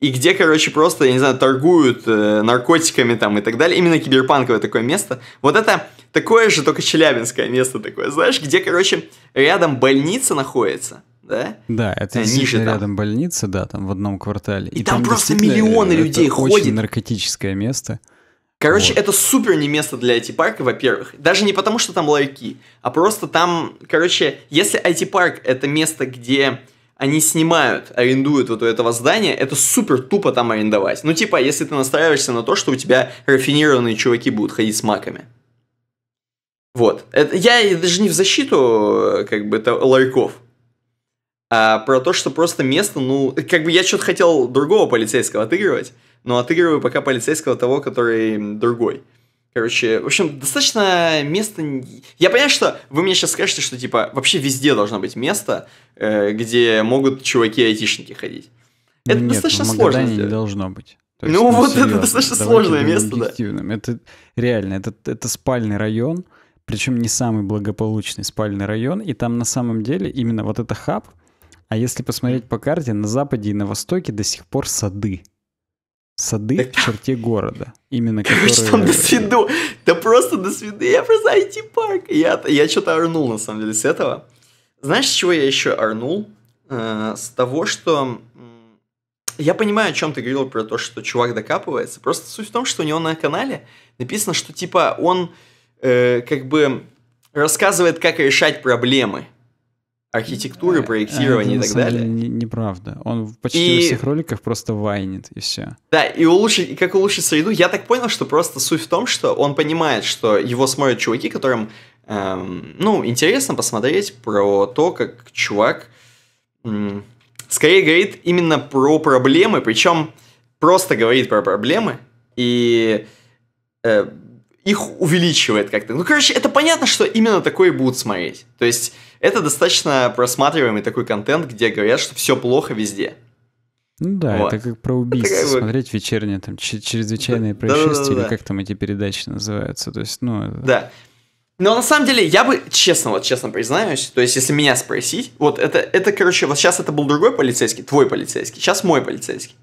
И где, короче, просто, я не знаю, торгуют э, наркотиками там и так далее. Именно киберпанковое такое место. Вот это Такое же, только челябинское место такое, знаешь, где, короче, рядом больница находится, да? Да, это а, ниже рядом там. больница, да, там в одном квартале. И, и там, там просто миллионы людей это ходит. Очень наркотическое место. Короче, вот. это супер не место для IT-парка, во-первых. Даже не потому, что там ларьки, а просто там, короче, если IT-парк это место, где они снимают, арендуют вот у этого здания, это супер тупо там арендовать. Ну, типа, если ты настраиваешься на то, что у тебя рафинированные чуваки будут ходить с маками. Вот. Это, я даже не в защиту, э, как бы, это лайков. А про то, что просто место, ну, как бы я что-то хотел другого полицейского отыгрывать, но отыгрываю пока полицейского того, который другой. Короче, в общем, достаточно места... Я понимаю, что вы мне сейчас скажете, что, типа, вообще везде должно быть место, э, где могут чуваки-айтишники ходить. Это Нет, достаточно ну, в сложно сделать. не должно быть. То ну есть, ну, ну вот серьезно, это достаточно сложное место, да. Это реально, это, это спальный район, причем не самый благополучный спальный район, и там на самом деле именно вот это хаб, а если посмотреть по карте, на западе и на востоке до сих пор сады. Сады так... в черте города. Именно Короче, которые... там до свиду. Да просто до свиду. Я просто IT-парк. Я, я что-то орнул, на самом деле, с этого. Знаешь, с чего я еще орнул? Э, с того, что... Я понимаю, о чем ты говорил про то, что чувак докапывается. Просто суть в том, что у него на канале написано, что типа он Э, как бы рассказывает, как решать проблемы архитектуры, э, проектирования а, и так далее. Не, неправда. Он почти и... во всех роликах просто вайнит, и все. Да, и улучшить, как улучшить среду, я так понял, что просто суть в том, что он понимает, что его смотрят чуваки, которым, эм, ну, интересно посмотреть про то, как чувак эм, скорее говорит именно про проблемы, причем просто говорит про проблемы, и э, их увеличивает как-то. Ну, короче, это понятно, что именно такое будут смотреть. То есть, это достаточно просматриваемый такой контент, где говорят, что все плохо везде. Ну да, вот. это как про убийство. Как бы... Смотреть вечернее, там, чрезвычайные да, происшествия, да, да, да, или да. как там эти передачи называются. То есть, ну... Это... Да. Но на самом деле, я бы, честно, вот честно признаюсь, то есть, если меня спросить, вот это, это, короче, вот сейчас это был другой полицейский, твой полицейский, сейчас мой полицейский.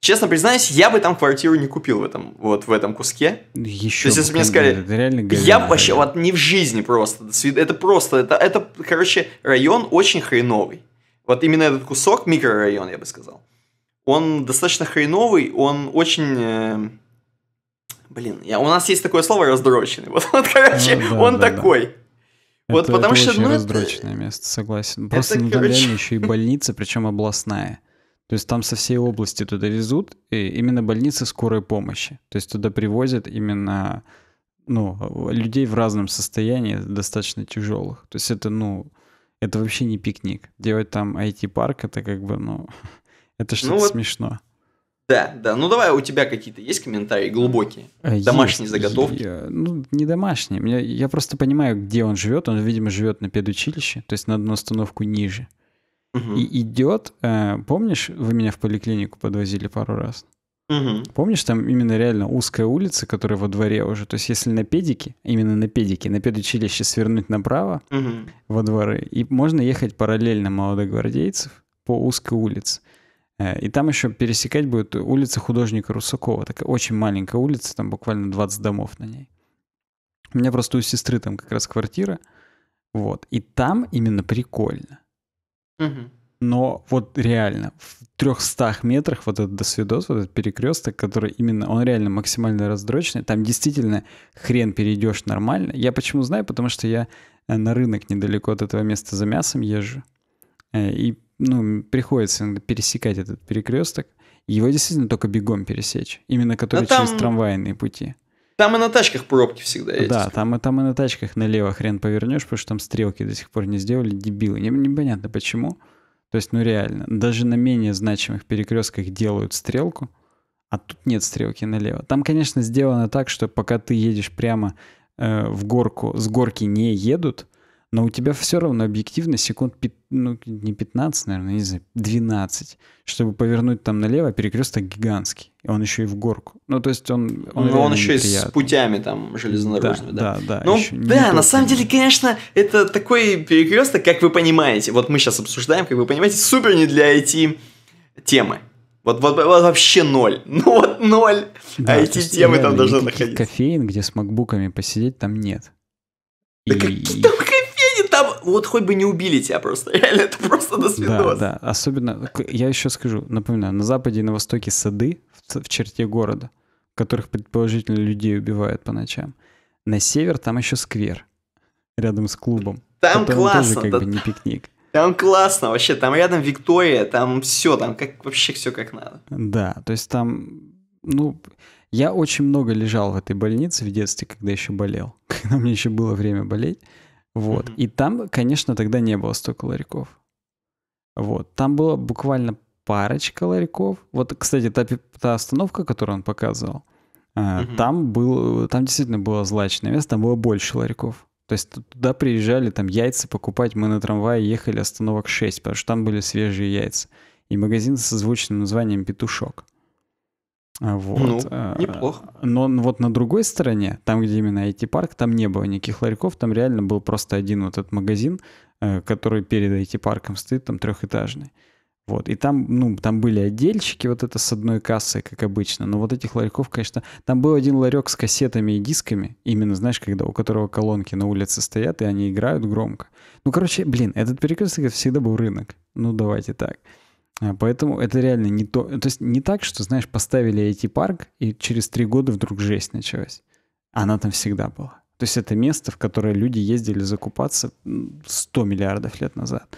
Честно признаюсь, я бы там квартиру не купил в этом, вот в этом куске. Еще То есть, если бы мне сказали, это реально говен, я бы вообще вот не в жизни просто. Это просто, это, это, короче, район очень хреновый. Вот именно этот кусок, микрорайон, я бы сказал. Он достаточно хреновый, он очень... Э, блин, я, у нас есть такое слово раздроченный. Вот, вот короче, ну, да, он да, такой. Да. Вот это, потому это что... Очень ну, раздроченное это... место, согласен. Просто это, надо короче... реально еще и больница, причем областная. То есть там со всей области туда везут и именно больницы скорой помощи. То есть туда привозят именно ну, людей в разном состоянии, достаточно тяжелых. То есть это, ну, это вообще не пикник. Делать там IT-парк, это как бы, ну, это ну что-то ну, вот... смешно. Да, да. Ну давай, а у тебя какие-то есть комментарии глубокие? Э, домашние заготовки? Я, э, ну, не домашние. Я, я просто понимаю, где он живет. Он, видимо, живет на педучилище, то есть на одну остановку ниже и идет... Э, помнишь, вы меня в поликлинику подвозили пару раз? Угу. Помнишь, там именно реально узкая улица, которая во дворе уже. То есть, если на педике, именно на педике, на педучилище свернуть направо угу. во дворы, и можно ехать параллельно молодых гвардейцев по узкой улице. Э, и там еще пересекать будет улица художника Русакова. Такая очень маленькая улица, там буквально 20 домов на ней. У меня просто у сестры там как раз квартира. Вот. И там именно прикольно. Но вот реально, в 300 метрах вот этот досвидос, вот этот перекресток, который именно, он реально максимально раздрочный, там действительно хрен перейдешь нормально. Я почему знаю? Потому что я э, на рынок недалеко от этого места за мясом езжу. Э, и ну, приходится пересекать этот перекресток. Его действительно только бегом пересечь. Именно ну, который Но через трамвайные пути. Там и на тачках пробки всегда есть. Да, там, и там и на тачках налево хрен повернешь, потому что там стрелки до сих пор не сделали, дебилы. Не, непонятно почему. То есть, ну реально, даже на менее значимых перекрестках делают стрелку, а тут нет стрелки налево. Там, конечно, сделано так, что пока ты едешь прямо э, в горку, с горки не едут, но у тебя все равно объективно секунд, ну, не 15, наверное, не знаю, 12, чтобы повернуть там налево, а перекресток гигантский. И он еще и в горку. Ну, то есть он... он ну, он еще и с путями там железнодорожными, да. Да, да. да ну, да, на самом деле, конечно, это такой перекресток, как вы понимаете. Вот мы сейчас обсуждаем, как вы понимаете, супер не для IT темы. Вот, вот, вот вообще ноль. Ну вот ноль. Да, а эти темы там должны находиться. Кофеин, где с макбуками посидеть, там нет. Да и, какие там ну, вот хоть бы не убили тебя просто, реально, это просто до свидос. Да, да, особенно, я еще скажу, напоминаю, на западе и на востоке сады в, в черте города, которых предположительно людей убивают по ночам. На север там еще сквер рядом с клубом. Там классно. Тоже как да, бы не пикник. Там классно вообще, там рядом Виктория, там все, там как вообще все как надо. Да, то есть там, ну, я очень много лежал в этой больнице в детстве, когда еще болел, когда мне еще было время болеть. Вот. Mm-hmm. И там, конечно, тогда не было столько ларьков. Вот. Там было буквально парочка ларьков. Вот, кстати, та, та остановка, которую он показывал, mm-hmm. там, был, там действительно было злачное место, там было больше ларьков. То есть туда приезжали там яйца покупать. Мы на трамвае ехали остановок 6, потому что там были свежие яйца. И магазин со звучным названием «Петушок». Э, вот. Ну, э, неплохо. Но вот на другой стороне, там, где именно IT-парк, там не было никаких ларьков, там реально был просто один вот этот магазин, э, который перед IT-парком стоит, там трехэтажный. Вот, и там, ну, там были отдельщики, вот это с одной кассой, как обычно, но вот этих ларьков, конечно, там был один ларек с кассетами и дисками, именно, знаешь, когда у которого колонки на улице стоят, и они играют громко. Ну, короче, блин, этот перекресток это всегда был рынок, ну, давайте так. А, поэтому это реально не то... То есть не так, что, знаешь, поставили IT-парк, и через три года вдруг жесть началась. Она там всегда была. То есть это место, в которое люди ездили закупаться 100 миллиардов лет назад.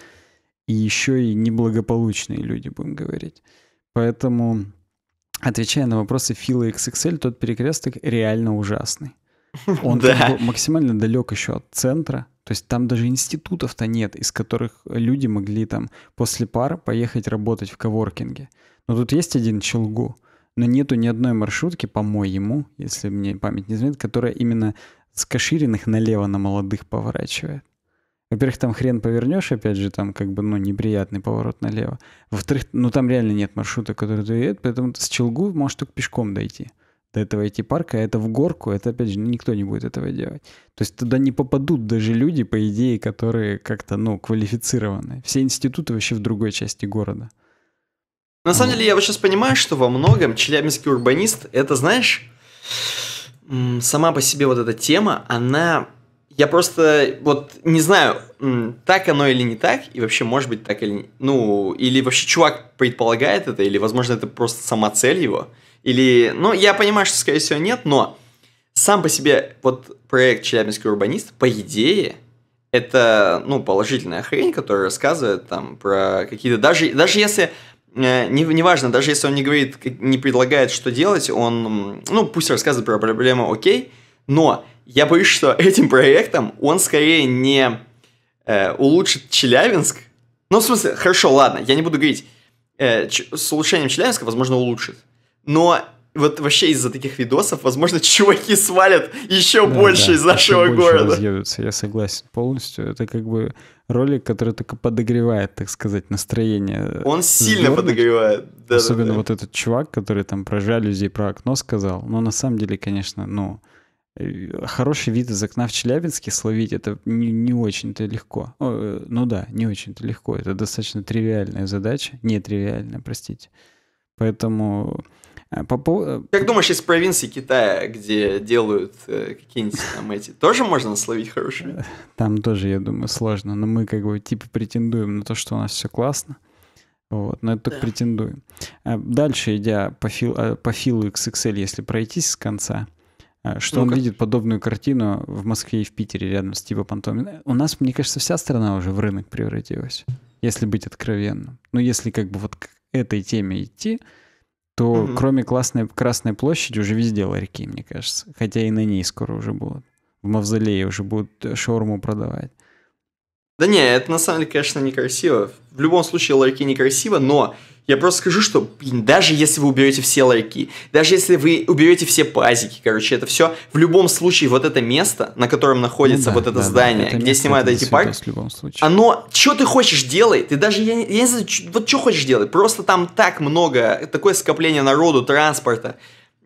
И еще и неблагополучные люди, будем говорить. Поэтому, отвечая на вопросы Фила XXL, тот перекресток реально ужасный. Он да. максимально далек еще от центра. То есть там даже институтов-то нет, из которых люди могли там после пар поехать работать в коворкинге. Но тут есть один Челгу, но нету ни одной маршрутки, по-моему, если мне память не изменит, которая именно с коширенных налево на молодых поворачивает. Во-первых, там хрен повернешь, опять же, там как бы, ну, неприятный поворот налево. Во-вторых, ну, там реально нет маршрута, который ты едет, поэтому с Челгу можешь только пешком дойти до этого идти парка, а это в горку, это, опять же, никто не будет этого делать. То есть туда не попадут даже люди, по идее, которые как-то, ну, квалифицированы. Все институты вообще в другой части города. На самом деле, я вот сейчас понимаю, что во многом челябинский урбанист, это, знаешь, сама по себе вот эта тема, она... Я просто вот не знаю, так оно или не так, и вообще может быть так или... Ну, или вообще чувак предполагает это, или, возможно, это просто сама цель его – или, ну, я понимаю, что, скорее всего, нет, но сам по себе вот проект «Челябинский урбанист», по идее, это, ну, положительная хрень, которая рассказывает там про какие-то... Даже, даже если э, не, не даже если он не говорит, не предлагает, что делать, он, ну, пусть рассказывает про проблему, окей, но я боюсь, что этим проектом он скорее не э, улучшит Челябинск. Ну, в смысле, хорошо, ладно, я не буду говорить. Э, с улучшением Челябинска, возможно, улучшит но вот вообще из-за таких видосов, возможно, чуваки свалят еще да, больше да, из нашего еще больше города. Разъедутся, я согласен полностью. Это как бы ролик, который только подогревает, так сказать, настроение. Он сильно Здорово. подогревает. Да, Особенно да, да. вот этот чувак, который там про жалюзи и про окно сказал. Но на самом деле, конечно, ну, э, хороший вид из окна в Челябинске словить, это не, не очень-то легко. Э, ну да, не очень-то легко. Это достаточно тривиальная задача. Нетривиальная, простите. Поэтому Э, по поводу... Э, как думаешь, из провинции Китая, где делают э, какие-нибудь там эти, тоже можно словить хорошие? Э, там тоже, я думаю, сложно. Но мы как бы типа претендуем на то, что у нас все классно. Вот, но это только да. претендуем. Дальше, идя по, фил, по филу XXL, если пройтись с конца, что ну он видит подобную картину в Москве и в Питере рядом с типа Пантомина. У нас, мне кажется, вся страна уже в рынок превратилась, если быть откровенным. Но ну, если как бы вот к этой теме идти, то угу. кроме классной Красной площади уже везде ларьки, мне кажется. Хотя и на ней скоро уже будут. В мавзолее уже будут э, шаурму продавать. Да не, это на самом деле, конечно, некрасиво. В любом случае ларьки некрасиво, но я просто скажу, что, блин, даже если вы уберете все ларьки, даже если вы уберете все пазики, короче, это все, в любом случае, вот это место, на котором находится ну, да, вот это да, здание, да, это где место, снимают это IT оно, что ты хочешь делай, ты даже, я, я не знаю, вот что хочешь делать, просто там так много, такое скопление народу, транспорта,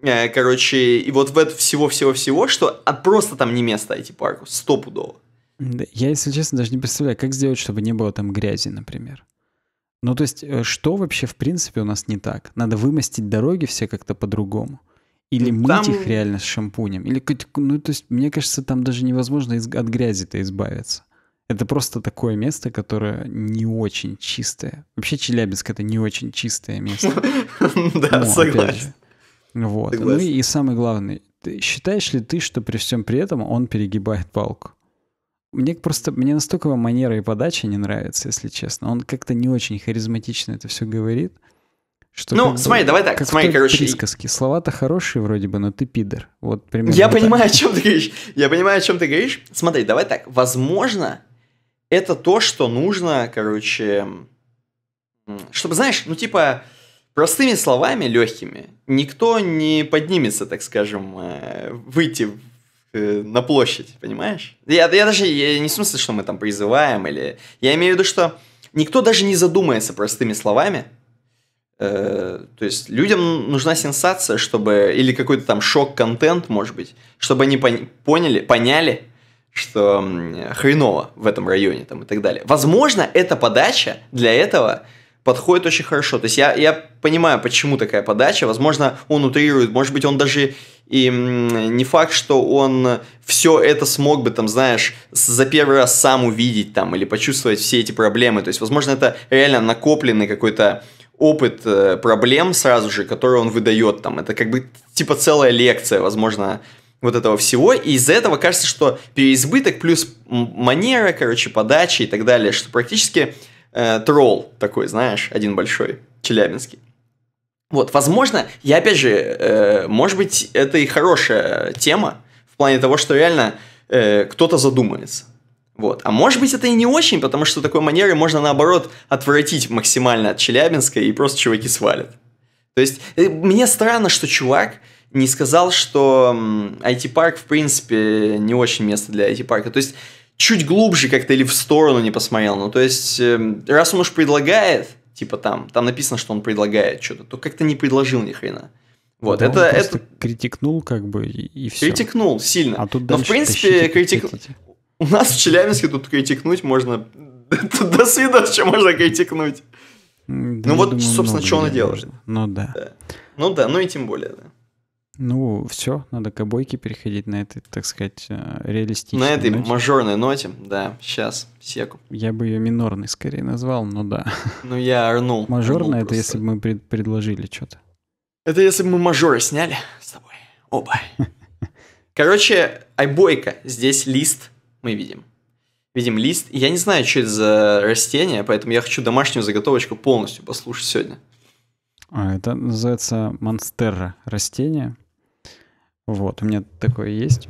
э, короче, и вот в это всего-всего-всего, что а просто там не место а эти парку стопудово. Я, если честно, даже не представляю, как сделать, чтобы не было там грязи, например. Ну, то есть, э, что вообще, в принципе, у нас не так? Надо вымостить дороги все как-то по-другому. Или ну, мыть там... их реально с шампунем. Или, ну, то есть, мне кажется, там даже невозможно из... от грязи-то избавиться. Это просто такое место, которое не очень чистое. Вообще Челябинск — это не очень чистое место. Да, согласен. Вот. Ну и самый главный, считаешь ли ты, что при всем при этом он перегибает палку? Мне просто, мне настолько его манера и подача не нравится, если честно. Он как-то не очень харизматично это все говорит. Что ну, смотри, бы, давай так, как смотри, короче... Присказки. Слова-то хорошие вроде бы, но ты пидор. Вот примерно Я так. понимаю, о чем ты говоришь. Я понимаю, о чем ты говоришь. Смотри, давай так. Возможно, это то, что нужно, короче... Чтобы, знаешь, ну, типа, простыми словами, легкими, никто не поднимется, так скажем, э, выйти Э, на площадь, понимаешь? Я, я даже я не в смысле, что мы там призываем или... Я имею в виду, что никто даже не задумается простыми словами. Э, то есть людям нужна сенсация, чтобы... Или какой-то там шок-контент, может быть, чтобы они пон- поняли, поняли, что хреново в этом районе там и так далее. Возможно, эта подача для этого подходит очень хорошо. То есть я, я понимаю, почему такая подача. Возможно, он утрирует, может быть, он даже и не факт, что он все это смог бы, там, знаешь, за первый раз сам увидеть там или почувствовать все эти проблемы. То есть, возможно, это реально накопленный какой-то опыт э, проблем сразу же, который он выдает там. Это как бы типа целая лекция, возможно, вот этого всего. И из-за этого кажется, что переизбыток плюс манера, короче, подачи и так далее, что практически э, тролл такой, знаешь, один большой, челябинский. Вот, возможно, я опять же, э, может быть, это и хорошая тема в плане того, что реально э, кто-то задумается. Вот. А может быть это и не очень, потому что такой манеры можно наоборот отвратить максимально от Челябинска и просто чуваки свалят. То есть э, мне странно, что чувак не сказал, что IT-парк в принципе не очень место для IT-парка. То есть чуть глубже как-то или в сторону не посмотрел. Ну, то есть, эм, раз он уж предлагает, типа там, там написано, что он предлагает что-то, то как-то не предложил ни хрена. Вот, да, это, он это... критикнул как бы и все. Критикнул сильно. А тут Но в принципе критик... У нас в Челябинске тут критикнуть можно... до свидос, что можно критикнуть. ну вот, собственно, что он и делает. Ну да. Ну да, ну и тем более, да. Ну, все, надо к обойке переходить на этой, так сказать, э, реалистичной На этой ноте. мажорной ноте, да, сейчас, секу. Я бы ее минорной скорее назвал, но да. Ну, я орнул. Мажорная — это просто. если бы мы пред предложили что-то. Это если бы мы мажоры сняли с тобой, оба. Короче, айбойка здесь лист мы видим. Видим лист. Я не знаю, что это за растение, поэтому я хочу домашнюю заготовочку полностью послушать сегодня. А, это называется монстера растение. Вот, у меня такое есть.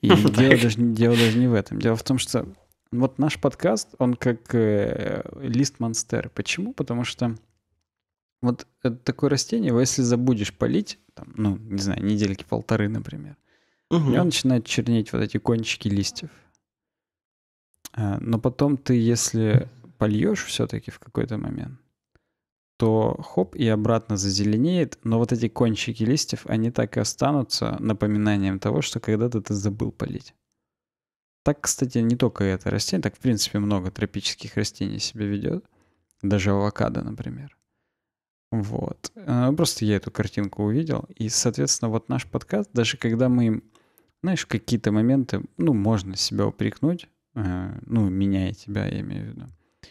И дело даже, дело даже не в этом. Дело в том, что вот наш подкаст, он как э, лист монстер. Почему? Потому что вот это такое растение, его если забудешь полить, там, ну, не знаю, недельки полторы, например, угу. и он начинает чернеть вот эти кончики листьев. А, но потом ты, если польешь все-таки в какой-то момент, то хоп и обратно зазеленеет, но вот эти кончики листьев, они так и останутся напоминанием того, что когда-то ты забыл полить. Так, кстати, не только это растение, так, в принципе, много тропических растений себя ведет. Даже авокадо, например. Вот. Э, просто я эту картинку увидел. И, соответственно, вот наш подкаст, даже когда мы, знаешь, какие-то моменты, ну, можно себя упрекнуть, э, ну, меня и тебя, я имею в виду,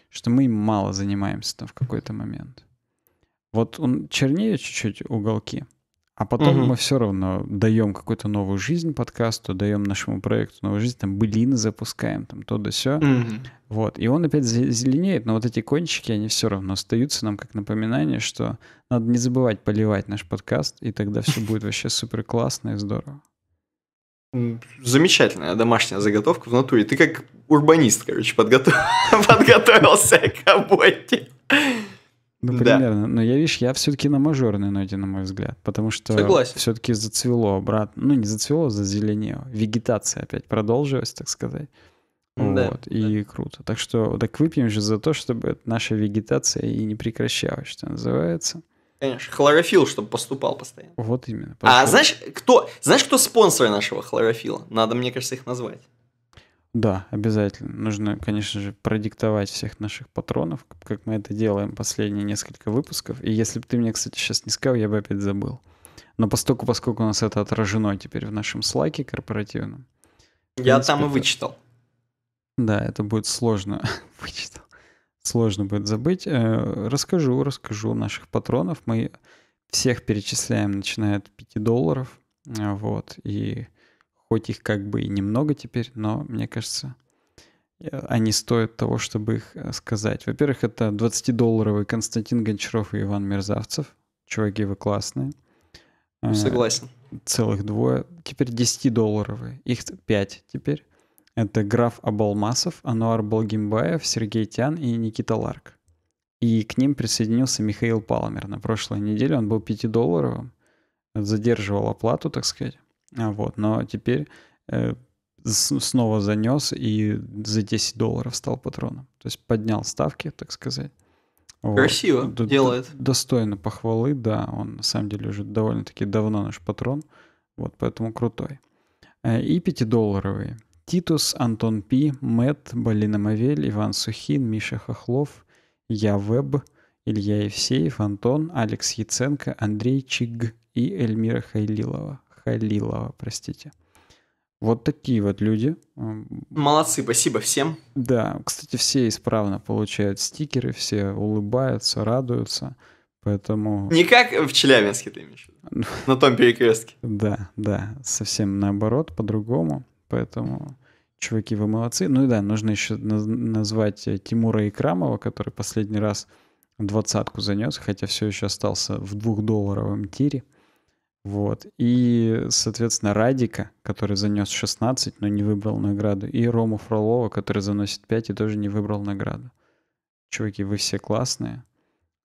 что мы мало занимаемся там в какой-то момент. Вот он чернеет чуть-чуть уголки, а потом угу. мы все равно даем какую-то новую жизнь подкасту, даем нашему проекту новую жизнь, там блины запускаем, там то да все. Угу. Вот. И он опять зеленеет, но вот эти кончики, они все равно остаются нам как напоминание, что надо не забывать поливать наш подкаст, и тогда все будет вообще супер классно и здорово. Замечательная домашняя заготовка в натуре. Ты как урбанист, короче, подготовился к работе. Ну, примерно. Да. Но я, видишь, я все-таки на мажорной ноте, на мой взгляд. Потому что все-таки зацвело, брат. Ну, не зацвело, зазеленело. Вегетация опять продолжилась, так сказать. Да, вот, да. и круто. Так что так выпьем же за то, чтобы наша вегетация и не прекращалась, что называется. Конечно, хлорофил, чтобы поступал постоянно. Вот именно. Поступал. А знаешь, кто, знаешь, кто спонсор нашего хлорофила? Надо, мне кажется, их назвать. Да, обязательно. Нужно, конечно же, продиктовать всех наших патронов, как мы это делаем последние несколько выпусков. И если бы ты мне, кстати, сейчас не сказал, я бы опять забыл. Но поскольку, поскольку у нас это отражено теперь в нашем слайке корпоративном. Я принципе, там и вычитал. Да, это будет сложно. вычитал. Сложно будет забыть. Э, расскажу, расскажу наших патронов. Мы всех перечисляем, начиная от 5 долларов. Э, вот. И хоть их как бы и немного теперь, но мне кажется, э, они стоят того, чтобы их э, сказать. Во-первых, это 20-долларовый Константин Гончаров и Иван Мерзавцев. Чуваки, вы классные. Э, Согласен. Целых двое. Теперь 10-долларовые. Их 5 теперь. Это граф Абалмасов, Ануар Балгимбаев, Сергей Тян и Никита Ларк. И к ним присоединился Михаил Палмер. На прошлой неделе он был 5-долларовым. Задерживал оплату, так сказать. А, вот, но теперь э, снова занес и за 10 долларов стал патроном. То есть поднял ставки, так сказать. Вот. Красиво Д- делает. Достойно похвалы, да. Он на самом деле уже довольно-таки давно наш патрон. Вот поэтому крутой. Э, и 5-долларовые. Титус, Антон Пи, Мэтт, Балина Мавель, Иван Сухин, Миша Хохлов, Я Веб, Илья Евсеев, Антон, Алекс Яценко, Андрей Чиг и Эльмира Хайлилова. Халилова, простите. Вот такие вот люди. Молодцы, спасибо всем. Да, кстати, все исправно получают стикеры, все улыбаются, радуются. Поэтому... Не как в Челябинске ты имеешь ну. на том перекрестке. Да, да, совсем наоборот, по-другому. Поэтому, чуваки, вы молодцы. Ну и да, нужно еще назвать э, Тимура Икрамова, который последний раз двадцатку занес, хотя все еще остался в двухдолларовом тире. Вот. И, соответственно, Радика, который занес 16, но не выбрал награду, и Рому Фролова, который заносит 5 и тоже не выбрал награду. Чуваки, вы все классные,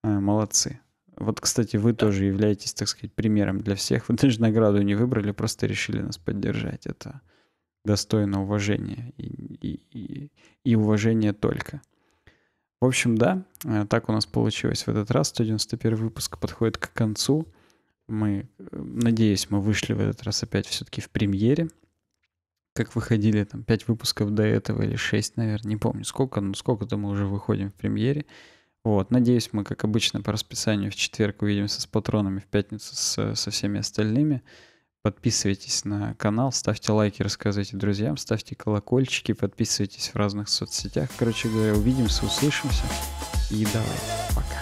а, молодцы. Вот, кстати, вы тоже являетесь, так сказать, примером для всех. Вы даже награду не выбрали, просто решили нас поддержать. Это достойно уважения и, и, и, и уважения только. В общем, да, э, так у нас получилось в этот раз. 191 выпуск подходит к концу. Мы, э, надеюсь, мы вышли в этот раз опять все-таки в премьере. Как выходили там 5 выпусков до этого или 6, наверное, не помню сколько, но сколько-то мы уже выходим в премьере. Вот, надеюсь, мы, как обычно, по расписанию в четверг увидимся с патронами, в пятницу с, со всеми остальными. Подписывайтесь на канал, ставьте лайки, рассказывайте друзьям, ставьте колокольчики, подписывайтесь в разных соцсетях. Короче говоря, увидимся, услышимся. И давай, пока.